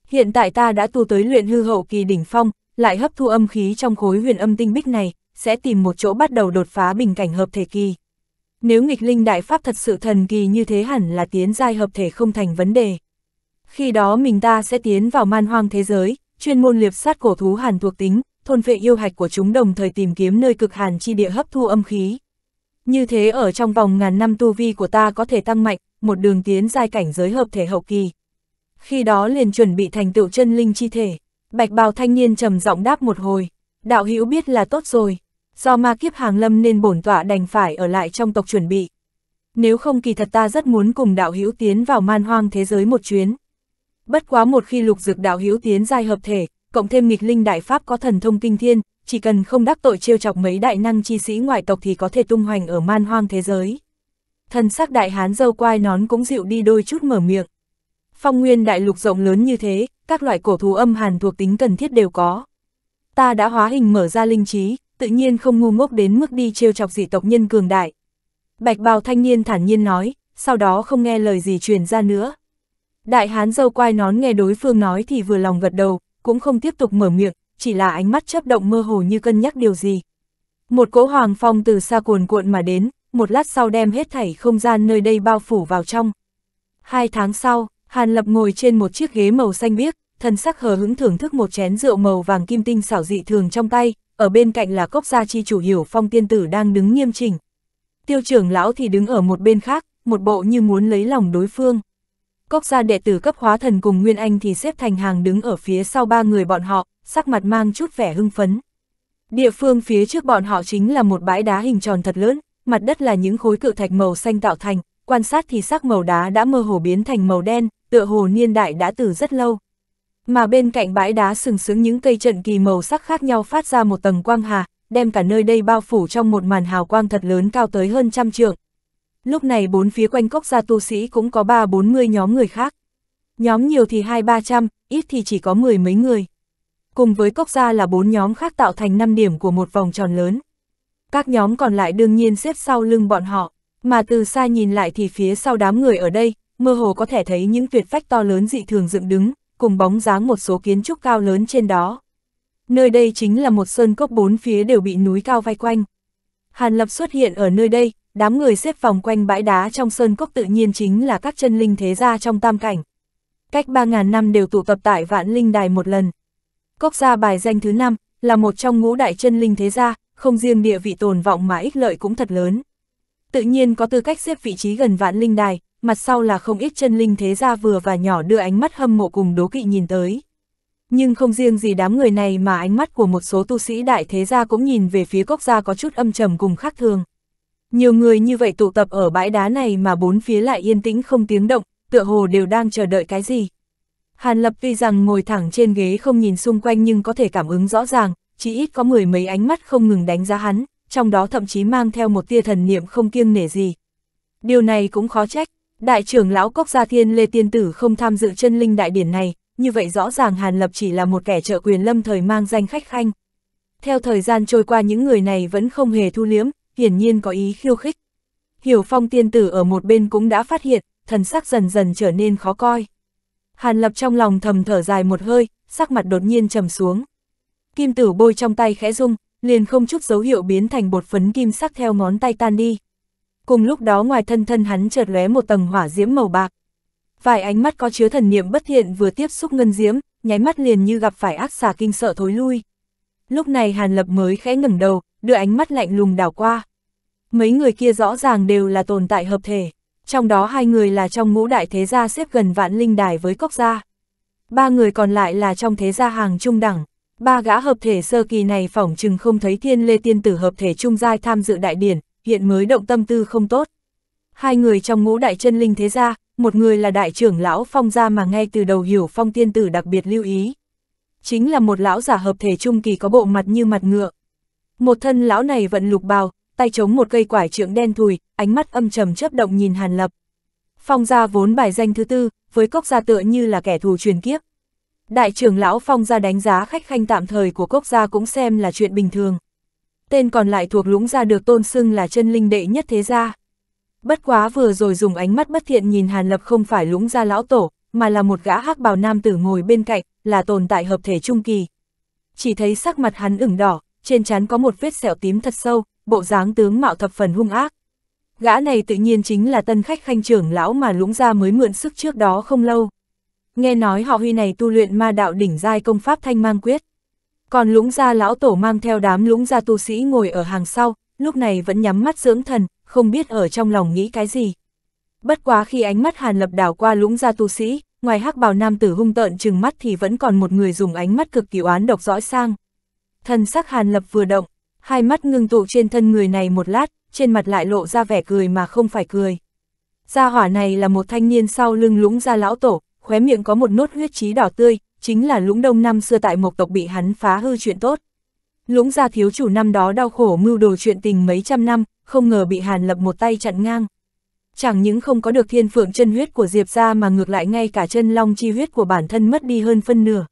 Speaker 1: Hiện tại ta đã tu tới luyện hư hậu kỳ đỉnh phong, lại hấp thu âm khí trong khối huyền âm tinh bích này, sẽ tìm một chỗ bắt đầu đột phá bình cảnh hợp thể kỳ. Nếu nghịch linh đại pháp thật sự thần kỳ như thế hẳn là tiến giai hợp thể không thành vấn đề. Khi đó mình ta sẽ tiến vào man hoang thế giới, chuyên môn liệp sát cổ thú hàn thuộc tính, thôn vệ yêu hạch của chúng đồng thời tìm kiếm nơi cực hàn chi địa hấp thu âm khí. Như thế ở trong vòng ngàn năm tu vi của ta có thể tăng mạnh, một đường tiến giai cảnh giới hợp thể hậu kỳ. Khi đó liền chuẩn bị thành tựu chân linh chi thể. Bạch bào thanh niên trầm giọng đáp một hồi, đạo hữu biết là tốt rồi, do ma kiếp hàng lâm nên bổn tọa đành phải ở lại trong tộc chuẩn bị. Nếu không kỳ thật ta rất muốn cùng đạo hữu tiến vào man hoang thế giới một chuyến. Bất quá một khi lục dược đạo hữu tiến giai hợp thể, cộng thêm nghịch linh đại pháp có thần thông kinh thiên, chỉ cần không đắc tội trêu chọc mấy đại năng chi sĩ ngoại tộc thì có thể tung hoành ở man hoang thế giới. Thần sắc đại hán dâu quai nón cũng dịu đi đôi chút mở miệng. Phong nguyên đại lục rộng lớn như thế, các loại cổ thú âm hàn thuộc tính cần thiết đều có. Ta đã hóa hình mở ra linh trí, tự nhiên không ngu ngốc đến mức đi trêu chọc dị tộc nhân cường đại. Bạch bào thanh niên thản nhiên nói, sau đó không nghe lời gì truyền ra nữa. Đại hán dâu quai nón nghe đối phương nói thì vừa lòng gật đầu, cũng không tiếp tục mở miệng, chỉ là ánh mắt chấp động mơ hồ như cân nhắc điều gì. Một cỗ hoàng phong từ xa cuồn cuộn mà đến, một lát sau đem hết thảy không gian nơi đây bao phủ vào trong. Hai tháng sau, Hàn Lập ngồi trên một chiếc ghế màu xanh biếc, thần sắc hờ hững thưởng thức một chén rượu màu vàng kim tinh xảo dị thường trong tay, ở bên cạnh là cốc gia chi chủ hiểu phong tiên tử đang đứng nghiêm chỉnh. Tiêu trưởng lão thì đứng ở một bên khác, một bộ như muốn lấy lòng đối phương. Cốc gia đệ tử cấp hóa thần cùng Nguyên Anh thì xếp thành hàng đứng ở phía sau ba người bọn họ, sắc mặt mang chút vẻ hưng phấn. Địa phương phía trước bọn họ chính là một bãi đá hình tròn thật lớn, mặt đất là những khối cự thạch màu xanh tạo thành, quan sát thì sắc màu đá đã mơ hồ biến thành màu đen, tựa hồ niên đại đã từ rất lâu. Mà bên cạnh bãi đá sừng sững những cây trận kỳ màu sắc khác nhau phát ra một tầng quang hà, đem cả nơi đây bao phủ trong một màn hào quang thật lớn cao tới hơn trăm trượng. Lúc này bốn phía quanh cốc gia tu sĩ cũng có ba bốn mươi nhóm người khác. Nhóm nhiều thì hai ba trăm, ít thì chỉ có mười mấy người. Cùng với cốc gia là bốn nhóm khác tạo thành năm điểm của một vòng tròn lớn. Các nhóm còn lại đương nhiên xếp sau lưng bọn họ, mà từ xa nhìn lại thì phía sau đám người ở đây, mơ hồ có thể thấy những tuyệt phách to lớn dị thường dựng đứng, cùng bóng dáng một số kiến trúc cao lớn trên đó. Nơi đây chính là một sơn cốc bốn phía đều bị núi cao vây quanh. Hàn Lập xuất hiện ở nơi đây, đám người xếp vòng quanh bãi đá trong sơn cốc tự nhiên chính là các chân linh thế gia trong tam cảnh. Cách 3.000 năm đều tụ tập tại vạn linh đài một lần. Cốc gia bài danh thứ 5 là một trong ngũ đại chân linh thế gia, không riêng địa vị tồn vọng mà ích lợi cũng thật lớn. Tự nhiên có tư cách xếp vị trí gần vạn linh đài, mặt sau là không ít chân linh thế gia vừa và nhỏ đưa ánh mắt hâm mộ cùng đố kỵ nhìn tới. Nhưng không riêng gì đám người này mà ánh mắt của một số tu sĩ đại thế gia cũng nhìn về phía cốc gia có chút âm trầm cùng khác thường. Nhiều người như vậy tụ tập ở bãi đá này mà bốn phía lại yên tĩnh không tiếng động, tựa hồ đều đang chờ đợi cái gì. Hàn Lập tuy rằng ngồi thẳng trên ghế không nhìn xung quanh nhưng có thể cảm ứng rõ ràng, chỉ ít có mười mấy ánh mắt không ngừng đánh giá hắn, trong đó thậm chí mang theo một tia thần niệm không kiêng nể gì. Điều này cũng khó trách, Đại trưởng lão Cốc Gia Thiên Lê Tiên Tử không tham dự chân linh đại điển này, như vậy rõ ràng Hàn Lập chỉ là một kẻ trợ quyền lâm thời mang danh khách khanh. Theo thời gian trôi qua những người này vẫn không hề thu liếm, hiển nhiên có ý khiêu khích. Hiểu Phong Tiên Tử ở một bên cũng đã phát hiện, thần sắc dần dần trở nên khó coi. Hàn Lập trong lòng thầm thở dài một hơi, sắc mặt đột nhiên trầm xuống. Kim tử bôi trong tay khẽ rung, liền không chút dấu hiệu biến thành bột phấn kim sắc theo ngón tay tan đi. Cùng lúc đó ngoài thân thân hắn chợt lóe một tầng hỏa diễm màu bạc. Vài ánh mắt có chứa thần niệm bất thiện vừa tiếp xúc ngân diễm, nháy mắt liền như gặp phải ác xà kinh sợ thối lui. Lúc này Hàn Lập mới khẽ ngẩng đầu, đưa ánh mắt lạnh lùng đảo qua. Mấy người kia rõ ràng đều là tồn tại hợp thể, trong đó hai người là trong ngũ đại thế gia xếp gần vạn linh đài với cốc gia. Ba người còn lại là trong thế gia hàng trung đẳng, ba gã hợp thể sơ kỳ này phỏng chừng không thấy thiên lê tiên tử hợp thể trung giai tham dự đại điển, hiện mới động tâm tư không tốt. Hai người trong ngũ đại chân linh thế gia, một người là đại trưởng lão phong gia mà ngay từ đầu hiểu phong tiên tử đặc biệt lưu ý. Chính là một lão giả hợp thể trung kỳ có bộ mặt như mặt ngựa. Một thân lão này vận lục bào, tay chống một cây quải trượng đen thùi, ánh mắt âm trầm chớp động nhìn Hàn Lập. Phong gia vốn bài danh thứ tư, với cốc gia tựa như là kẻ thù truyền kiếp. Đại trưởng lão Phong gia đánh giá khách khanh tạm thời của cốc gia cũng xem là chuyện bình thường tên còn lại thuộc lũng gia được tôn xưng là chân linh đệ nhất thế gia. Bất quá vừa rồi dùng ánh mắt bất thiện nhìn Hàn Lập không phải lũng gia lão tổ, mà là một gã hắc bào nam tử ngồi bên cạnh, là tồn tại hợp thể trung kỳ. Chỉ thấy sắc mặt hắn ửng đỏ, trên trán có một vết sẹo tím thật sâu, bộ dáng tướng mạo thập phần hung ác. Gã này tự nhiên chính là tân khách khanh trưởng lão mà lũng gia mới mượn sức trước đó không lâu. Nghe nói họ huy này tu luyện ma đạo đỉnh giai công pháp thanh mang quyết. Còn lũng gia lão tổ mang theo đám lũng gia tu sĩ ngồi ở hàng sau, lúc này vẫn nhắm mắt dưỡng thần, không biết ở trong lòng nghĩ cái gì. Bất quá khi ánh mắt Hàn Lập đảo qua lũng gia tu sĩ, ngoài hắc bào nam tử hung tợn chừng mắt thì vẫn còn một người dùng ánh mắt cực kỳ oán độc dõi sang. Thần sắc Hàn Lập vừa động, hai mắt ngưng tụ trên thân người này một lát, trên mặt lại lộ ra vẻ cười mà không phải cười. Gia hỏa này là một thanh niên sau lưng lũng gia lão tổ, khóe miệng có một nốt huyết trí đỏ tươi, chính là lũng đông năm xưa tại mộc tộc bị hắn phá hư chuyện tốt. Lũng gia thiếu chủ năm đó đau khổ mưu đồ chuyện tình mấy trăm năm, không ngờ bị hàn lập một tay chặn ngang. Chẳng những không có được thiên phượng chân huyết của Diệp ra mà ngược lại ngay cả chân long chi huyết của bản thân mất đi hơn phân nửa.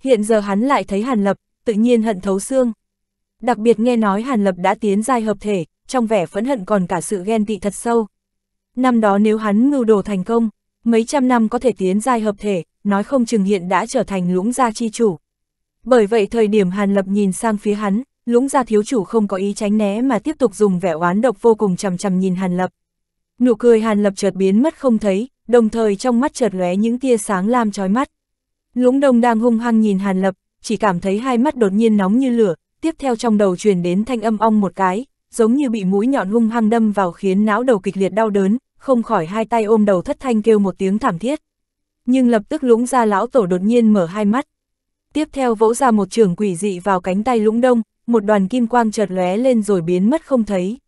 Speaker 1: Hiện giờ hắn lại thấy hàn lập, tự nhiên hận thấu xương. Đặc biệt nghe nói hàn lập đã tiến giai hợp thể, trong vẻ phẫn hận còn cả sự ghen tị thật sâu. Năm đó nếu hắn mưu đồ thành công, mấy trăm năm có thể tiến giai hợp thể, nói không chừng hiện đã trở thành lũng gia chi chủ. Bởi vậy thời điểm Hàn Lập nhìn sang phía hắn, lũng gia thiếu chủ không có ý tránh né mà tiếp tục dùng vẻ oán độc vô cùng chầm chầm nhìn Hàn Lập. Nụ cười Hàn Lập chợt biến mất không thấy, đồng thời trong mắt chợt lóe những tia sáng lam chói mắt. Lũng đông đang hung hăng nhìn Hàn Lập, chỉ cảm thấy hai mắt đột nhiên nóng như lửa, tiếp theo trong đầu truyền đến thanh âm ong một cái, giống như bị mũi nhọn hung hăng đâm vào khiến não đầu kịch liệt đau đớn, không khỏi hai tay ôm đầu thất thanh kêu một tiếng thảm thiết nhưng lập tức lũng gia lão tổ đột nhiên mở hai mắt. Tiếp theo vỗ ra một trường quỷ dị vào cánh tay lũng đông, một đoàn kim quang chợt lóe lên rồi biến mất không thấy.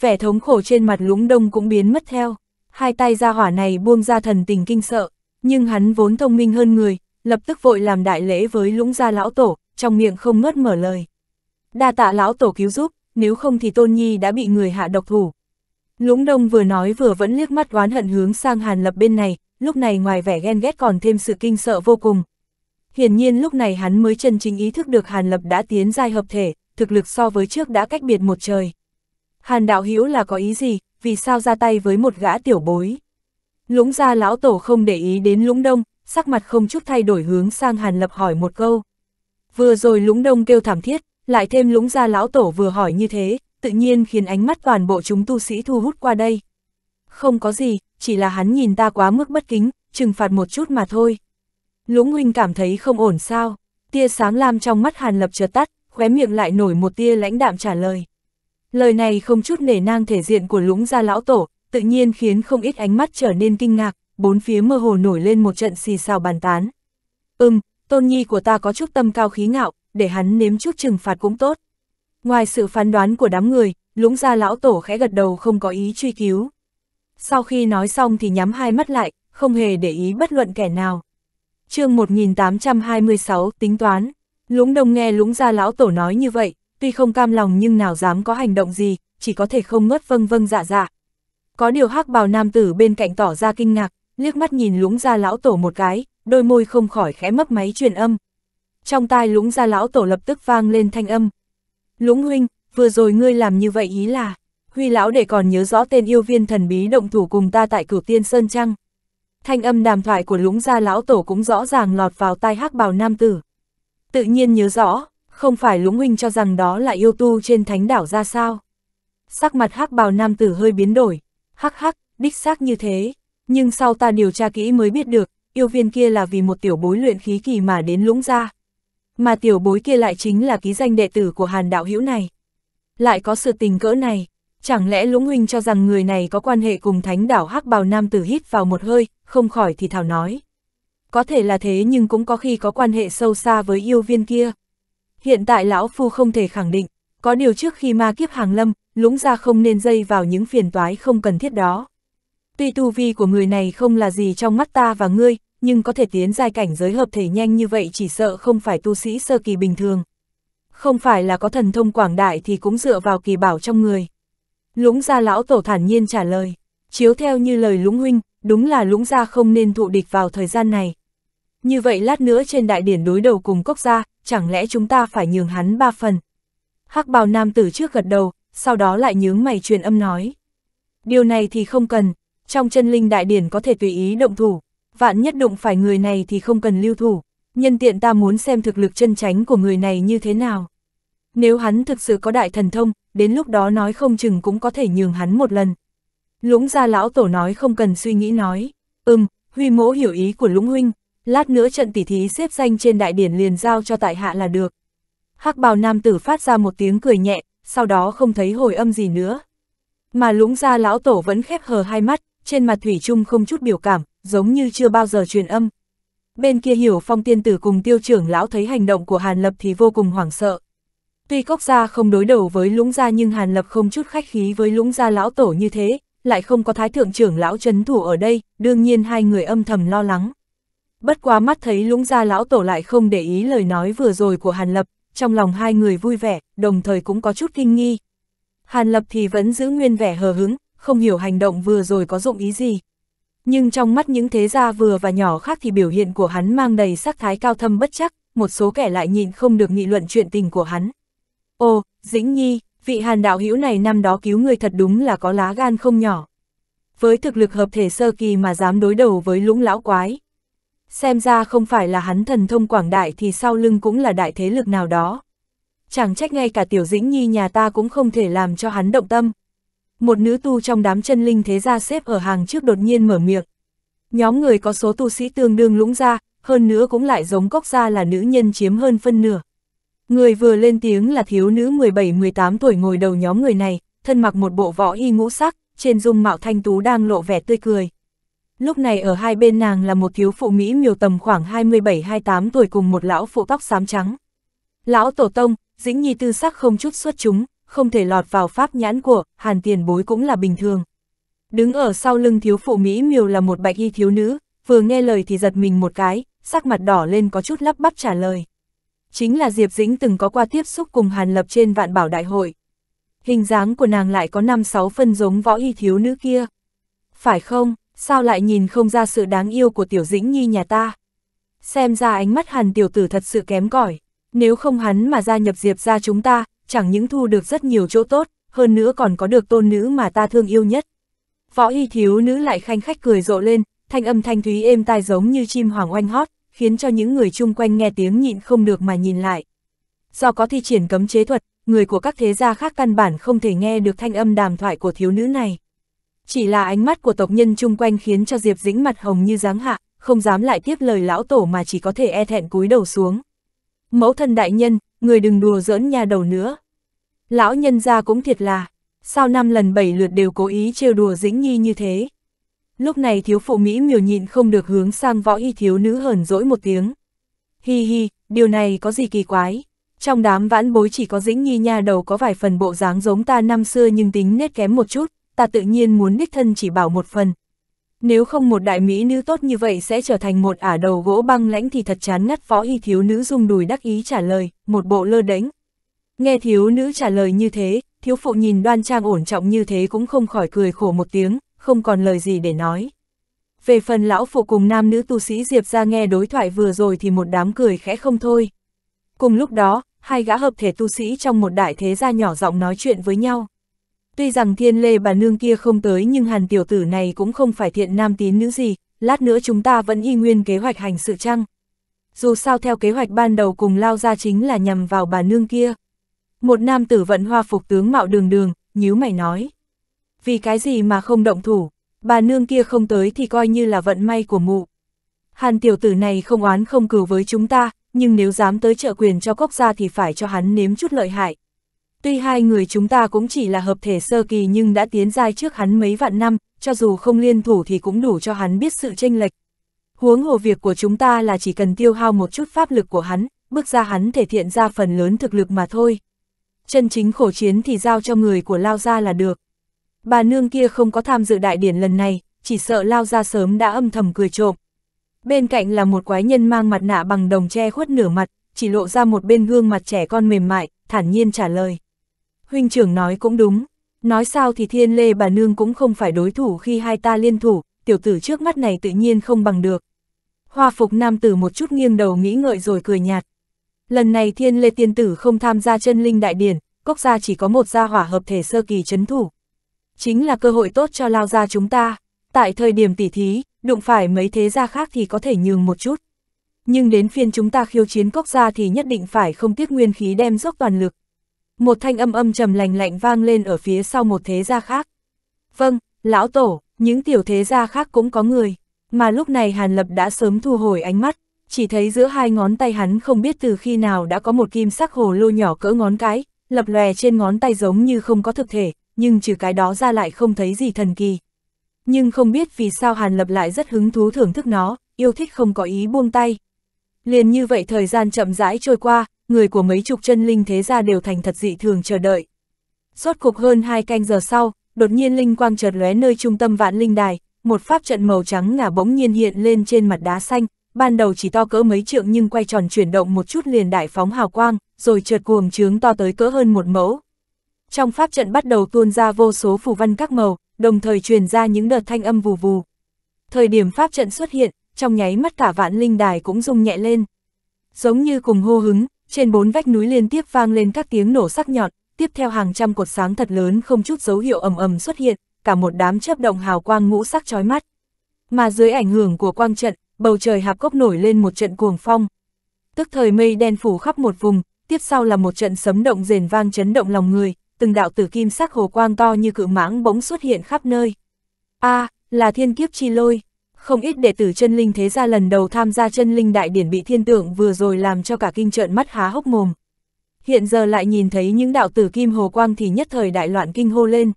Speaker 1: Vẻ thống khổ trên mặt lũng đông cũng biến mất theo, hai tay ra hỏa này buông ra thần tình kinh sợ, nhưng hắn vốn thông minh hơn người, lập tức vội làm đại lễ với lũng gia lão tổ, trong miệng không ngớt mở lời. Đa tạ lão tổ cứu giúp, nếu không thì Tôn Nhi đã bị người hạ độc thủ. Lũng đông vừa nói vừa vẫn liếc mắt oán hận hướng sang Hàn Lập bên này, lúc này ngoài vẻ ghen ghét còn thêm sự kinh sợ vô cùng. Hiển nhiên lúc này hắn mới chân chính ý thức được Hàn Lập đã tiến giai hợp thể, thực lực so với trước đã cách biệt một trời. Hàn đạo hữu là có ý gì, vì sao ra tay với một gã tiểu bối? Lũng gia lão tổ không để ý đến lũng đông, sắc mặt không chút thay đổi hướng sang Hàn Lập hỏi một câu. Vừa rồi lũng đông kêu thảm thiết, lại thêm lũng gia lão tổ vừa hỏi như thế, tự nhiên khiến ánh mắt toàn bộ chúng tu sĩ thu hút qua đây không có gì, chỉ là hắn nhìn ta quá mức bất kính, trừng phạt một chút mà thôi. Lũng huynh cảm thấy không ổn sao, tia sáng lam trong mắt Hàn Lập chợt tắt, khóe miệng lại nổi một tia lãnh đạm trả lời. Lời này không chút nể nang thể diện của lũng gia lão tổ, tự nhiên khiến không ít ánh mắt trở nên kinh ngạc, bốn phía mơ hồ nổi lên một trận xì xào bàn tán. Ừm, tôn nhi của ta có chút tâm cao khí ngạo, để hắn nếm chút trừng phạt cũng tốt. Ngoài sự phán đoán của đám người, lũng gia lão tổ khẽ gật đầu không có ý truy cứu. Sau khi nói xong thì nhắm hai mắt lại, không hề để ý bất luận kẻ nào. chương 1826 tính toán, lũng đông nghe lũng gia lão tổ nói như vậy, tuy không cam lòng nhưng nào dám có hành động gì, chỉ có thể không ngớt vâng vâng dạ dạ. Có điều hắc bào nam tử bên cạnh tỏ ra kinh ngạc, liếc mắt nhìn lũng gia lão tổ một cái, đôi môi không khỏi khẽ mấp máy truyền âm. Trong tai lũng gia lão tổ lập tức vang lên thanh âm. Lũng huynh, vừa rồi ngươi làm như vậy ý là... Huy lão để còn nhớ rõ tên yêu viên thần bí động thủ cùng ta tại cửu tiên sơn trăng. Thanh âm đàm thoại của lũng gia lão tổ cũng rõ ràng lọt vào tai hắc bào nam tử. Tự nhiên nhớ rõ, không phải lũng huynh cho rằng đó là yêu tu trên thánh đảo ra sao. Sắc mặt hắc bào nam tử hơi biến đổi, hắc hắc, đích xác như thế, nhưng sau ta điều tra kỹ mới biết được, yêu viên kia là vì một tiểu bối luyện khí kỳ mà đến lũng gia. Mà tiểu bối kia lại chính là ký danh đệ tử của hàn đạo hữu này. Lại có sự tình cỡ này, Chẳng lẽ Lũng Huynh cho rằng người này có quan hệ cùng thánh đảo hắc bào nam tử hít vào một hơi, không khỏi thì thảo nói. Có thể là thế nhưng cũng có khi có quan hệ sâu xa với yêu viên kia. Hiện tại Lão Phu không thể khẳng định, có điều trước khi ma kiếp hàng lâm, Lũng ra không nên dây vào những phiền toái không cần thiết đó. Tuy tu vi của người này không là gì trong mắt ta và ngươi, nhưng có thể tiến giai cảnh giới hợp thể nhanh như vậy chỉ sợ không phải tu sĩ sơ kỳ bình thường. Không phải là có thần thông quảng đại thì cũng dựa vào kỳ bảo trong người. Lũng gia lão tổ thản nhiên trả lời, chiếu theo như lời lũng huynh, đúng là lũng gia không nên thụ địch vào thời gian này. Như vậy lát nữa trên đại điển đối đầu cùng quốc gia, chẳng lẽ chúng ta phải nhường hắn ba phần. hắc bào nam tử trước gật đầu, sau đó lại nhướng mày truyền âm nói. Điều này thì không cần, trong chân linh đại điển có thể tùy ý động thủ, vạn nhất đụng phải người này thì không cần lưu thủ, nhân tiện ta muốn xem thực lực chân tránh của người này như thế nào. Nếu hắn thực sự có đại thần thông, đến lúc đó nói không chừng cũng có thể nhường hắn một lần. Lũng gia lão tổ nói không cần suy nghĩ nói, ừm, huy mỗ hiểu ý của lũng huynh, lát nữa trận tỉ thí xếp danh trên đại điển liền giao cho tại hạ là được. hắc bào nam tử phát ra một tiếng cười nhẹ, sau đó không thấy hồi âm gì nữa. Mà lũng gia lão tổ vẫn khép hờ hai mắt, trên mặt thủy chung không chút biểu cảm, giống như chưa bao giờ truyền âm. Bên kia hiểu phong tiên tử cùng tiêu trưởng lão thấy hành động của Hàn Lập thì vô cùng hoảng sợ. Tuy Cốc Gia không đối đầu với Lũng Gia nhưng Hàn Lập không chút khách khí với Lũng Gia lão tổ như thế, lại không có thái thượng trưởng lão trấn thủ ở đây, đương nhiên hai người âm thầm lo lắng. Bất quá mắt thấy Lũng Gia lão tổ lại không để ý lời nói vừa rồi của Hàn Lập, trong lòng hai người vui vẻ, đồng thời cũng có chút kinh nghi. Hàn Lập thì vẫn giữ nguyên vẻ hờ hứng, không hiểu hành động vừa rồi có dụng ý gì. Nhưng trong mắt những thế gia vừa và nhỏ khác thì biểu hiện của hắn mang đầy sắc thái cao thâm bất chắc, một số kẻ lại nhìn không được nghị luận chuyện tình của hắn, Ồ, Dĩnh Nhi, vị hàn đạo hữu này năm đó cứu người thật đúng là có lá gan không nhỏ. Với thực lực hợp thể sơ kỳ mà dám đối đầu với lũng lão quái. Xem ra không phải là hắn thần thông quảng đại thì sau lưng cũng là đại thế lực nào đó. Chẳng trách ngay cả tiểu dĩnh nhi nhà ta cũng không thể làm cho hắn động tâm. Một nữ tu trong đám chân linh thế gia xếp ở hàng trước đột nhiên mở miệng. Nhóm người có số tu sĩ tương đương lũng ra, hơn nữa cũng lại giống cốc gia là nữ nhân chiếm hơn phân nửa. Người vừa lên tiếng là thiếu nữ 17-18 tuổi ngồi đầu nhóm người này, thân mặc một bộ võ y ngũ sắc, trên dung mạo thanh tú đang lộ vẻ tươi cười. Lúc này ở hai bên nàng là một thiếu phụ Mỹ miều tầm khoảng 27-28 tuổi cùng một lão phụ tóc xám trắng. Lão Tổ Tông, dĩnh nhi tư sắc không chút xuất chúng, không thể lọt vào pháp nhãn của, hàn tiền bối cũng là bình thường. Đứng ở sau lưng thiếu phụ Mỹ miều là một bạch y thiếu nữ, vừa nghe lời thì giật mình một cái, sắc mặt đỏ lên có chút lắp bắp trả lời chính là Diệp Dĩnh từng có qua tiếp xúc cùng Hàn Lập trên vạn bảo đại hội. Hình dáng của nàng lại có 5-6 phân giống võ y thiếu nữ kia. Phải không, sao lại nhìn không ra sự đáng yêu của tiểu Dĩnh Nhi nhà ta? Xem ra ánh mắt Hàn tiểu tử thật sự kém cỏi nếu không hắn mà gia nhập Diệp ra chúng ta, chẳng những thu được rất nhiều chỗ tốt, hơn nữa còn có được tôn nữ mà ta thương yêu nhất. Võ y thiếu nữ lại khanh khách cười rộ lên, thanh âm thanh thúy êm tai giống như chim hoàng oanh hót khiến cho những người chung quanh nghe tiếng nhịn không được mà nhìn lại. Do có thi triển cấm chế thuật, người của các thế gia khác căn bản không thể nghe được thanh âm đàm thoại của thiếu nữ này. Chỉ là ánh mắt của tộc nhân chung quanh khiến cho Diệp Dĩnh mặt hồng như dáng hạ, không dám lại tiếp lời lão tổ mà chỉ có thể e thẹn cúi đầu xuống. Mẫu thân đại nhân, người đừng đùa giỡn nhà đầu nữa. Lão nhân gia cũng thiệt là, sao năm lần bảy lượt đều cố ý trêu đùa Dĩnh Nhi như thế. Lúc này thiếu phụ Mỹ miều nhịn không được hướng sang võ y thiếu nữ hờn dỗi một tiếng. Hi hi, điều này có gì kỳ quái. Trong đám vãn bối chỉ có dĩnh nghi nha đầu có vài phần bộ dáng giống ta năm xưa nhưng tính nét kém một chút, ta tự nhiên muốn đích thân chỉ bảo một phần. Nếu không một đại mỹ nữ tốt như vậy sẽ trở thành một ả đầu gỗ băng lãnh thì thật chán ngắt võ y thiếu nữ dùng đùi đắc ý trả lời, một bộ lơ đánh. Nghe thiếu nữ trả lời như thế, thiếu phụ nhìn đoan trang ổn trọng như thế cũng không khỏi cười khổ một tiếng, không còn lời gì để nói. Về phần lão phụ cùng nam nữ tu sĩ Diệp ra nghe đối thoại vừa rồi thì một đám cười khẽ không thôi. Cùng lúc đó, hai gã hợp thể tu sĩ trong một đại thế gia nhỏ giọng nói chuyện với nhau. Tuy rằng thiên lê bà nương kia không tới nhưng hàn tiểu tử này cũng không phải thiện nam tín nữ gì, lát nữa chúng ta vẫn y nguyên kế hoạch hành sự chăng. Dù sao theo kế hoạch ban đầu cùng lao ra chính là nhằm vào bà nương kia. Một nam tử vận hoa phục tướng mạo đường đường, nhíu mày nói vì cái gì mà không động thủ, bà nương kia không tới thì coi như là vận may của mụ. Hàn tiểu tử này không oán không cừu với chúng ta, nhưng nếu dám tới trợ quyền cho quốc gia thì phải cho hắn nếm chút lợi hại. Tuy hai người chúng ta cũng chỉ là hợp thể sơ kỳ nhưng đã tiến giai trước hắn mấy vạn năm, cho dù không liên thủ thì cũng đủ cho hắn biết sự tranh lệch. Huống hồ việc của chúng ta là chỉ cần tiêu hao một chút pháp lực của hắn, bước ra hắn thể thiện ra phần lớn thực lực mà thôi. Chân chính khổ chiến thì giao cho người của Lao Gia là được bà nương kia không có tham dự đại điển lần này, chỉ sợ lao ra sớm đã âm thầm cười trộm. Bên cạnh là một quái nhân mang mặt nạ bằng đồng che khuất nửa mặt, chỉ lộ ra một bên gương mặt trẻ con mềm mại, thản nhiên trả lời. Huynh trưởng nói cũng đúng, nói sao thì thiên lê bà nương cũng không phải đối thủ khi hai ta liên thủ, tiểu tử trước mắt này tự nhiên không bằng được. Hoa phục nam tử một chút nghiêng đầu nghĩ ngợi rồi cười nhạt. Lần này thiên lê tiên tử không tham gia chân linh đại điển, cốc gia chỉ có một gia hỏa hợp thể sơ kỳ chấn thủ, chính là cơ hội tốt cho lao gia chúng ta. Tại thời điểm tỉ thí, đụng phải mấy thế gia khác thì có thể nhường một chút. Nhưng đến phiên chúng ta khiêu chiến quốc gia thì nhất định phải không tiếc nguyên khí đem dốc toàn lực. Một thanh âm âm trầm lành lạnh vang lên ở phía sau một thế gia khác. Vâng, lão tổ, những tiểu thế gia khác cũng có người. Mà lúc này Hàn Lập đã sớm thu hồi ánh mắt, chỉ thấy giữa hai ngón tay hắn không biết từ khi nào đã có một kim sắc hồ lô nhỏ cỡ ngón cái, lập lòe trên ngón tay giống như không có thực thể, nhưng trừ cái đó ra lại không thấy gì thần kỳ. Nhưng không biết vì sao Hàn Lập lại rất hứng thú thưởng thức nó, yêu thích không có ý buông tay. Liền như vậy thời gian chậm rãi trôi qua, người của mấy chục chân linh thế gia đều thành thật dị thường chờ đợi. Rốt cục hơn hai canh giờ sau, đột nhiên linh quang chợt lóe nơi trung tâm vạn linh đài, một pháp trận màu trắng ngả bỗng nhiên hiện lên trên mặt đá xanh, ban đầu chỉ to cỡ mấy trượng nhưng quay tròn chuyển động một chút liền đại phóng hào quang, rồi chợt cuồng trướng to tới cỡ hơn một mẫu, trong pháp trận bắt đầu tuôn ra vô số phù văn các màu, đồng thời truyền ra những đợt thanh âm vù vù. Thời điểm pháp trận xuất hiện, trong nháy mắt cả vạn linh đài cũng rung nhẹ lên. Giống như cùng hô hứng, trên bốn vách núi liên tiếp vang lên các tiếng nổ sắc nhọn, tiếp theo hàng trăm cột sáng thật lớn không chút dấu hiệu ầm ầm xuất hiện, cả một đám chớp động hào quang ngũ sắc chói mắt. Mà dưới ảnh hưởng của quang trận, bầu trời hạp cốc nổi lên một trận cuồng phong. Tức thời mây đen phủ khắp một vùng, tiếp sau là một trận sấm động rền vang chấn động lòng người, từng đạo tử kim sắc hồ quang to như cự mãng bỗng xuất hiện khắp nơi. A, à, là thiên kiếp chi lôi. Không ít đệ tử chân linh thế gia lần đầu tham gia chân linh đại điển bị thiên tượng vừa rồi làm cho cả kinh trợn mắt há hốc mồm. Hiện giờ lại nhìn thấy những đạo tử kim hồ quang thì nhất thời đại loạn kinh hô lên.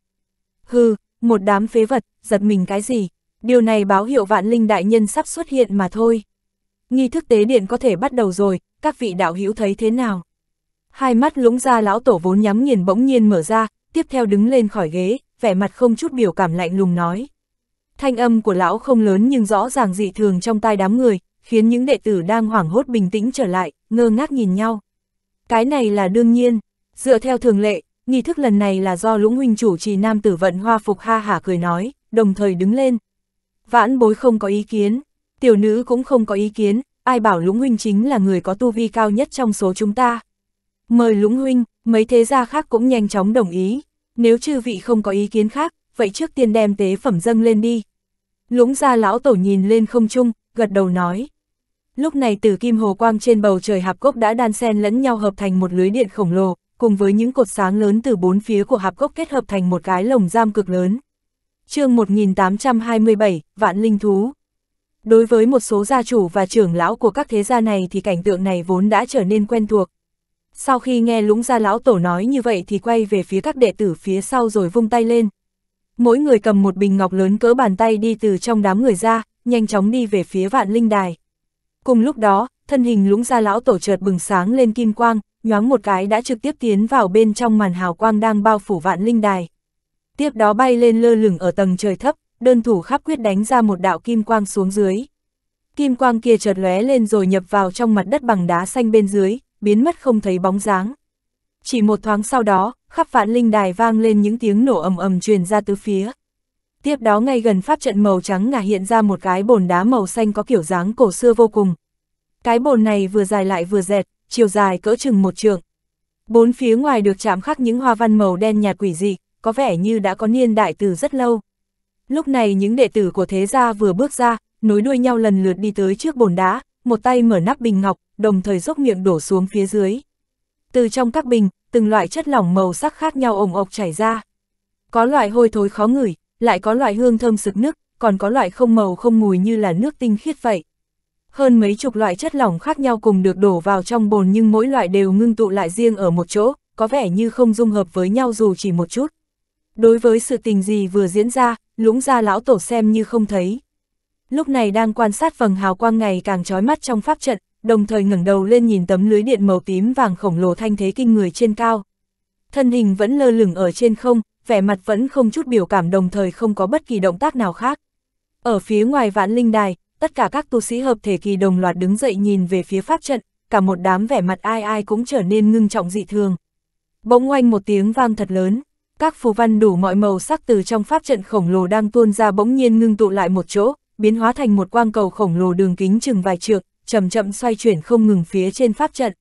Speaker 1: Hừ, một đám phế vật, giật mình cái gì? Điều này báo hiệu vạn linh đại nhân sắp xuất hiện mà thôi. Nghi thức tế điện có thể bắt đầu rồi, các vị đạo hữu thấy thế nào? Hai mắt lũng ra lão tổ vốn nhắm nghiền bỗng nhiên mở ra, tiếp theo đứng lên khỏi ghế, vẻ mặt không chút biểu cảm lạnh lùng nói. Thanh âm của lão không lớn nhưng rõ ràng dị thường trong tai đám người, khiến những đệ tử đang hoảng hốt bình tĩnh trở lại, ngơ ngác nhìn nhau. Cái này là đương nhiên, dựa theo thường lệ, nghi thức lần này là do lũng huynh chủ trì nam tử vận hoa phục ha hả cười nói, đồng thời đứng lên. Vãn bối không có ý kiến, tiểu nữ cũng không có ý kiến, ai bảo lũng huynh chính là người có tu vi cao nhất trong số chúng ta. Mời Lũng Huynh, mấy thế gia khác cũng nhanh chóng đồng ý. Nếu chư vị không có ý kiến khác, vậy trước tiên đem tế phẩm dâng lên đi. Lũng gia lão tổ nhìn lên không trung, gật đầu nói. Lúc này từ kim hồ quang trên bầu trời hạp cốc đã đan xen lẫn nhau hợp thành một lưới điện khổng lồ, cùng với những cột sáng lớn từ bốn phía của hạp cốc kết hợp thành một cái lồng giam cực lớn. chương 1827, Vạn Linh Thú Đối với một số gia chủ và trưởng lão của các thế gia này thì cảnh tượng này vốn đã trở nên quen thuộc, sau khi nghe lũng gia lão tổ nói như vậy thì quay về phía các đệ tử phía sau rồi vung tay lên. Mỗi người cầm một bình ngọc lớn cỡ bàn tay đi từ trong đám người ra, nhanh chóng đi về phía vạn linh đài. Cùng lúc đó, thân hình lũng gia lão tổ chợt bừng sáng lên kim quang, nhoáng một cái đã trực tiếp tiến vào bên trong màn hào quang đang bao phủ vạn linh đài. Tiếp đó bay lên lơ lửng ở tầng trời thấp, đơn thủ khắp quyết đánh ra một đạo kim quang xuống dưới. Kim quang kia chợt lóe lên rồi nhập vào trong mặt đất bằng đá xanh bên dưới, biến mất không thấy bóng dáng. Chỉ một thoáng sau đó, khắp vạn linh đài vang lên những tiếng nổ ầm ầm truyền ra tứ phía. Tiếp đó ngay gần pháp trận màu trắng ngả hiện ra một cái bồn đá màu xanh có kiểu dáng cổ xưa vô cùng. Cái bồn này vừa dài lại vừa dẹt, chiều dài cỡ chừng một trượng. Bốn phía ngoài được chạm khắc những hoa văn màu đen nhạt quỷ dị, có vẻ như đã có niên đại từ rất lâu. Lúc này những đệ tử của thế gia vừa bước ra, nối đuôi nhau lần lượt đi tới trước bồn đá, một tay mở nắp bình ngọc, đồng thời dốc miệng đổ xuống phía dưới. Từ trong các bình, từng loại chất lỏng màu sắc khác nhau ồng ộc chảy ra. Có loại hôi thối khó ngửi, lại có loại hương thơm sực nước, còn có loại không màu không mùi như là nước tinh khiết vậy. Hơn mấy chục loại chất lỏng khác nhau cùng được đổ vào trong bồn nhưng mỗi loại đều ngưng tụ lại riêng ở một chỗ, có vẻ như không dung hợp với nhau dù chỉ một chút. Đối với sự tình gì vừa diễn ra, lũng ra lão tổ xem như không thấy. Lúc này đang quan sát vầng hào quang ngày càng trói mắt trong pháp trận, đồng thời ngẩng đầu lên nhìn tấm lưới điện màu tím vàng khổng lồ thanh thế kinh người trên cao. Thân hình vẫn lơ lửng ở trên không, vẻ mặt vẫn không chút biểu cảm đồng thời không có bất kỳ động tác nào khác. Ở phía ngoài vạn linh đài, tất cả các tu sĩ hợp thể kỳ đồng loạt đứng dậy nhìn về phía pháp trận, cả một đám vẻ mặt ai ai cũng trở nên ngưng trọng dị thường. Bỗng oanh một tiếng vang thật lớn, các phù văn đủ mọi màu sắc từ trong pháp trận khổng lồ đang tuôn ra bỗng nhiên ngưng tụ lại một chỗ, biến hóa thành một quang cầu khổng lồ đường kính chừng vài trượng, chậm chậm xoay chuyển không ngừng phía trên pháp trận.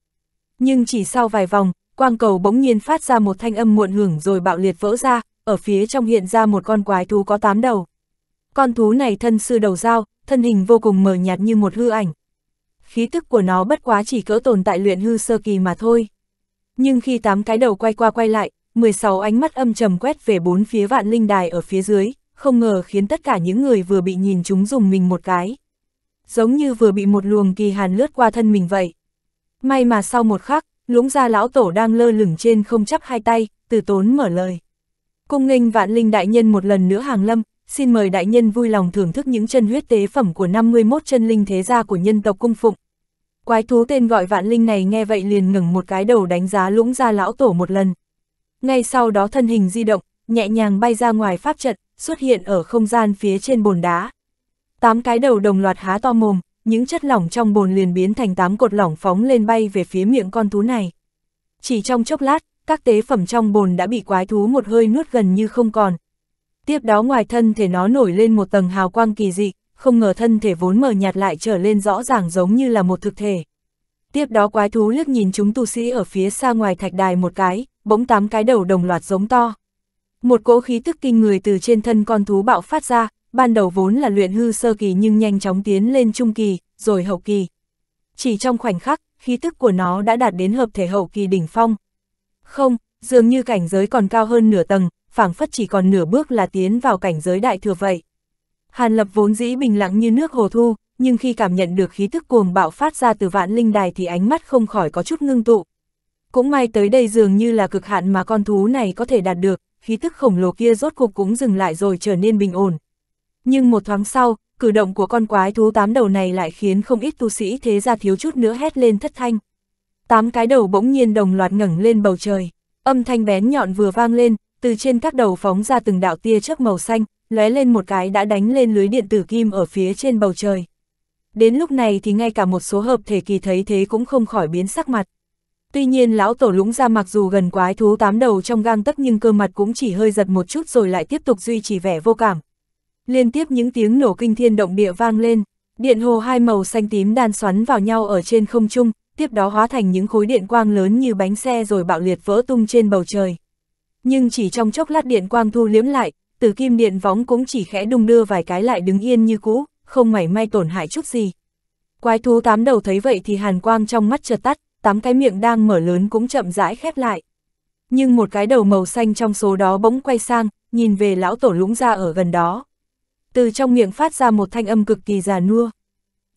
Speaker 1: Nhưng chỉ sau vài vòng, quang cầu bỗng nhiên phát ra một thanh âm muộn hưởng rồi bạo liệt vỡ ra, ở phía trong hiện ra một con quái thú có tám đầu. Con thú này thân sư đầu dao, thân hình vô cùng mờ nhạt như một hư ảnh. Khí tức của nó bất quá chỉ cỡ tồn tại luyện hư sơ kỳ mà thôi. Nhưng khi tám cái đầu quay qua quay lại, 16 ánh mắt âm trầm quét về bốn phía vạn linh đài ở phía dưới, không ngờ khiến tất cả những người vừa bị nhìn chúng dùng mình một cái giống như vừa bị một luồng kỳ hàn lướt qua thân mình vậy. May mà sau một khắc, lũng gia lão tổ đang lơ lửng trên không chắp hai tay, từ tốn mở lời. Cung nghênh vạn linh đại nhân một lần nữa hàng lâm, xin mời đại nhân vui lòng thưởng thức những chân huyết tế phẩm của 51 chân linh thế gia của nhân tộc cung phụng. Quái thú tên gọi vạn linh này nghe vậy liền ngừng một cái đầu đánh giá lũng gia lão tổ một lần. Ngay sau đó thân hình di động, nhẹ nhàng bay ra ngoài pháp trận, xuất hiện ở không gian phía trên bồn đá. Tám cái đầu đồng loạt há to mồm, những chất lỏng trong bồn liền biến thành tám cột lỏng phóng lên bay về phía miệng con thú này. Chỉ trong chốc lát, các tế phẩm trong bồn đã bị quái thú một hơi nuốt gần như không còn. Tiếp đó ngoài thân thể nó nổi lên một tầng hào quang kỳ dị, không ngờ thân thể vốn mờ nhạt lại trở lên rõ ràng giống như là một thực thể. Tiếp đó quái thú liếc nhìn chúng tu sĩ ở phía xa ngoài thạch đài một cái, bỗng tám cái đầu đồng loạt giống to. Một cỗ khí tức kinh người từ trên thân con thú bạo phát ra, ban đầu vốn là luyện hư sơ kỳ nhưng nhanh chóng tiến lên trung kỳ, rồi hậu kỳ. Chỉ trong khoảnh khắc, khí tức của nó đã đạt đến hợp thể hậu kỳ đỉnh phong. Không, dường như cảnh giới còn cao hơn nửa tầng, phảng phất chỉ còn nửa bước là tiến vào cảnh giới đại thừa vậy. Hàn Lập vốn dĩ bình lặng như nước hồ thu, nhưng khi cảm nhận được khí tức cuồng bạo phát ra từ vạn linh đài thì ánh mắt không khỏi có chút ngưng tụ. Cũng may tới đây dường như là cực hạn mà con thú này có thể đạt được, khí tức khổng lồ kia rốt cuộc cũng dừng lại rồi trở nên bình ổn. Nhưng một thoáng sau, cử động của con quái thú tám đầu này lại khiến không ít tu sĩ thế ra thiếu chút nữa hét lên thất thanh. Tám cái đầu bỗng nhiên đồng loạt ngẩng lên bầu trời, âm thanh bén nhọn vừa vang lên, từ trên các đầu phóng ra từng đạo tia chớp màu xanh, lóe lên một cái đã đánh lên lưới điện tử kim ở phía trên bầu trời. Đến lúc này thì ngay cả một số hợp thể kỳ thấy thế cũng không khỏi biến sắc mặt. Tuy nhiên lão tổ lũng ra mặc dù gần quái thú tám đầu trong gang tấc nhưng cơ mặt cũng chỉ hơi giật một chút rồi lại tiếp tục duy trì vẻ vô cảm, Liên tiếp những tiếng nổ kinh thiên động địa vang lên, điện hồ hai màu xanh tím đan xoắn vào nhau ở trên không trung, tiếp đó hóa thành những khối điện quang lớn như bánh xe rồi bạo liệt vỡ tung trên bầu trời. Nhưng chỉ trong chốc lát điện quang thu liếm lại, từ kim điện võng cũng chỉ khẽ đung đưa vài cái lại đứng yên như cũ, không mảy may tổn hại chút gì. Quái thú tám đầu thấy vậy thì hàn quang trong mắt chợt tắt, tám cái miệng đang mở lớn cũng chậm rãi khép lại. Nhưng một cái đầu màu xanh trong số đó bỗng quay sang, nhìn về lão tổ lũng ra ở gần đó từ trong miệng phát ra một thanh âm cực kỳ già nua.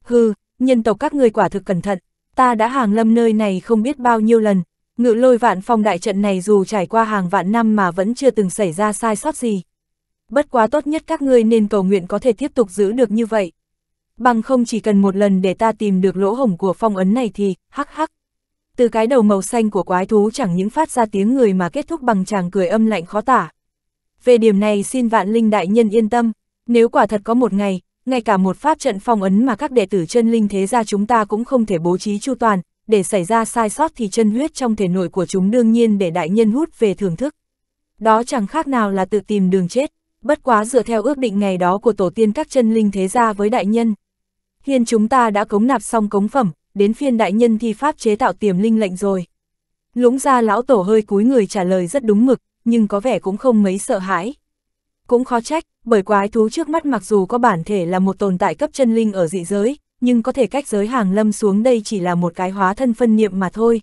Speaker 1: Hừ, nhân tộc các người quả thực cẩn thận, ta đã hàng lâm nơi này không biết bao nhiêu lần, ngự lôi vạn phong đại trận này dù trải qua hàng vạn năm mà vẫn chưa từng xảy ra sai sót gì. Bất quá tốt nhất các ngươi nên cầu nguyện có thể tiếp tục giữ được như vậy. Bằng không chỉ cần một lần để ta tìm được lỗ hổng của phong ấn này thì, hắc hắc. Từ cái đầu màu xanh của quái thú chẳng những phát ra tiếng người mà kết thúc bằng chàng cười âm lạnh khó tả. Về điểm này xin vạn linh đại nhân yên tâm, nếu quả thật có một ngày, ngay cả một pháp trận phong ấn mà các đệ tử chân linh thế gia chúng ta cũng không thể bố trí chu toàn, để xảy ra sai sót thì chân huyết trong thể nội của chúng đương nhiên để đại nhân hút về thưởng thức. Đó chẳng khác nào là tự tìm đường chết, bất quá dựa theo ước định ngày đó của tổ tiên các chân linh thế gia với đại nhân. Hiền chúng ta đã cống nạp xong cống phẩm, đến phiên đại nhân thi pháp chế tạo tiềm linh lệnh rồi. Lũng ra lão tổ hơi cúi người trả lời rất đúng mực, nhưng có vẻ cũng không mấy sợ hãi. Cũng khó trách, bởi quái thú trước mắt mặc dù có bản thể là một tồn tại cấp chân linh ở dị giới, nhưng có thể cách giới hàng lâm xuống đây chỉ là một cái hóa thân phân niệm mà thôi.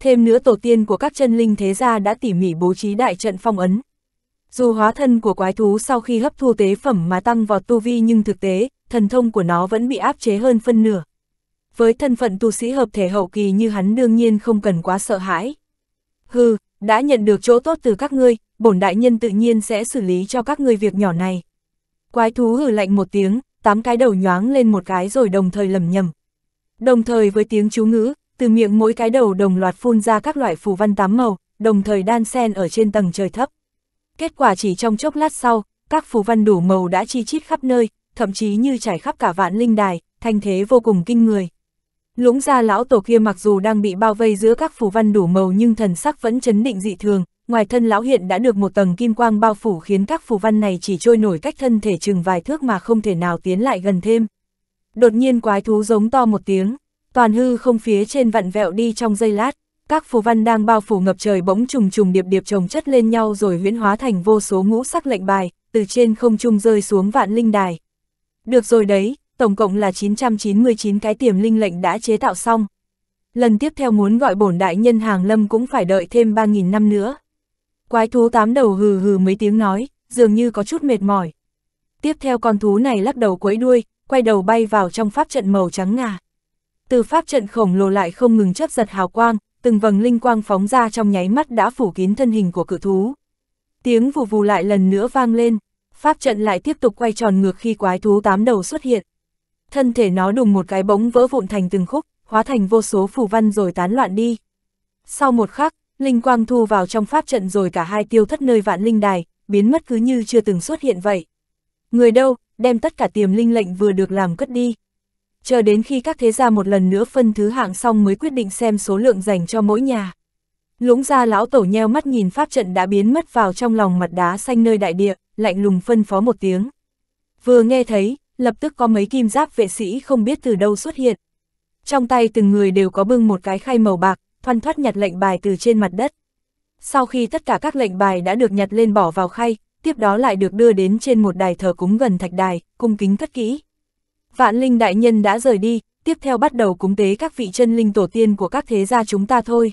Speaker 1: Thêm nữa tổ tiên của các chân linh thế gia đã tỉ mỉ bố trí đại trận phong ấn. Dù hóa thân của quái thú sau khi hấp thu tế phẩm mà tăng vào tu vi nhưng thực tế, thần thông của nó vẫn bị áp chế hơn phân nửa. Với thân phận tu sĩ hợp thể hậu kỳ như hắn đương nhiên không cần quá sợ hãi. Hừ, đã nhận được chỗ tốt từ các ngươi, bổn đại nhân tự nhiên sẽ xử lý cho các ngươi việc nhỏ này. Quái thú hử lạnh một tiếng, tám cái đầu nhoáng lên một cái rồi đồng thời lầm nhầm. Đồng thời với tiếng chú ngữ, từ miệng mỗi cái đầu đồng loạt phun ra các loại phù văn tám màu, đồng thời đan sen ở trên tầng trời thấp. Kết quả chỉ trong chốc lát sau, các phù văn đủ màu đã chi chít khắp nơi, thậm chí như trải khắp cả vạn linh đài, thanh thế vô cùng kinh người. Lũng gia lão tổ kia mặc dù đang bị bao vây giữa các phù văn đủ màu nhưng thần sắc vẫn chấn định dị thường, ngoài thân lão hiện đã được một tầng kim quang bao phủ khiến các phù văn này chỉ trôi nổi cách thân thể chừng vài thước mà không thể nào tiến lại gần thêm. Đột nhiên quái thú giống to một tiếng, toàn hư không phía trên vặn vẹo đi trong giây lát, các phù văn đang bao phủ ngập trời bỗng trùng trùng điệp điệp chồng chất lên nhau rồi huyễn hóa thành vô số ngũ sắc lệnh bài, từ trên không trung rơi xuống vạn linh đài. Được rồi đấy, tổng cộng là 999 cái tiềm linh lệnh đã chế tạo xong. Lần tiếp theo muốn gọi bổn đại nhân hàng lâm cũng phải đợi thêm 3.000 năm nữa. Quái thú tám đầu hừ hừ mấy tiếng nói, dường như có chút mệt mỏi. Tiếp theo con thú này lắc đầu quấy đuôi, quay đầu bay vào trong pháp trận màu trắng ngà. Từ pháp trận khổng lồ lại không ngừng chấp giật hào quang, từng vầng linh quang phóng ra trong nháy mắt đã phủ kín thân hình của cự thú. Tiếng vù vù lại lần nữa vang lên, pháp trận lại tiếp tục quay tròn ngược khi quái thú tám đầu xuất hiện thân thể nó đùng một cái bóng vỡ vụn thành từng khúc, hóa thành vô số phù văn rồi tán loạn đi. Sau một khắc, linh quang thu vào trong pháp trận rồi cả hai tiêu thất nơi vạn linh đài, biến mất cứ như chưa từng xuất hiện vậy. Người đâu, đem tất cả tiềm linh lệnh vừa được làm cất đi. Chờ đến khi các thế gia một lần nữa phân thứ hạng xong mới quyết định xem số lượng dành cho mỗi nhà. Lũng gia lão tổ nheo mắt nhìn pháp trận đã biến mất vào trong lòng mặt đá xanh nơi đại địa, lạnh lùng phân phó một tiếng. Vừa nghe thấy, lập tức có mấy kim giáp vệ sĩ không biết từ đâu xuất hiện. Trong tay từng người đều có bưng một cái khay màu bạc, thoăn thoát nhặt lệnh bài từ trên mặt đất. Sau khi tất cả các lệnh bài đã được nhặt lên bỏ vào khay, tiếp đó lại được đưa đến trên một đài thờ cúng gần thạch đài, cung kính cất kỹ. Vạn linh đại nhân đã rời đi, tiếp theo bắt đầu cúng tế các vị chân linh tổ tiên của các thế gia chúng ta thôi.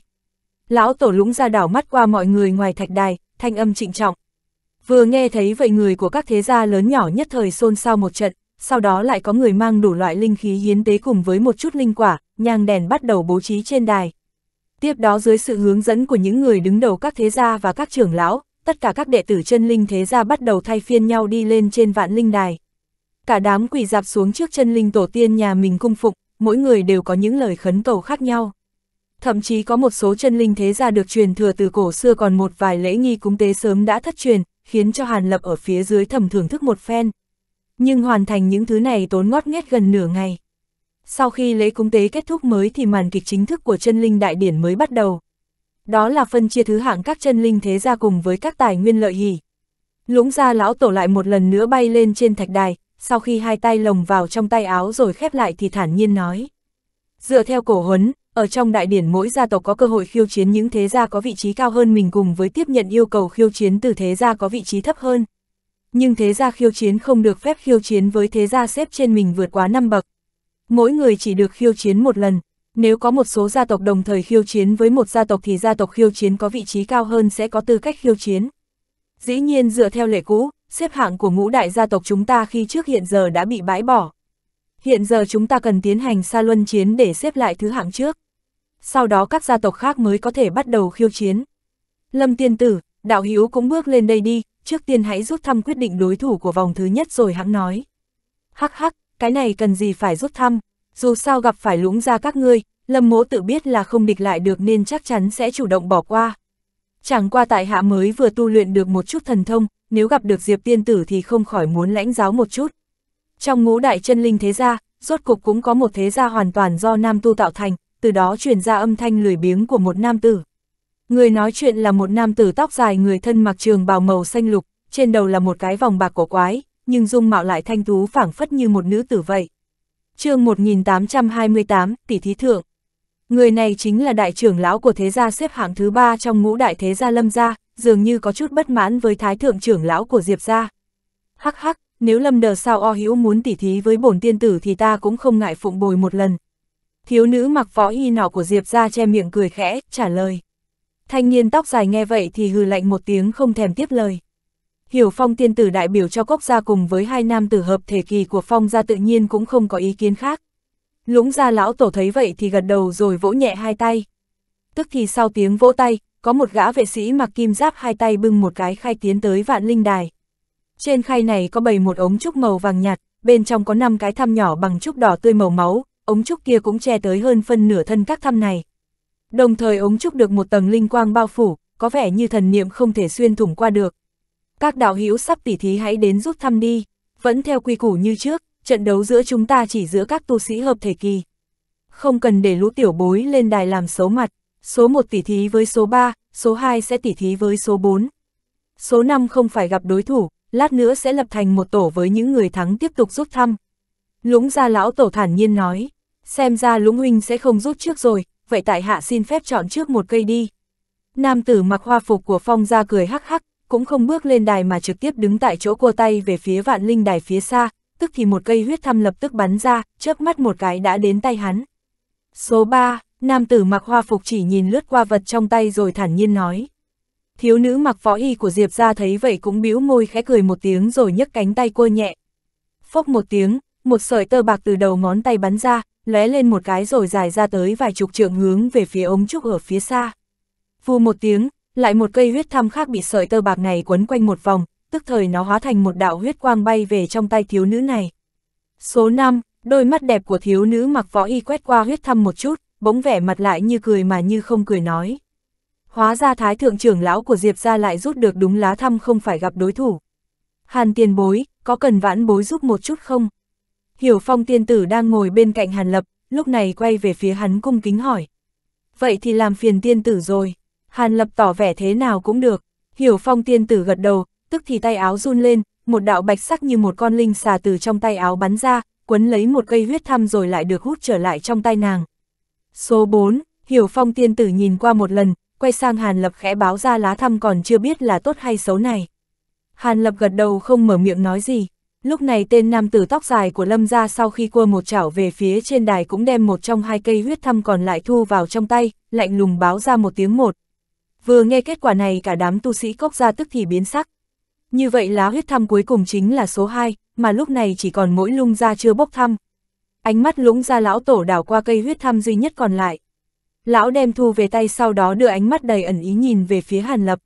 Speaker 1: Lão tổ lũng ra đảo mắt qua mọi người ngoài thạch đài, thanh âm trịnh trọng. Vừa nghe thấy vậy người của các thế gia lớn nhỏ nhất thời xôn xao một trận, sau đó lại có người mang đủ loại linh khí hiến tế cùng với một chút linh quả, nhang đèn bắt đầu bố trí trên đài. Tiếp đó dưới sự hướng dẫn của những người đứng đầu các thế gia và các trưởng lão, tất cả các đệ tử chân linh thế gia bắt đầu thay phiên nhau đi lên trên vạn linh đài. Cả đám quỳ dạp xuống trước chân linh tổ tiên nhà mình cung phục, mỗi người đều có những lời khấn cầu khác nhau. Thậm chí có một số chân linh thế gia được truyền thừa từ cổ xưa còn một vài lễ nghi cúng tế sớm đã thất truyền, khiến cho Hàn Lập ở phía dưới thầm thưởng thức một phen nhưng hoàn thành những thứ này tốn ngót nghét gần nửa ngày. Sau khi lễ cúng tế kết thúc mới thì màn kịch chính thức của chân linh đại điển mới bắt đầu. Đó là phân chia thứ hạng các chân linh thế gia cùng với các tài nguyên lợi hỷ. Lũng gia lão tổ lại một lần nữa bay lên trên thạch đài, sau khi hai tay lồng vào trong tay áo rồi khép lại thì thản nhiên nói. Dựa theo cổ huấn, ở trong đại điển mỗi gia tộc có cơ hội khiêu chiến những thế gia có vị trí cao hơn mình cùng với tiếp nhận yêu cầu khiêu chiến từ thế gia có vị trí thấp hơn nhưng thế gia khiêu chiến không được phép khiêu chiến với thế gia xếp trên mình vượt quá năm bậc. Mỗi người chỉ được khiêu chiến một lần, nếu có một số gia tộc đồng thời khiêu chiến với một gia tộc thì gia tộc khiêu chiến có vị trí cao hơn sẽ có tư cách khiêu chiến. Dĩ nhiên dựa theo lệ cũ, xếp hạng của ngũ đại gia tộc chúng ta khi trước hiện giờ đã bị bãi bỏ. Hiện giờ chúng ta cần tiến hành xa luân chiến để xếp lại thứ hạng trước. Sau đó các gia tộc khác mới có thể bắt đầu khiêu chiến. Lâm Tiên Tử, đạo hữu cũng bước lên đây đi, trước tiên hãy rút thăm quyết định đối thủ của vòng thứ nhất rồi hãng nói. Hắc hắc, cái này cần gì phải rút thăm, dù sao gặp phải lũng ra các ngươi, lâm mỗ tự biết là không địch lại được nên chắc chắn sẽ chủ động bỏ qua. Chẳng qua tại hạ mới vừa tu luyện được một chút thần thông, nếu gặp được Diệp Tiên Tử thì không khỏi muốn lãnh giáo một chút. Trong ngũ đại chân linh thế gia, rốt cục cũng có một thế gia hoàn toàn do nam tu tạo thành, từ đó truyền ra âm thanh lười biếng của một nam tử. Người nói chuyện là một nam tử tóc dài người thân mặc trường bào màu xanh lục, trên đầu là một cái vòng bạc cổ quái, nhưng dung mạo lại thanh tú phảng phất như một nữ tử vậy. chương 1828, tỷ thí thượng. Người này chính là đại trưởng lão của thế gia xếp hạng thứ ba trong ngũ đại thế gia lâm gia, dường như có chút bất mãn với thái thượng trưởng lão của Diệp gia. Hắc hắc, nếu lâm đờ sao o hữu muốn tỉ thí với bổn tiên tử thì ta cũng không ngại phụng bồi một lần. Thiếu nữ mặc võ y nọ của Diệp gia che miệng cười khẽ, trả lời. Thanh niên tóc dài nghe vậy thì hừ lạnh một tiếng không thèm tiếp lời. Hiểu phong tiên tử đại biểu cho quốc gia cùng với hai nam tử hợp thể kỳ của phong gia tự nhiên cũng không có ý kiến khác. Lũng gia lão tổ thấy vậy thì gật đầu rồi vỗ nhẹ hai tay. Tức thì sau tiếng vỗ tay, có một gã vệ sĩ mặc kim giáp hai tay bưng một cái khay tiến tới vạn linh đài. Trên khay này có bầy một ống trúc màu vàng nhạt, bên trong có năm cái thăm nhỏ bằng trúc đỏ tươi màu máu, ống trúc kia cũng che tới hơn phân nửa thân các thăm này, Đồng thời ống trúc được một tầng linh quang bao phủ, có vẻ như thần niệm không thể xuyên thủng qua được. Các đạo hữu sắp tỉ thí hãy đến giúp thăm đi, vẫn theo quy củ như trước, trận đấu giữa chúng ta chỉ giữa các tu sĩ hợp thể kỳ. Không cần để lũ tiểu bối lên đài làm xấu mặt, số 1 tỉ thí với số 3, số 2 sẽ tỉ thí với số 4. Số 5 không phải gặp đối thủ, lát nữa sẽ lập thành một tổ với những người thắng tiếp tục rút thăm. Lũng gia lão tổ thản nhiên nói, xem ra lũng huynh sẽ không rút trước rồi, vậy tại hạ xin phép chọn trước một cây đi. Nam tử mặc hoa phục của phong ra cười hắc hắc, cũng không bước lên đài mà trực tiếp đứng tại chỗ cua tay về phía vạn linh đài phía xa, tức thì một cây huyết thăm lập tức bắn ra, chớp mắt một cái đã đến tay hắn. Số 3, nam tử mặc hoa phục chỉ nhìn lướt qua vật trong tay rồi thản nhiên nói. Thiếu nữ mặc võ y của Diệp ra thấy vậy cũng bĩu môi khẽ cười một tiếng rồi nhấc cánh tay cua nhẹ. Phốc một tiếng, một sợi tơ bạc từ đầu ngón tay bắn ra, lóe lên một cái rồi dài ra tới vài chục trượng hướng về phía ống trúc ở phía xa. Vù một tiếng, lại một cây huyết thăm khác bị sợi tơ bạc này quấn quanh một vòng, tức thời nó hóa thành một đạo huyết quang bay về trong tay thiếu nữ này. Số 5, đôi mắt đẹp của thiếu nữ mặc võ y quét qua huyết thăm một chút, bỗng vẻ mặt lại như cười mà như không cười nói. Hóa ra thái thượng trưởng lão của Diệp ra lại rút được đúng lá thăm không phải gặp đối thủ. Hàn tiền bối, có cần vãn bối giúp một chút không? Hiểu Phong tiên tử đang ngồi bên cạnh Hàn Lập, lúc này quay về phía hắn cung kính hỏi. Vậy thì làm phiền tiên tử rồi. Hàn Lập tỏ vẻ thế nào cũng được. Hiểu Phong tiên tử gật đầu, tức thì tay áo run lên, một đạo bạch sắc như một con linh xà từ trong tay áo bắn ra, quấn lấy một cây huyết thăm rồi lại được hút trở lại trong tay nàng. Số 4, Hiểu Phong tiên tử nhìn qua một lần, quay sang Hàn Lập khẽ báo ra lá thăm còn chưa biết là tốt hay xấu này. Hàn Lập gật đầu không mở miệng nói gì. Lúc này tên nam tử tóc dài của lâm gia sau khi cua một chảo về phía trên đài cũng đem một trong hai cây huyết thăm còn lại thu vào trong tay, lạnh lùng báo ra một tiếng một. Vừa nghe kết quả này cả đám tu sĩ cốc ra tức thì biến sắc. Như vậy lá huyết thăm cuối cùng chính là số 2, mà lúc này chỉ còn mỗi lung ra chưa bốc thăm. Ánh mắt lũng ra lão tổ đảo qua cây huyết thăm duy nhất còn lại. Lão đem thu về tay sau đó đưa ánh mắt đầy ẩn ý nhìn về phía Hàn Lập.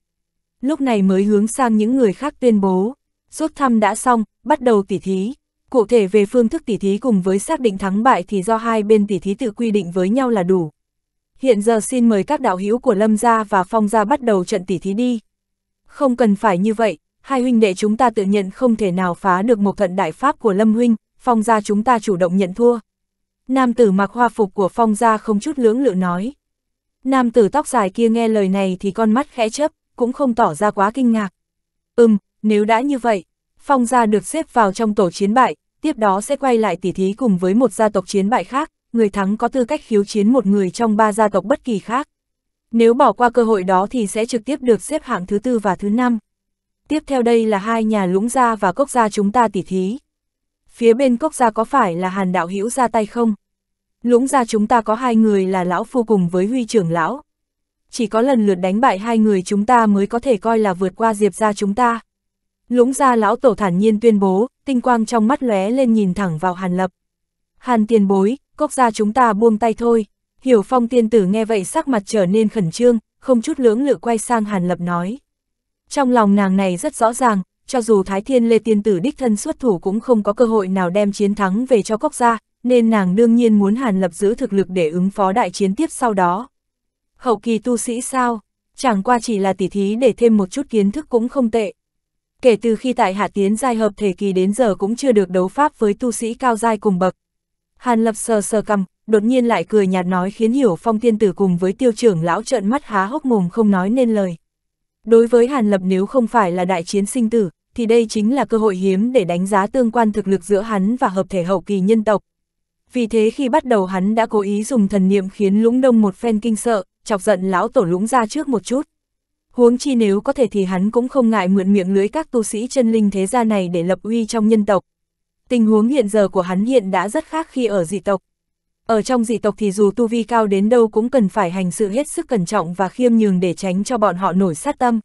Speaker 1: Lúc này mới hướng sang những người khác tuyên bố rút thăm đã xong, bắt đầu tỉ thí. Cụ thể về phương thức tỉ thí cùng với xác định thắng bại thì do hai bên tỉ thí tự quy định với nhau là đủ. Hiện giờ xin mời các đạo hữu của Lâm Gia và Phong Gia bắt đầu trận tỉ thí đi. Không cần phải như vậy, hai huynh đệ chúng ta tự nhận không thể nào phá được một thận đại pháp của Lâm Huynh, Phong Gia chúng ta chủ động nhận thua. Nam tử mặc hoa phục của Phong Gia không chút lưỡng lự nói. Nam tử tóc dài kia nghe lời này thì con mắt khẽ chấp, cũng không tỏ ra quá kinh ngạc. Ừm, nếu đã như vậy, Phong gia được xếp vào trong tổ chiến bại, tiếp đó sẽ quay lại tỉ thí cùng với một gia tộc chiến bại khác, người thắng có tư cách khiếu chiến một người trong ba gia tộc bất kỳ khác. Nếu bỏ qua cơ hội đó thì sẽ trực tiếp được xếp hạng thứ tư và thứ năm. Tiếp theo đây là hai nhà lũng gia và cốc gia chúng ta tỉ thí. Phía bên cốc gia có phải là hàn đạo hữu ra tay không? Lũng gia chúng ta có hai người là lão phu cùng với huy trưởng lão. Chỉ có lần lượt đánh bại hai người chúng ta mới có thể coi là vượt qua diệp gia chúng ta. Lũng gia lão tổ thản nhiên tuyên bố, tinh quang trong mắt lóe lên nhìn thẳng vào Hàn Lập. Hàn tiền bối, cốc gia chúng ta buông tay thôi. Hiểu phong tiên tử nghe vậy sắc mặt trở nên khẩn trương, không chút lưỡng lự quay sang Hàn Lập nói. Trong lòng nàng này rất rõ ràng, cho dù Thái Thiên Lê tiên tử đích thân xuất thủ cũng không có cơ hội nào đem chiến thắng về cho quốc gia, nên nàng đương nhiên muốn Hàn Lập giữ thực lực để ứng phó đại chiến tiếp sau đó. Hậu kỳ tu sĩ sao? Chẳng qua chỉ là tỉ thí để thêm một chút kiến thức cũng không tệ kể từ khi tại hạ tiến giai hợp thể kỳ đến giờ cũng chưa được đấu pháp với tu sĩ cao giai cùng bậc. Hàn Lập sờ sờ cầm, đột nhiên lại cười nhạt nói khiến Hiểu Phong tiên tử cùng với tiêu trưởng lão trợn mắt há hốc mồm không nói nên lời. Đối với Hàn Lập nếu không phải là đại chiến sinh tử, thì đây chính là cơ hội hiếm để đánh giá tương quan thực lực giữa hắn và hợp thể hậu kỳ nhân tộc. Vì thế khi bắt đầu hắn đã cố ý dùng thần niệm khiến Lũng Đông một phen kinh sợ, chọc giận lão tổ Lũng ra trước một chút huống chi nếu có thể thì hắn cũng không ngại mượn miệng lưới các tu sĩ chân linh thế gia này để lập uy trong nhân tộc. Tình huống hiện giờ của hắn hiện đã rất khác khi ở dị tộc. Ở trong dị tộc thì dù tu vi cao đến đâu cũng cần phải hành sự hết sức cẩn trọng và khiêm nhường để tránh cho bọn họ nổi sát tâm.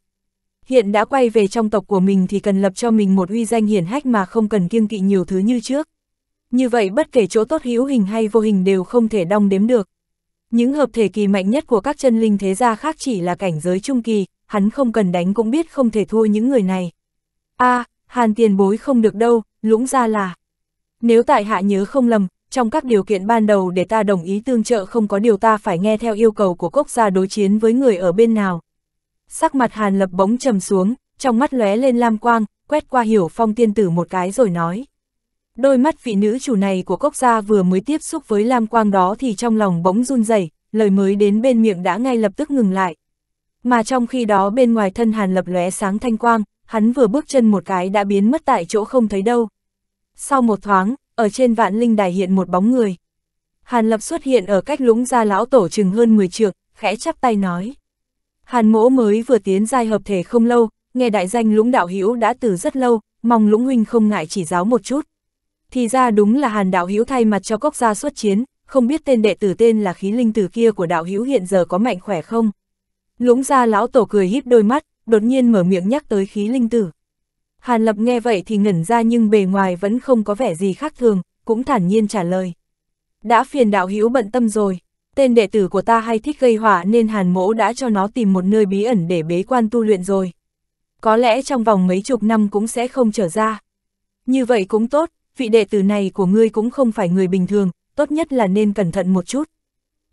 Speaker 1: Hiện đã quay về trong tộc của mình thì cần lập cho mình một uy danh hiển hách mà không cần kiêng kỵ nhiều thứ như trước. Như vậy bất kể chỗ tốt hữu hình hay vô hình đều không thể đong đếm được. Những hợp thể kỳ mạnh nhất của các chân linh thế gia khác chỉ là cảnh giới trung kỳ, hắn không cần đánh cũng biết không thể thua những người này. a à, Hàn tiền bối không được đâu, lũng ra là. Nếu tại hạ nhớ không lầm, trong các điều kiện ban đầu để ta đồng ý tương trợ không có điều ta phải nghe theo yêu cầu của quốc gia đối chiến với người ở bên nào. Sắc mặt Hàn lập bóng trầm xuống, trong mắt lóe lên lam quang, quét qua hiểu phong tiên tử một cái rồi nói. Đôi mắt vị nữ chủ này của quốc gia vừa mới tiếp xúc với lam quang đó thì trong lòng bỗng run rẩy lời mới đến bên miệng đã ngay lập tức ngừng lại, mà trong khi đó bên ngoài thân Hàn Lập lóe sáng thanh quang, hắn vừa bước chân một cái đã biến mất tại chỗ không thấy đâu. Sau một thoáng, ở trên vạn linh đài hiện một bóng người. Hàn Lập xuất hiện ở cách lũng gia lão tổ chừng hơn 10 trượng, khẽ chắp tay nói. Hàn mỗ mới vừa tiến giai hợp thể không lâu, nghe đại danh lũng đạo hữu đã từ rất lâu, mong lũng huynh không ngại chỉ giáo một chút. Thì ra đúng là hàn đạo hữu thay mặt cho cốc gia xuất chiến, không biết tên đệ tử tên là khí linh tử kia của đạo hữu hiện giờ có mạnh khỏe không? Lũng ra lão tổ cười híp đôi mắt, đột nhiên mở miệng nhắc tới khí linh tử. Hàn Lập nghe vậy thì ngẩn ra nhưng bề ngoài vẫn không có vẻ gì khác thường, cũng thản nhiên trả lời. Đã phiền đạo hữu bận tâm rồi, tên đệ tử của ta hay thích gây họa nên Hàn Mỗ đã cho nó tìm một nơi bí ẩn để bế quan tu luyện rồi. Có lẽ trong vòng mấy chục năm cũng sẽ không trở ra. Như vậy cũng tốt, vị đệ tử này của ngươi cũng không phải người bình thường, tốt nhất là nên cẩn thận một chút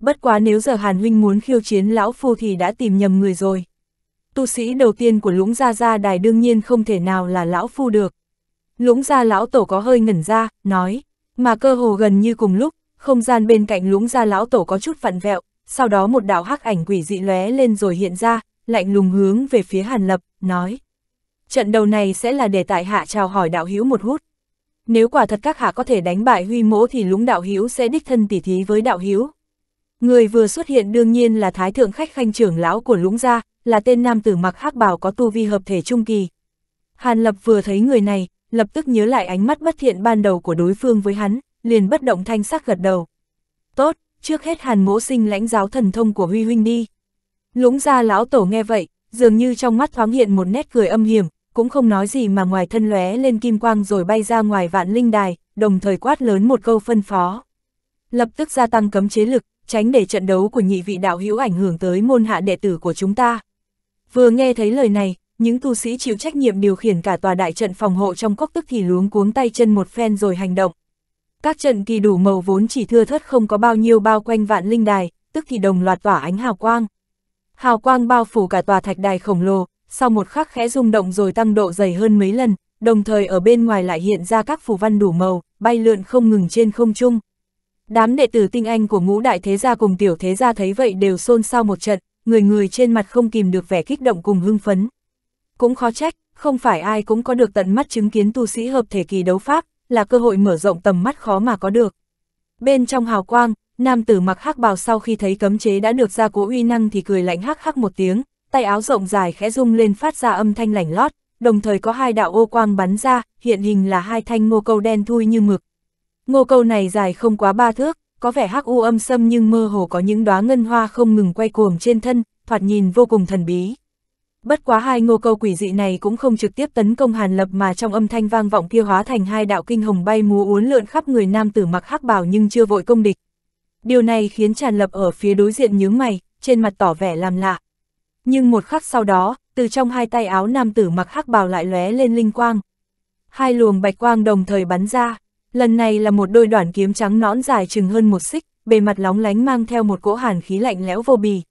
Speaker 1: bất quá nếu giờ Hàn Huynh muốn khiêu chiến lão phu thì đã tìm nhầm người rồi. Tu sĩ đầu tiên của lũng gia gia đài đương nhiên không thể nào là lão phu được. Lũng gia lão tổ có hơi ngẩn ra, nói, mà cơ hồ gần như cùng lúc, không gian bên cạnh lũng gia lão tổ có chút vặn vẹo, sau đó một đạo hắc ảnh quỷ dị lóe lên rồi hiện ra, lạnh lùng hướng về phía Hàn Lập, nói. Trận đầu này sẽ là để tại hạ chào hỏi đạo hữu một hút. Nếu quả thật các hạ có thể đánh bại huy mỗ thì lũng đạo hữu sẽ đích thân tỉ thí với đạo hữu. Người vừa xuất hiện đương nhiên là Thái Thượng Khách Khanh trưởng lão của Lũng Gia, là tên nam tử mặc hắc bảo có tu vi hợp thể trung kỳ. Hàn Lập vừa thấy người này, lập tức nhớ lại ánh mắt bất thiện ban đầu của đối phương với hắn, liền bất động thanh sắc gật đầu. Tốt, trước hết Hàn mỗ sinh lãnh giáo thần thông của Huy Huynh đi. Lũng Gia lão tổ nghe vậy, dường như trong mắt thoáng hiện một nét cười âm hiểm, cũng không nói gì mà ngoài thân lóe lên kim quang rồi bay ra ngoài vạn linh đài, đồng thời quát lớn một câu phân phó. Lập tức gia tăng cấm chế lực, tránh để trận đấu của nhị vị đạo hữu ảnh hưởng tới môn hạ đệ tử của chúng ta. Vừa nghe thấy lời này, những tu sĩ chịu trách nhiệm điều khiển cả tòa đại trận phòng hộ trong cốc tức thì luống cuống tay chân một phen rồi hành động. Các trận kỳ đủ màu vốn chỉ thưa thớt không có bao nhiêu bao quanh vạn linh đài, tức thì đồng loạt tỏa ánh hào quang. Hào quang bao phủ cả tòa thạch đài khổng lồ, sau một khắc khẽ rung động rồi tăng độ dày hơn mấy lần, đồng thời ở bên ngoài lại hiện ra các phù văn đủ màu, bay lượn không ngừng trên không trung. Đám đệ tử tinh anh của ngũ đại thế gia cùng tiểu thế gia thấy vậy đều xôn xao một trận, người người trên mặt không kìm được vẻ kích động cùng hưng phấn. Cũng khó trách, không phải ai cũng có được tận mắt chứng kiến tu sĩ hợp thể kỳ đấu pháp, là cơ hội mở rộng tầm mắt khó mà có được. Bên trong hào quang, nam tử mặc hắc bào sau khi thấy cấm chế đã được ra cố uy năng thì cười lạnh hắc hắc một tiếng, tay áo rộng dài khẽ rung lên phát ra âm thanh lảnh lót, đồng thời có hai đạo ô quang bắn ra, hiện hình là hai thanh ngô câu đen thui như mực, Ngô câu này dài không quá ba thước, có vẻ hắc u âm sâm nhưng mơ hồ có những đóa ngân hoa không ngừng quay cuồng trên thân, thoạt nhìn vô cùng thần bí. Bất quá hai ngô câu quỷ dị này cũng không trực tiếp tấn công Hàn Lập mà trong âm thanh vang vọng kia hóa thành hai đạo kinh hồng bay múa uốn lượn khắp người nam tử mặc hắc bào nhưng chưa vội công địch. Điều này khiến Tràn Lập ở phía đối diện nhướng mày, trên mặt tỏ vẻ làm lạ. Nhưng một khắc sau đó, từ trong hai tay áo nam tử mặc hắc bào lại lóe lên linh quang. Hai luồng bạch quang đồng thời bắn ra. Lần này là một đôi đoạn kiếm trắng nõn dài chừng hơn một xích, bề mặt lóng lánh mang theo một cỗ hàn khí lạnh lẽo vô bì.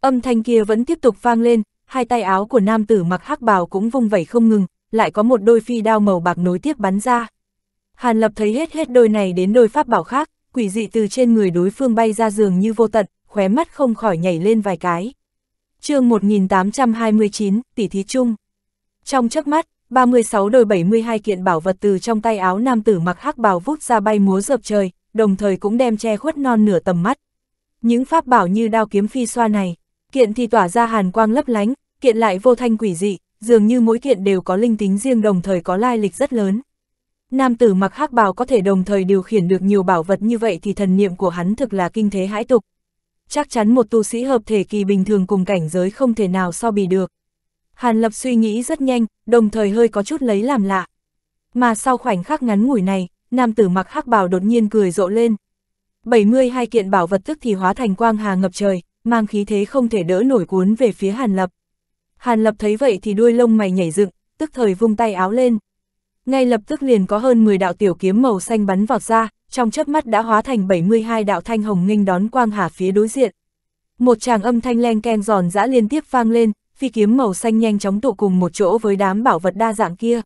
Speaker 1: Âm thanh kia vẫn tiếp tục vang lên, hai tay áo của nam tử mặc hắc bào cũng vung vẩy không ngừng, lại có một đôi phi đao màu bạc nối tiếp bắn ra. Hàn Lập thấy hết hết đôi này đến đôi pháp bảo khác, quỷ dị từ trên người đối phương bay ra giường như vô tận, khóe mắt không khỏi nhảy lên vài cái. chương 1829, tỷ thí chung. Trong chớp mắt, 36 đôi 72 kiện bảo vật từ trong tay áo nam tử mặc hắc bào vút ra bay múa dập trời, đồng thời cũng đem che khuất non nửa tầm mắt. Những pháp bảo như đao kiếm phi xoa này, kiện thì tỏa ra hàn quang lấp lánh, kiện lại vô thanh quỷ dị, dường như mỗi kiện đều có linh tính riêng đồng thời có lai lịch rất lớn. Nam tử mặc hắc bào có thể đồng thời điều khiển được nhiều bảo vật như vậy thì thần niệm của hắn thực là kinh thế hãi tục. Chắc chắn một tu sĩ hợp thể kỳ bình thường cùng cảnh giới không thể nào so bì được. Hàn Lập suy nghĩ rất nhanh, đồng thời hơi có chút lấy làm lạ. Mà sau khoảnh khắc ngắn ngủi này, nam tử mặc hắc bảo đột nhiên cười rộ lên. 72 kiện bảo vật tức thì hóa thành quang hà ngập trời, mang khí thế không thể đỡ nổi cuốn về phía Hàn Lập. Hàn Lập thấy vậy thì đuôi lông mày nhảy dựng, tức thời vung tay áo lên. Ngay lập tức liền có hơn 10 đạo tiểu kiếm màu xanh bắn vọt ra, trong chớp mắt đã hóa thành 72 đạo thanh hồng nghênh đón quang hà phía đối diện. Một tràng âm thanh len keng giòn giã liên tiếp vang lên, phi kiếm màu xanh nhanh chóng tụ cùng một chỗ với đám bảo vật đa dạng kia.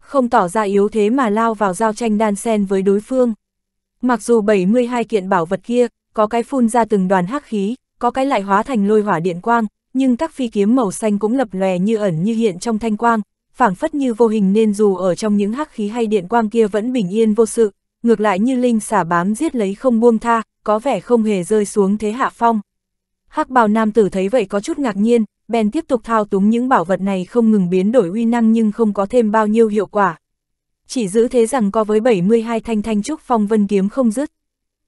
Speaker 1: Không tỏ ra yếu thế mà lao vào giao tranh đan sen với đối phương. Mặc dù 72 kiện bảo vật kia, có cái phun ra từng đoàn hắc khí, có cái lại hóa thành lôi hỏa điện quang, nhưng các phi kiếm màu xanh cũng lập lòe như ẩn như hiện trong thanh quang, phảng phất như vô hình nên dù ở trong những hắc khí hay điện quang kia vẫn bình yên vô sự, ngược lại như linh xả bám giết lấy không buông tha, có vẻ không hề rơi xuống thế hạ phong hắc bào nam tử thấy vậy có chút ngạc nhiên, bèn tiếp tục thao túng những bảo vật này không ngừng biến đổi uy năng nhưng không có thêm bao nhiêu hiệu quả. Chỉ giữ thế rằng có với 72 thanh thanh trúc phong vân kiếm không dứt.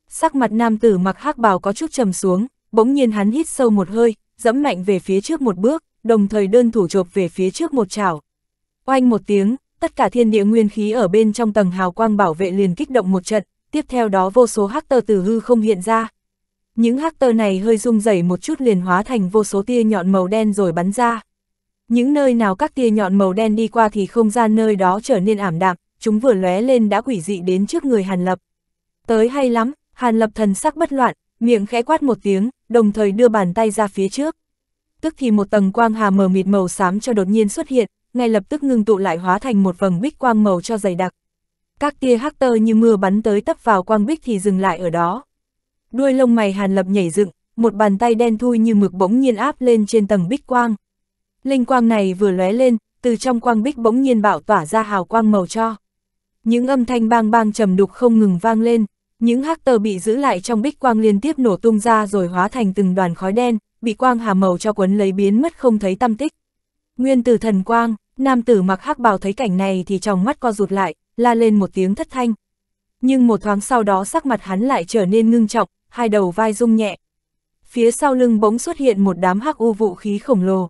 Speaker 1: Sắc mặt nam tử mặc hắc bào có chút trầm xuống, bỗng nhiên hắn hít sâu một hơi, dẫm mạnh về phía trước một bước, đồng thời đơn thủ chộp về phía trước một chảo. Oanh một tiếng, tất cả thiên địa nguyên khí ở bên trong tầng hào quang bảo vệ liền kích động một trận, tiếp theo đó vô số hắc tơ từ hư không hiện ra, những hắc tơ này hơi rung rẩy một chút liền hóa thành vô số tia nhọn màu đen rồi bắn ra. Những nơi nào các tia nhọn màu đen đi qua thì không gian nơi đó trở nên ảm đạm, chúng vừa lóe lên đã quỷ dị đến trước người Hàn Lập. Tới hay lắm, Hàn Lập thần sắc bất loạn, miệng khẽ quát một tiếng, đồng thời đưa bàn tay ra phía trước. Tức thì một tầng quang hà mờ mịt màu xám cho đột nhiên xuất hiện, ngay lập tức ngưng tụ lại hóa thành một vầng bích quang màu cho dày đặc. Các tia hắc tơ như mưa bắn tới tấp vào quang bích thì dừng lại ở đó đuôi lông mày Hàn Lập nhảy dựng, một bàn tay đen thui như mực bỗng nhiên áp lên trên tầng bích quang. Linh quang này vừa lóe lên, từ trong quang bích bỗng nhiên bạo tỏa ra hào quang màu cho. Những âm thanh bang bang trầm đục không ngừng vang lên, những hắc tờ bị giữ lại trong bích quang liên tiếp nổ tung ra rồi hóa thành từng đoàn khói đen, bị quang hà màu cho quấn lấy biến mất không thấy tâm tích. Nguyên tử thần quang, nam tử mặc hắc bào thấy cảnh này thì trong mắt co rụt lại, la lên một tiếng thất thanh. Nhưng một thoáng sau đó sắc mặt hắn lại trở nên ngưng trọng, hai đầu vai rung nhẹ. Phía sau lưng bỗng xuất hiện một đám hắc u vũ khí khổng lồ.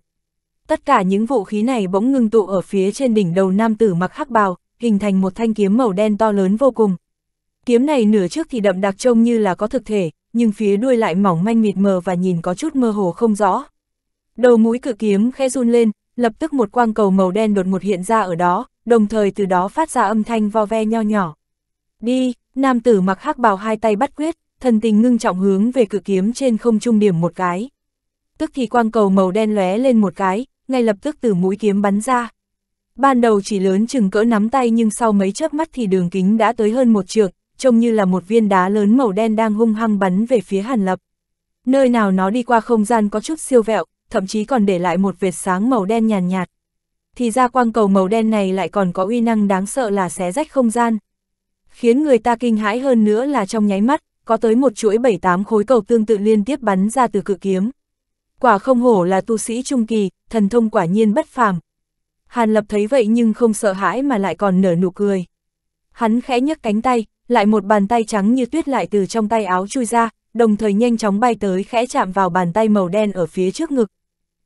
Speaker 1: Tất cả những vũ khí này bỗng ngưng tụ ở phía trên đỉnh đầu nam tử mặc hắc bào, hình thành một thanh kiếm màu đen to lớn vô cùng. Kiếm này nửa trước thì đậm đặc trông như là có thực thể, nhưng phía đuôi lại mỏng manh mịt mờ và nhìn có chút mơ hồ không rõ. Đầu mũi cự kiếm khẽ run lên, lập tức một quang cầu màu đen đột ngột hiện ra ở đó, đồng thời từ đó phát ra âm thanh vo ve nho nhỏ. Đi, nam tử mặc hắc bào hai tay bắt quyết, thần tình ngưng trọng hướng về cự kiếm trên không trung điểm một cái. Tức thì quang cầu màu đen lóe lên một cái, ngay lập tức từ mũi kiếm bắn ra. Ban đầu chỉ lớn chừng cỡ nắm tay nhưng sau mấy chớp mắt thì đường kính đã tới hơn một trượng, trông như là một viên đá lớn màu đen đang hung hăng bắn về phía Hàn Lập. Nơi nào nó đi qua không gian có chút siêu vẹo, thậm chí còn để lại một vệt sáng màu đen nhàn nhạt, Thì ra quang cầu màu đen này lại còn có uy năng đáng sợ là xé rách không gian. Khiến người ta kinh hãi hơn nữa là trong nháy mắt, có tới một chuỗi 7-8 khối cầu tương tự liên tiếp bắn ra từ cự kiếm. Quả không hổ là tu sĩ trung kỳ, thần thông quả nhiên bất phàm. Hàn Lập thấy vậy nhưng không sợ hãi mà lại còn nở nụ cười. Hắn khẽ nhấc cánh tay, lại một bàn tay trắng như tuyết lại từ trong tay áo chui ra, đồng thời nhanh chóng bay tới khẽ chạm vào bàn tay màu đen ở phía trước ngực.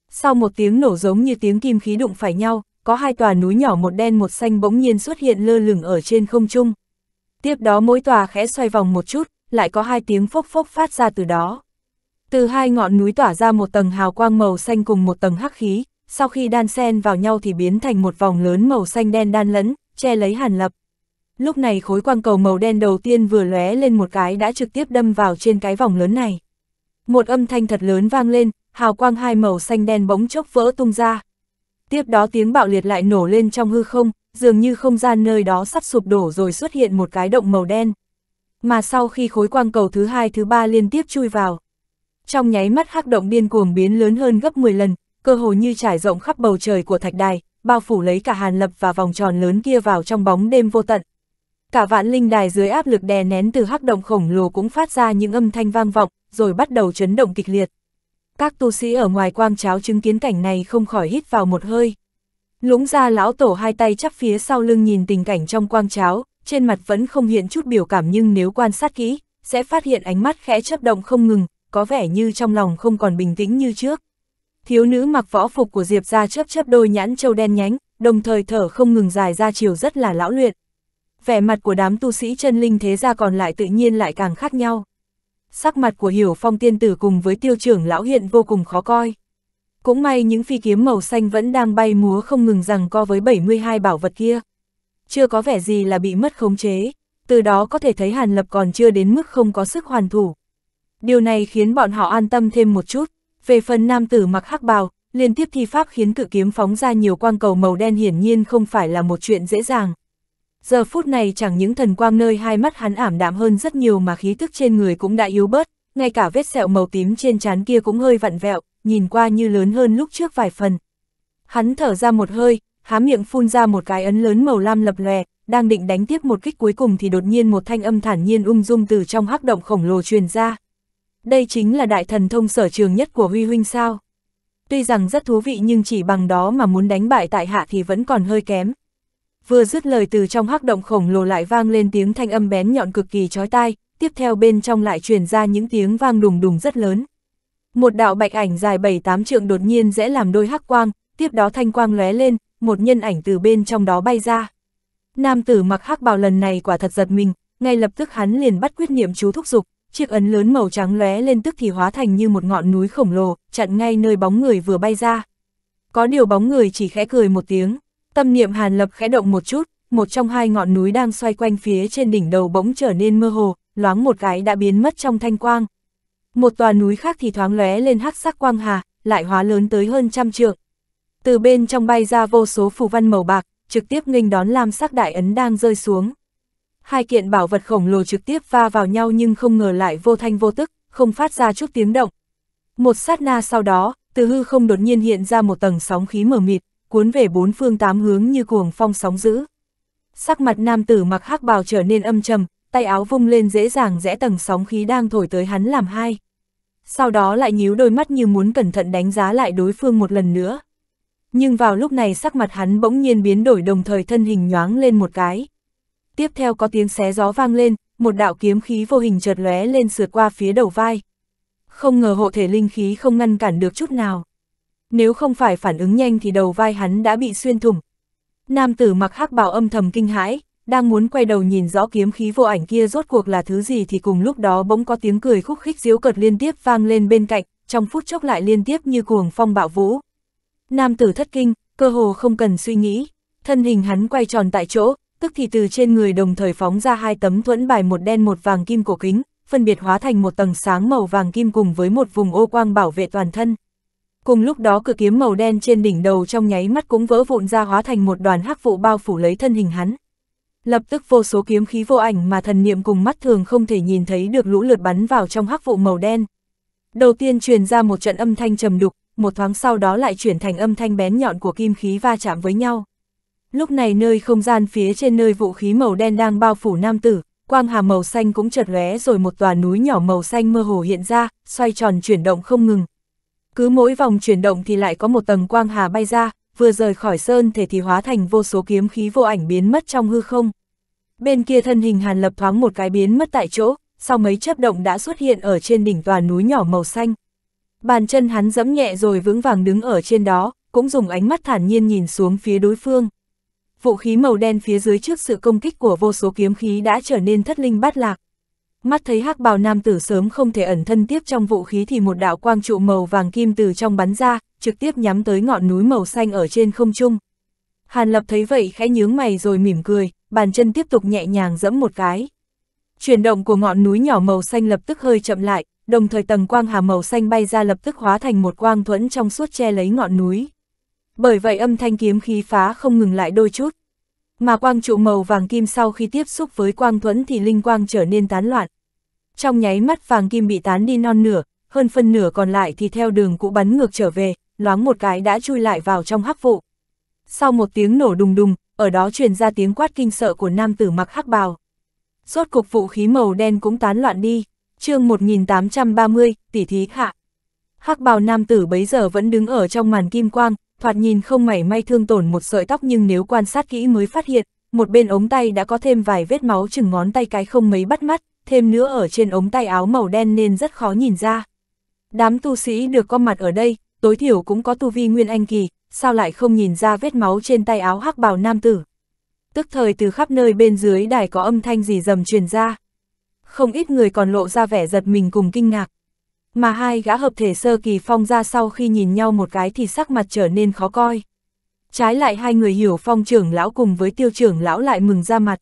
Speaker 1: Sau một tiếng nổ giống như tiếng kim khí đụng phải nhau, có hai tòa núi nhỏ một đen một xanh bỗng nhiên xuất hiện lơ lửng ở trên không trung. Tiếp đó mỗi tòa khẽ xoay vòng một chút, lại có hai tiếng phốc phốc phát ra từ đó. Từ hai ngọn núi tỏa ra một tầng hào quang màu xanh cùng một tầng hắc khí, sau khi đan xen vào nhau thì biến thành một vòng lớn màu xanh đen đan lẫn, che lấy hàn lập. Lúc này khối quang cầu màu đen đầu tiên vừa lóe lên một cái đã trực tiếp đâm vào trên cái vòng lớn này. Một âm thanh thật lớn vang lên, hào quang hai màu xanh đen bỗng chốc vỡ tung ra. Tiếp đó tiếng bạo liệt lại nổ lên trong hư không, dường như không gian nơi đó sắp sụp đổ rồi xuất hiện một cái động màu đen mà sau khi khối quang cầu thứ hai thứ ba liên tiếp chui vào. Trong nháy mắt hắc động điên cuồng biến lớn hơn gấp 10 lần, cơ hồ như trải rộng khắp bầu trời của thạch đài, bao phủ lấy cả hàn lập và vòng tròn lớn kia vào trong bóng đêm vô tận. Cả vạn linh đài dưới áp lực đè nén từ hắc động khổng lồ cũng phát ra những âm thanh vang vọng, rồi bắt đầu chấn động kịch liệt. Các tu sĩ ở ngoài quang cháo chứng kiến cảnh này không khỏi hít vào một hơi. Lũng ra lão tổ hai tay chắp phía sau lưng nhìn tình cảnh trong quang cháo, trên mặt vẫn không hiện chút biểu cảm nhưng nếu quan sát kỹ, sẽ phát hiện ánh mắt khẽ chấp động không ngừng, có vẻ như trong lòng không còn bình tĩnh như trước. Thiếu nữ mặc võ phục của Diệp ra chấp chấp đôi nhãn châu đen nhánh, đồng thời thở không ngừng dài ra chiều rất là lão luyện. Vẻ mặt của đám tu sĩ chân linh thế ra còn lại tự nhiên lại càng khác nhau. Sắc mặt của Hiểu Phong tiên tử cùng với tiêu trưởng lão hiện vô cùng khó coi. Cũng may những phi kiếm màu xanh vẫn đang bay múa không ngừng rằng co với 72 bảo vật kia chưa có vẻ gì là bị mất khống chế, từ đó có thể thấy Hàn Lập còn chưa đến mức không có sức hoàn thủ. Điều này khiến bọn họ an tâm thêm một chút. Về phần nam tử mặc hắc bào, liên tiếp thi pháp khiến cự kiếm phóng ra nhiều quang cầu màu đen hiển nhiên không phải là một chuyện dễ dàng. Giờ phút này chẳng những thần quang nơi hai mắt hắn ảm đạm hơn rất nhiều mà khí tức trên người cũng đã yếu bớt, ngay cả vết sẹo màu tím trên trán kia cũng hơi vặn vẹo, nhìn qua như lớn hơn lúc trước vài phần. Hắn thở ra một hơi, há miệng phun ra một cái ấn lớn màu lam lập lòe, đang định đánh tiếp một kích cuối cùng thì đột nhiên một thanh âm thản nhiên ung dung từ trong hắc động khổng lồ truyền ra. Đây chính là đại thần thông sở trường nhất của Huy Huynh sao. Tuy rằng rất thú vị nhưng chỉ bằng đó mà muốn đánh bại tại hạ thì vẫn còn hơi kém. Vừa dứt lời từ trong hắc động khổng lồ lại vang lên tiếng thanh âm bén nhọn cực kỳ chói tai, tiếp theo bên trong lại truyền ra những tiếng vang đùng đùng rất lớn. Một đạo bạch ảnh dài 7-8 trượng đột nhiên dễ làm đôi hắc quang, tiếp đó thanh quang lóe lên, một nhân ảnh từ bên trong đó bay ra. Nam tử mặc hắc bào lần này quả thật giật mình, ngay lập tức hắn liền bắt quyết niệm chú thúc dục, chiếc ấn lớn màu trắng lóe lên tức thì hóa thành như một ngọn núi khổng lồ, chặn ngay nơi bóng người vừa bay ra. Có điều bóng người chỉ khẽ cười một tiếng, tâm niệm Hàn Lập khẽ động một chút, một trong hai ngọn núi đang xoay quanh phía trên đỉnh đầu bỗng trở nên mơ hồ, loáng một cái đã biến mất trong thanh quang. Một tòa núi khác thì thoáng lóe lên hắc sắc quang hà, lại hóa lớn tới hơn trăm trượng từ bên trong bay ra vô số phù văn màu bạc, trực tiếp nghênh đón lam sắc đại ấn đang rơi xuống. Hai kiện bảo vật khổng lồ trực tiếp va vào nhau nhưng không ngờ lại vô thanh vô tức, không phát ra chút tiếng động. Một sát na sau đó, từ hư không đột nhiên hiện ra một tầng sóng khí mờ mịt, cuốn về bốn phương tám hướng như cuồng phong sóng dữ. Sắc mặt nam tử mặc hắc bào trở nên âm trầm, tay áo vung lên dễ dàng rẽ tầng sóng khí đang thổi tới hắn làm hai. Sau đó lại nhíu đôi mắt như muốn cẩn thận đánh giá lại đối phương một lần nữa nhưng vào lúc này sắc mặt hắn bỗng nhiên biến đổi đồng thời thân hình nhoáng lên một cái. Tiếp theo có tiếng xé gió vang lên, một đạo kiếm khí vô hình chợt lóe lên sượt qua phía đầu vai. Không ngờ hộ thể linh khí không ngăn cản được chút nào. Nếu không phải phản ứng nhanh thì đầu vai hắn đã bị xuyên thủng. Nam tử mặc hắc bào âm thầm kinh hãi, đang muốn quay đầu nhìn rõ kiếm khí vô ảnh kia rốt cuộc là thứ gì thì cùng lúc đó bỗng có tiếng cười khúc khích diếu cợt liên tiếp vang lên bên cạnh, trong phút chốc lại liên tiếp như cuồng phong bạo vũ. Nam tử thất kinh, cơ hồ không cần suy nghĩ, thân hình hắn quay tròn tại chỗ, tức thì từ trên người đồng thời phóng ra hai tấm thuẫn bài một đen một vàng kim cổ kính, phân biệt hóa thành một tầng sáng màu vàng kim cùng với một vùng ô quang bảo vệ toàn thân. Cùng lúc đó cửa kiếm màu đen trên đỉnh đầu trong nháy mắt cũng vỡ vụn ra hóa thành một đoàn hắc vụ bao phủ lấy thân hình hắn. Lập tức vô số kiếm khí vô ảnh mà thần niệm cùng mắt thường không thể nhìn thấy được lũ lượt bắn vào trong hắc vụ màu đen. Đầu tiên truyền ra một trận âm thanh trầm đục, một thoáng sau đó lại chuyển thành âm thanh bén nhọn của kim khí va chạm với nhau. Lúc này nơi không gian phía trên nơi vũ khí màu đen đang bao phủ nam tử, quang hà màu xanh cũng chợt lóe rồi một tòa núi nhỏ màu xanh mơ hồ hiện ra, xoay tròn chuyển động không ngừng. Cứ mỗi vòng chuyển động thì lại có một tầng quang hà bay ra, vừa rời khỏi sơn thể thì hóa thành vô số kiếm khí vô ảnh biến mất trong hư không. Bên kia thân hình Hàn Lập thoáng một cái biến mất tại chỗ, sau mấy chớp động đã xuất hiện ở trên đỉnh tòa núi nhỏ màu xanh. Bàn chân hắn giẫm nhẹ rồi vững vàng đứng ở trên đó, cũng dùng ánh mắt thản nhiên nhìn xuống phía đối phương. Vũ khí màu đen phía dưới trước sự công kích của vô số kiếm khí đã trở nên thất linh bát lạc. Mắt thấy hắc bào nam tử sớm không thể ẩn thân tiếp trong vũ khí thì một đạo quang trụ màu vàng kim từ trong bắn ra, trực tiếp nhắm tới ngọn núi màu xanh ở trên không trung. Hàn Lập thấy vậy khẽ nhướng mày rồi mỉm cười, bàn chân tiếp tục nhẹ nhàng dẫm một cái. Chuyển động của ngọn núi nhỏ màu xanh lập tức hơi chậm lại, đồng thời tầng quang hà màu xanh bay ra lập tức hóa thành một quang thuẫn trong suốt che lấy ngọn núi. Bởi vậy âm thanh kiếm khí phá không ngừng lại đôi chút. Mà quang trụ màu vàng kim sau khi tiếp xúc với quang thuẫn thì linh quang trở nên tán loạn. Trong nháy mắt vàng kim bị tán đi non nửa, hơn phân nửa còn lại thì theo đường cũ bắn ngược trở về, loáng một cái đã chui lại vào trong hắc vụ. Sau một tiếng nổ đùng đùng, ở đó truyền ra tiếng quát kinh sợ của nam tử mặc hắc bào. Rốt cục vũ khí màu đen cũng tán loạn đi chương 1830, tỷ thí hạ. Hắc bào nam tử bấy giờ vẫn đứng ở trong màn kim quang, thoạt nhìn không mảy may thương tổn một sợi tóc nhưng nếu quan sát kỹ mới phát hiện, một bên ống tay đã có thêm vài vết máu chừng ngón tay cái không mấy bắt mắt, thêm nữa ở trên ống tay áo màu đen nên rất khó nhìn ra. Đám tu sĩ được có mặt ở đây, tối thiểu cũng có tu vi nguyên anh kỳ, sao lại không nhìn ra vết máu trên tay áo hắc bào nam tử. Tức thời từ khắp nơi bên dưới đài có âm thanh gì dầm truyền ra không ít người còn lộ ra vẻ giật mình cùng kinh ngạc. Mà hai gã hợp thể sơ kỳ phong ra sau khi nhìn nhau một cái thì sắc mặt trở nên khó coi. Trái lại hai người hiểu phong trưởng lão cùng với tiêu trưởng lão lại mừng ra mặt.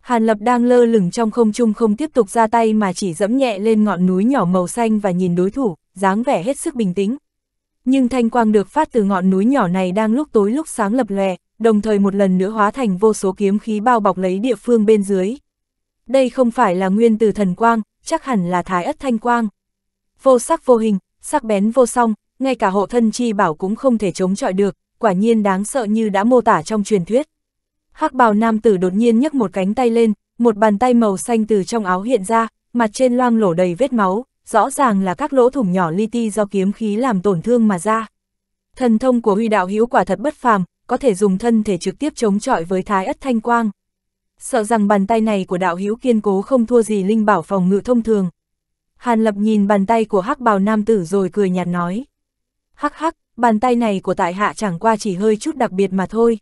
Speaker 1: Hàn Lập đang lơ lửng trong không trung không tiếp tục ra tay mà chỉ dẫm nhẹ lên ngọn núi nhỏ màu xanh và nhìn đối thủ, dáng vẻ hết sức bình tĩnh. Nhưng thanh quang được phát từ ngọn núi nhỏ này đang lúc tối lúc sáng lập lòe, đồng thời một lần nữa hóa thành vô số kiếm khí bao bọc lấy địa phương bên dưới, đây không phải là nguyên từ thần quang, chắc hẳn là thái ất thanh quang. Vô sắc vô hình, sắc bén vô song, ngay cả hộ thân chi bảo cũng không thể chống chọi được, quả nhiên đáng sợ như đã mô tả trong truyền thuyết. hắc bào nam tử đột nhiên nhấc một cánh tay lên, một bàn tay màu xanh từ trong áo hiện ra, mặt trên loang lổ đầy vết máu, rõ ràng là các lỗ thủng nhỏ li ti do kiếm khí làm tổn thương mà ra. Thần thông của huy đạo hữu quả thật bất phàm, có thể dùng thân thể trực tiếp chống chọi với thái ất thanh quang sợ rằng bàn tay này của đạo hữu kiên cố không thua gì linh bảo phòng ngự thông thường. Hàn Lập nhìn bàn tay của hắc bào nam tử rồi cười nhạt nói. Hắc hắc, bàn tay này của tại hạ chẳng qua chỉ hơi chút đặc biệt mà thôi.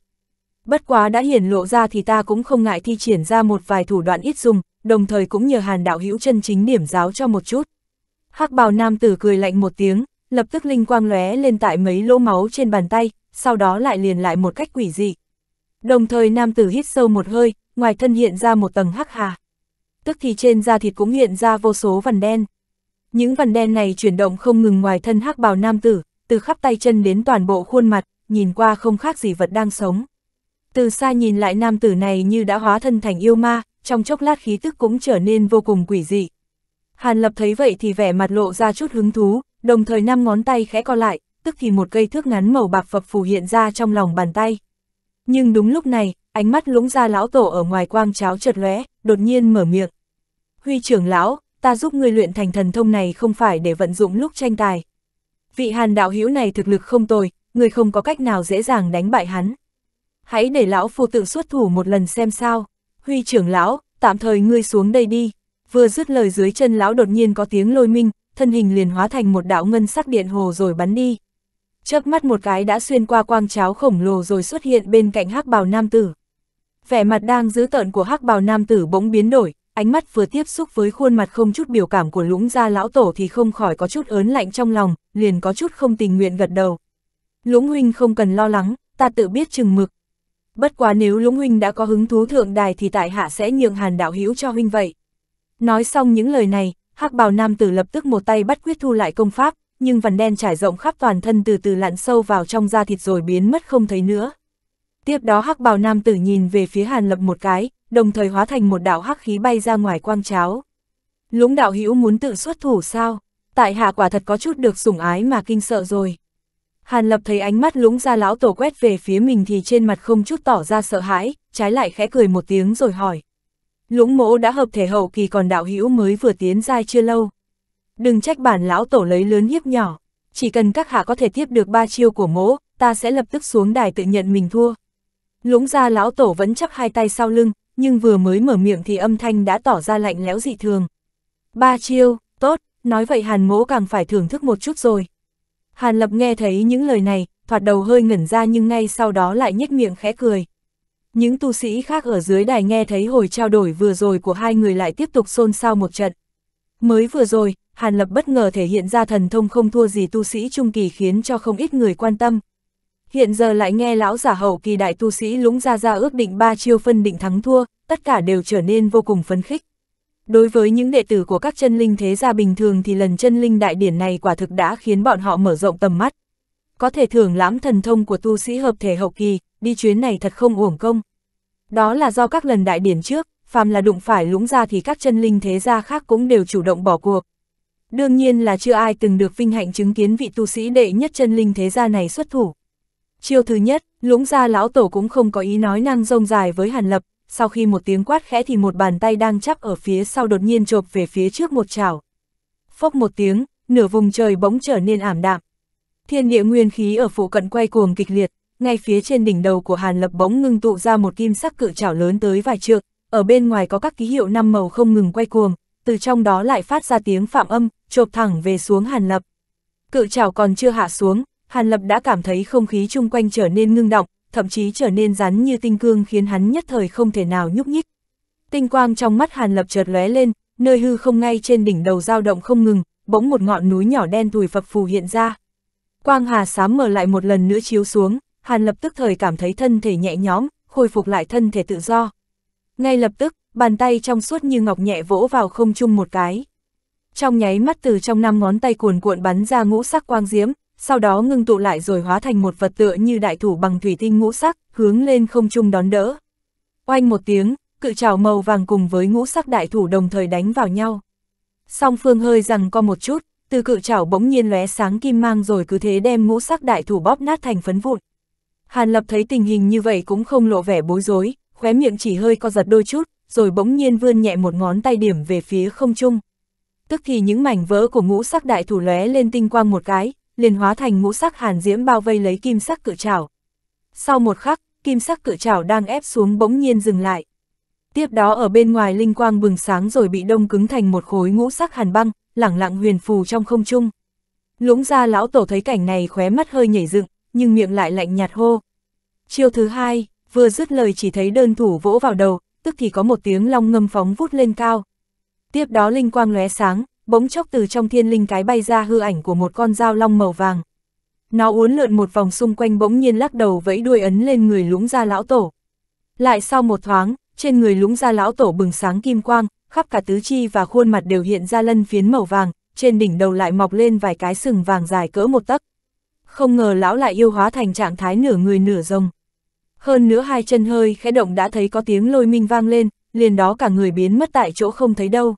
Speaker 1: Bất quá đã hiển lộ ra thì ta cũng không ngại thi triển ra một vài thủ đoạn ít dùng, đồng thời cũng nhờ hàn đạo hữu chân chính điểm giáo cho một chút. hắc bào nam tử cười lạnh một tiếng, lập tức linh quang lóe lên tại mấy lỗ máu trên bàn tay, sau đó lại liền lại một cách quỷ dị. Đồng thời nam tử hít sâu một hơi, ngoài thân hiện ra một tầng hắc hà. Tức thì trên da thịt cũng hiện ra vô số vằn đen. Những vằn đen này chuyển động không ngừng ngoài thân hắc bào nam tử, từ khắp tay chân đến toàn bộ khuôn mặt, nhìn qua không khác gì vật đang sống. Từ xa nhìn lại nam tử này như đã hóa thân thành yêu ma, trong chốc lát khí tức cũng trở nên vô cùng quỷ dị. Hàn Lập thấy vậy thì vẻ mặt lộ ra chút hứng thú, đồng thời năm ngón tay khẽ co lại, tức thì một cây thước ngắn màu bạc phập phù hiện ra trong lòng bàn tay. Nhưng đúng lúc này, ánh mắt lũng ra lão tổ ở ngoài quang cháo chợt lóe, đột nhiên mở miệng. Huy trưởng lão, ta giúp ngươi luyện thành thần thông này không phải để vận dụng lúc tranh tài. Vị hàn đạo hữu này thực lực không tồi, người không có cách nào dễ dàng đánh bại hắn. Hãy để lão phu tự xuất thủ một lần xem sao. Huy trưởng lão, tạm thời ngươi xuống đây đi. Vừa dứt lời dưới chân lão đột nhiên có tiếng lôi minh, thân hình liền hóa thành một đạo ngân sắc điện hồ rồi bắn đi chớp mắt một cái đã xuyên qua quang cháo khổng lồ rồi xuất hiện bên cạnh hắc bào nam tử. Vẻ mặt đang giữ tợn của hắc bào nam tử bỗng biến đổi, ánh mắt vừa tiếp xúc với khuôn mặt không chút biểu cảm của lũng gia lão tổ thì không khỏi có chút ớn lạnh trong lòng, liền có chút không tình nguyện gật đầu. Lũng huynh không cần lo lắng, ta tự biết chừng mực. Bất quá nếu lũng huynh đã có hứng thú thượng đài thì tại hạ sẽ nhượng hàn đạo hữu cho huynh vậy. Nói xong những lời này, hắc bào nam tử lập tức một tay bắt quyết thu lại công pháp, nhưng vằn đen trải rộng khắp toàn thân từ từ lặn sâu vào trong da thịt rồi biến mất không thấy nữa. Tiếp đó hắc bào nam tử nhìn về phía Hàn Lập một cái, đồng thời hóa thành một đạo hắc khí bay ra ngoài quang cháo. Lũng đạo hữu muốn tự xuất thủ sao? Tại hạ quả thật có chút được sủng ái mà kinh sợ rồi. Hàn Lập thấy ánh mắt lũng ra lão tổ quét về phía mình thì trên mặt không chút tỏ ra sợ hãi, trái lại khẽ cười một tiếng rồi hỏi. Lũng mỗ đã hợp thể hậu kỳ còn đạo hữu mới vừa tiến giai chưa lâu đừng trách bản lão tổ lấy lớn hiếp nhỏ, chỉ cần các hạ có thể tiếp được ba chiêu của mỗ, ta sẽ lập tức xuống đài tự nhận mình thua. Lũng ra lão tổ vẫn chắp hai tay sau lưng, nhưng vừa mới mở miệng thì âm thanh đã tỏ ra lạnh lẽo dị thường. Ba chiêu, tốt, nói vậy hàn mỗ càng phải thưởng thức một chút rồi. Hàn lập nghe thấy những lời này, thoạt đầu hơi ngẩn ra nhưng ngay sau đó lại nhếch miệng khẽ cười. Những tu sĩ khác ở dưới đài nghe thấy hồi trao đổi vừa rồi của hai người lại tiếp tục xôn xao một trận. Mới vừa rồi, Hàn Lập bất ngờ thể hiện ra thần thông không thua gì tu sĩ trung kỳ khiến cho không ít người quan tâm. Hiện giờ lại nghe lão giả hậu kỳ đại tu sĩ lũng ra ra ước định ba chiêu phân định thắng thua, tất cả đều trở nên vô cùng phấn khích. Đối với những đệ tử của các chân linh thế gia bình thường thì lần chân linh đại điển này quả thực đã khiến bọn họ mở rộng tầm mắt. Có thể thưởng lãm thần thông của tu sĩ hợp thể hậu kỳ, đi chuyến này thật không uổng công. Đó là do các lần đại điển trước, phàm là đụng phải lũng ra thì các chân linh thế gia khác cũng đều chủ động bỏ cuộc, Đương nhiên là chưa ai từng được vinh hạnh chứng kiến vị tu sĩ đệ nhất chân linh thế gia này xuất thủ. Chiêu thứ nhất, lũng gia lão tổ cũng không có ý nói năng rông dài với Hàn Lập, sau khi một tiếng quát khẽ thì một bàn tay đang chắp ở phía sau đột nhiên chộp về phía trước một chảo. Phốc một tiếng, nửa vùng trời bỗng trở nên ảm đạm. Thiên địa nguyên khí ở phụ cận quay cuồng kịch liệt, ngay phía trên đỉnh đầu của Hàn Lập bỗng ngưng tụ ra một kim sắc cự chảo lớn tới vài trượng, ở bên ngoài có các ký hiệu năm màu không ngừng quay cuồng, từ trong đó lại phát ra tiếng phạm âm, chộp thẳng về xuống Hàn Lập. Cự trảo còn chưa hạ xuống, Hàn Lập đã cảm thấy không khí chung quanh trở nên ngưng động, thậm chí trở nên rắn như tinh cương khiến hắn nhất thời không thể nào nhúc nhích. Tinh quang trong mắt Hàn Lập chợt lóe lên, nơi hư không ngay trên đỉnh đầu dao động không ngừng, bỗng một ngọn núi nhỏ đen tùi phập phù hiện ra. Quang hà sám mở lại một lần nữa chiếu xuống, Hàn Lập tức thời cảm thấy thân thể nhẹ nhõm, khôi phục lại thân thể tự do. Ngay lập tức, bàn tay trong suốt như ngọc nhẹ vỗ vào không chung một cái trong nháy mắt từ trong năm ngón tay cuồn cuộn bắn ra ngũ sắc quang diễm, sau đó ngưng tụ lại rồi hóa thành một vật tựa như đại thủ bằng thủy tinh ngũ sắc, hướng lên không trung đón đỡ. Oanh một tiếng, cự trảo màu vàng cùng với ngũ sắc đại thủ đồng thời đánh vào nhau. Song phương hơi rằng co một chút, từ cự trảo bỗng nhiên lóe sáng kim mang rồi cứ thế đem ngũ sắc đại thủ bóp nát thành phấn vụn. Hàn Lập thấy tình hình như vậy cũng không lộ vẻ bối rối, khóe miệng chỉ hơi co giật đôi chút, rồi bỗng nhiên vươn nhẹ một ngón tay điểm về phía không trung tức thì những mảnh vỡ của ngũ sắc đại thủ lóe lên tinh quang một cái, liền hóa thành ngũ sắc hàn diễm bao vây lấy kim sắc cự trảo. Sau một khắc, kim sắc cự trảo đang ép xuống bỗng nhiên dừng lại. Tiếp đó ở bên ngoài linh quang bừng sáng rồi bị đông cứng thành một khối ngũ sắc hàn băng, lẳng lặng huyền phù trong không trung. Lũng ra lão tổ thấy cảnh này khóe mắt hơi nhảy dựng, nhưng miệng lại lạnh nhạt hô. Chiêu thứ hai, vừa dứt lời chỉ thấy đơn thủ vỗ vào đầu, tức thì có một tiếng long ngâm phóng vút lên cao, Tiếp đó linh quang lóe sáng, bỗng chốc từ trong thiên linh cái bay ra hư ảnh của một con dao long màu vàng. Nó uốn lượn một vòng xung quanh bỗng nhiên lắc đầu vẫy đuôi ấn lên người lũng gia lão tổ. Lại sau một thoáng, trên người lũng gia lão tổ bừng sáng kim quang, khắp cả tứ chi và khuôn mặt đều hiện ra lân phiến màu vàng, trên đỉnh đầu lại mọc lên vài cái sừng vàng dài cỡ một tấc. Không ngờ lão lại yêu hóa thành trạng thái nửa người nửa rồng. Hơn nữa hai chân hơi khẽ động đã thấy có tiếng lôi minh vang lên, liền đó cả người biến mất tại chỗ không thấy đâu.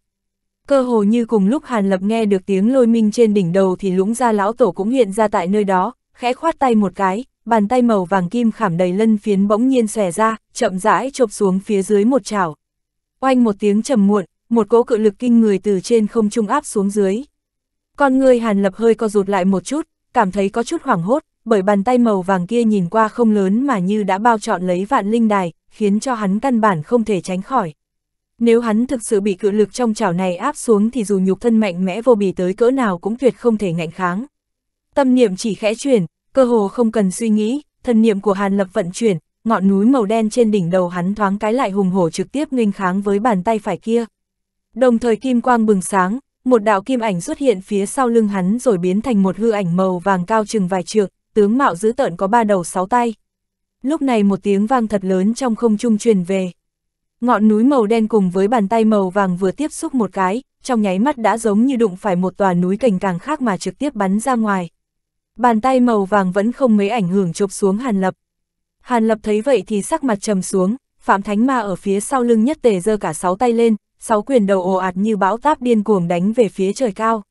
Speaker 1: Cơ hồ như cùng lúc Hàn Lập nghe được tiếng lôi minh trên đỉnh đầu thì lũng ra lão tổ cũng hiện ra tại nơi đó, khẽ khoát tay một cái, bàn tay màu vàng kim khảm đầy lân phiến bỗng nhiên xòe ra, chậm rãi chộp xuống phía dưới một chảo. Oanh một tiếng trầm muộn, một cỗ cự lực kinh người từ trên không trung áp xuống dưới. Con người Hàn Lập hơi co rụt lại một chút, cảm thấy có chút hoảng hốt, bởi bàn tay màu vàng kia nhìn qua không lớn mà như đã bao trọn lấy vạn linh đài, khiến cho hắn căn bản không thể tránh khỏi. Nếu hắn thực sự bị cự lực trong chảo này áp xuống thì dù nhục thân mạnh mẽ vô bì tới cỡ nào cũng tuyệt không thể ngạnh kháng. Tâm niệm chỉ khẽ chuyển, cơ hồ không cần suy nghĩ, thần niệm của Hàn Lập vận chuyển, ngọn núi màu đen trên đỉnh đầu hắn thoáng cái lại hùng hổ trực tiếp nghênh kháng với bàn tay phải kia. Đồng thời kim quang bừng sáng, một đạo kim ảnh xuất hiện phía sau lưng hắn rồi biến thành một hư ảnh màu vàng cao chừng vài trượng, tướng mạo dữ tợn có ba đầu sáu tay. Lúc này một tiếng vang thật lớn trong không trung truyền về. Ngọn núi màu đen cùng với bàn tay màu vàng vừa tiếp xúc một cái, trong nháy mắt đã giống như đụng phải một tòa núi cảnh càng khác mà trực tiếp bắn ra ngoài. Bàn tay màu vàng vẫn không mấy ảnh hưởng chụp xuống Hàn Lập. Hàn Lập thấy vậy thì sắc mặt trầm xuống, Phạm Thánh Ma ở phía sau lưng nhất tề giơ cả sáu tay lên, sáu quyền đầu ồ ạt như bão táp điên cuồng đánh về phía trời cao.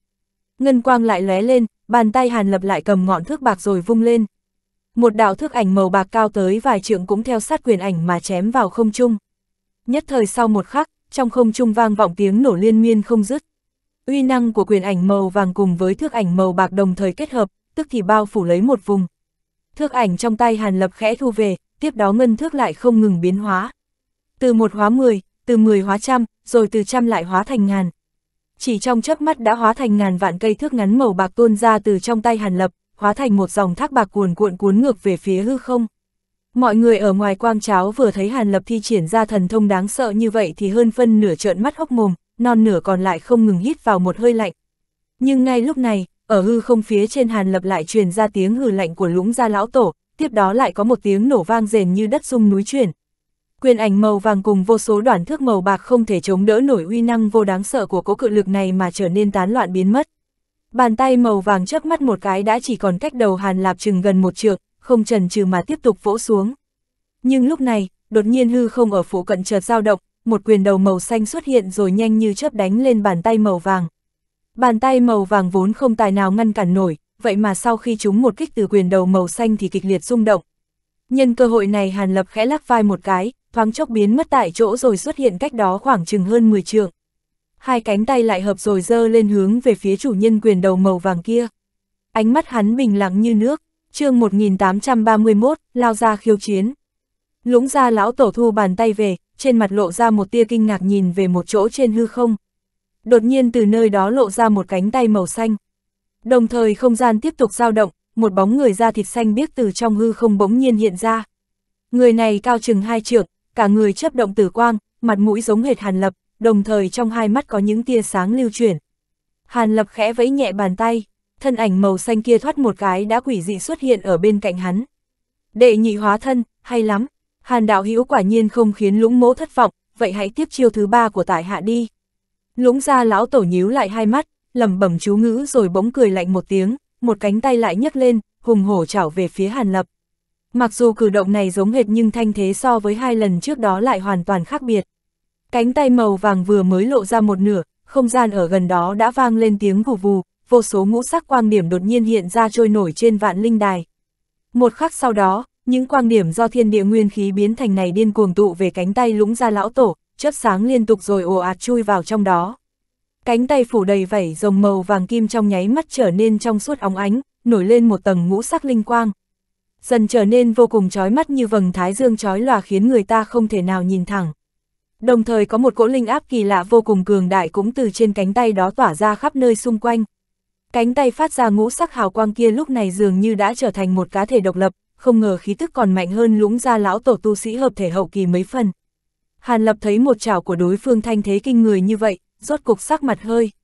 Speaker 1: Ngân quang lại lóe lên, bàn tay Hàn Lập lại cầm ngọn thước bạc rồi vung lên. Một đạo thước ảnh màu bạc cao tới vài trượng cũng theo sát quyền ảnh mà chém vào không trung. Nhất thời sau một khắc, trong không trung vang vọng tiếng nổ liên miên không dứt. Uy năng của quyền ảnh màu vàng cùng với thước ảnh màu bạc đồng thời kết hợp, tức thì bao phủ lấy một vùng. Thước ảnh trong tay Hàn Lập khẽ thu về, tiếp đó ngân thước lại không ngừng biến hóa. Từ một hóa mười, từ mười hóa trăm, rồi từ trăm lại hóa thành ngàn chỉ trong chớp mắt đã hóa thành ngàn vạn cây thước ngắn màu bạc tuôn ra từ trong tay Hàn Lập, hóa thành một dòng thác bạc cuồn cuộn cuốn ngược về phía hư không. Mọi người ở ngoài quang cháo vừa thấy Hàn Lập thi triển ra thần thông đáng sợ như vậy thì hơn phân nửa trợn mắt hốc mồm, non nửa còn lại không ngừng hít vào một hơi lạnh. Nhưng ngay lúc này, ở hư không phía trên Hàn Lập lại truyền ra tiếng hừ lạnh của lũng gia lão tổ, tiếp đó lại có một tiếng nổ vang rền như đất rung núi chuyển, Quyền ảnh màu vàng cùng vô số đoạn thước màu bạc không thể chống đỡ nổi uy năng vô đáng sợ của cỗ cự lực này mà trở nên tán loạn biến mất. Bàn tay màu vàng trước mắt một cái đã chỉ còn cách đầu Hàn Lạp chừng gần một trượng, không trần trừ mà tiếp tục vỗ xuống. Nhưng lúc này, đột nhiên hư không ở phủ cận chợt dao động, một quyền đầu màu xanh xuất hiện rồi nhanh như chớp đánh lên bàn tay màu vàng. Bàn tay màu vàng vốn không tài nào ngăn cản nổi, vậy mà sau khi chúng một kích từ quyền đầu màu xanh thì kịch liệt rung động. Nhân cơ hội này Hàn Lập khẽ lắc vai một cái, thoáng chốc biến mất tại chỗ rồi xuất hiện cách đó khoảng chừng hơn 10 trượng. Hai cánh tay lại hợp rồi dơ lên hướng về phía chủ nhân quyền đầu màu vàng kia. Ánh mắt hắn bình lặng như nước, chương 1831, lao ra khiêu chiến. Lũng ra lão tổ thu bàn tay về, trên mặt lộ ra một tia kinh ngạc nhìn về một chỗ trên hư không. Đột nhiên từ nơi đó lộ ra một cánh tay màu xanh. Đồng thời không gian tiếp tục dao động, một bóng người da thịt xanh biếc từ trong hư không bỗng nhiên hiện ra. Người này cao chừng hai trượng, cả người chấp động tử quang, mặt mũi giống hệt Hàn Lập, đồng thời trong hai mắt có những tia sáng lưu chuyển. Hàn Lập khẽ vẫy nhẹ bàn tay, thân ảnh màu xanh kia thoát một cái đã quỷ dị xuất hiện ở bên cạnh hắn. Đệ nhị hóa thân, hay lắm, Hàn đạo hữu quả nhiên không khiến lũng mỗ thất vọng, vậy hãy tiếp chiêu thứ ba của tại hạ đi. Lũng ra lão tổ nhíu lại hai mắt, lẩm bẩm chú ngữ rồi bỗng cười lạnh một tiếng, một cánh tay lại nhấc lên, hùng hổ chảo về phía Hàn Lập. Mặc dù cử động này giống hệt nhưng thanh thế so với hai lần trước đó lại hoàn toàn khác biệt. Cánh tay màu vàng vừa mới lộ ra một nửa, không gian ở gần đó đã vang lên tiếng vù vù, vô số ngũ sắc quang điểm đột nhiên hiện ra trôi nổi trên vạn linh đài. Một khắc sau đó, những quang điểm do thiên địa nguyên khí biến thành này điên cuồng tụ về cánh tay lũng ra lão tổ, chớp sáng liên tục rồi ồ ạt chui vào trong đó. Cánh tay phủ đầy vảy rồng màu vàng kim trong nháy mắt trở nên trong suốt óng ánh, nổi lên một tầng ngũ sắc linh quang, dần trở nên vô cùng chói mắt như vầng thái dương chói lòa khiến người ta không thể nào nhìn thẳng. Đồng thời có một cỗ linh áp kỳ lạ vô cùng cường đại cũng từ trên cánh tay đó tỏa ra khắp nơi xung quanh. Cánh tay phát ra ngũ sắc hào quang kia lúc này dường như đã trở thành một cá thể độc lập, không ngờ khí tức còn mạnh hơn lũng ra lão tổ tu sĩ hợp thể hậu kỳ mấy phần. Hàn Lập thấy một chảo của đối phương thanh thế kinh người như vậy, rốt cục sắc mặt hơi.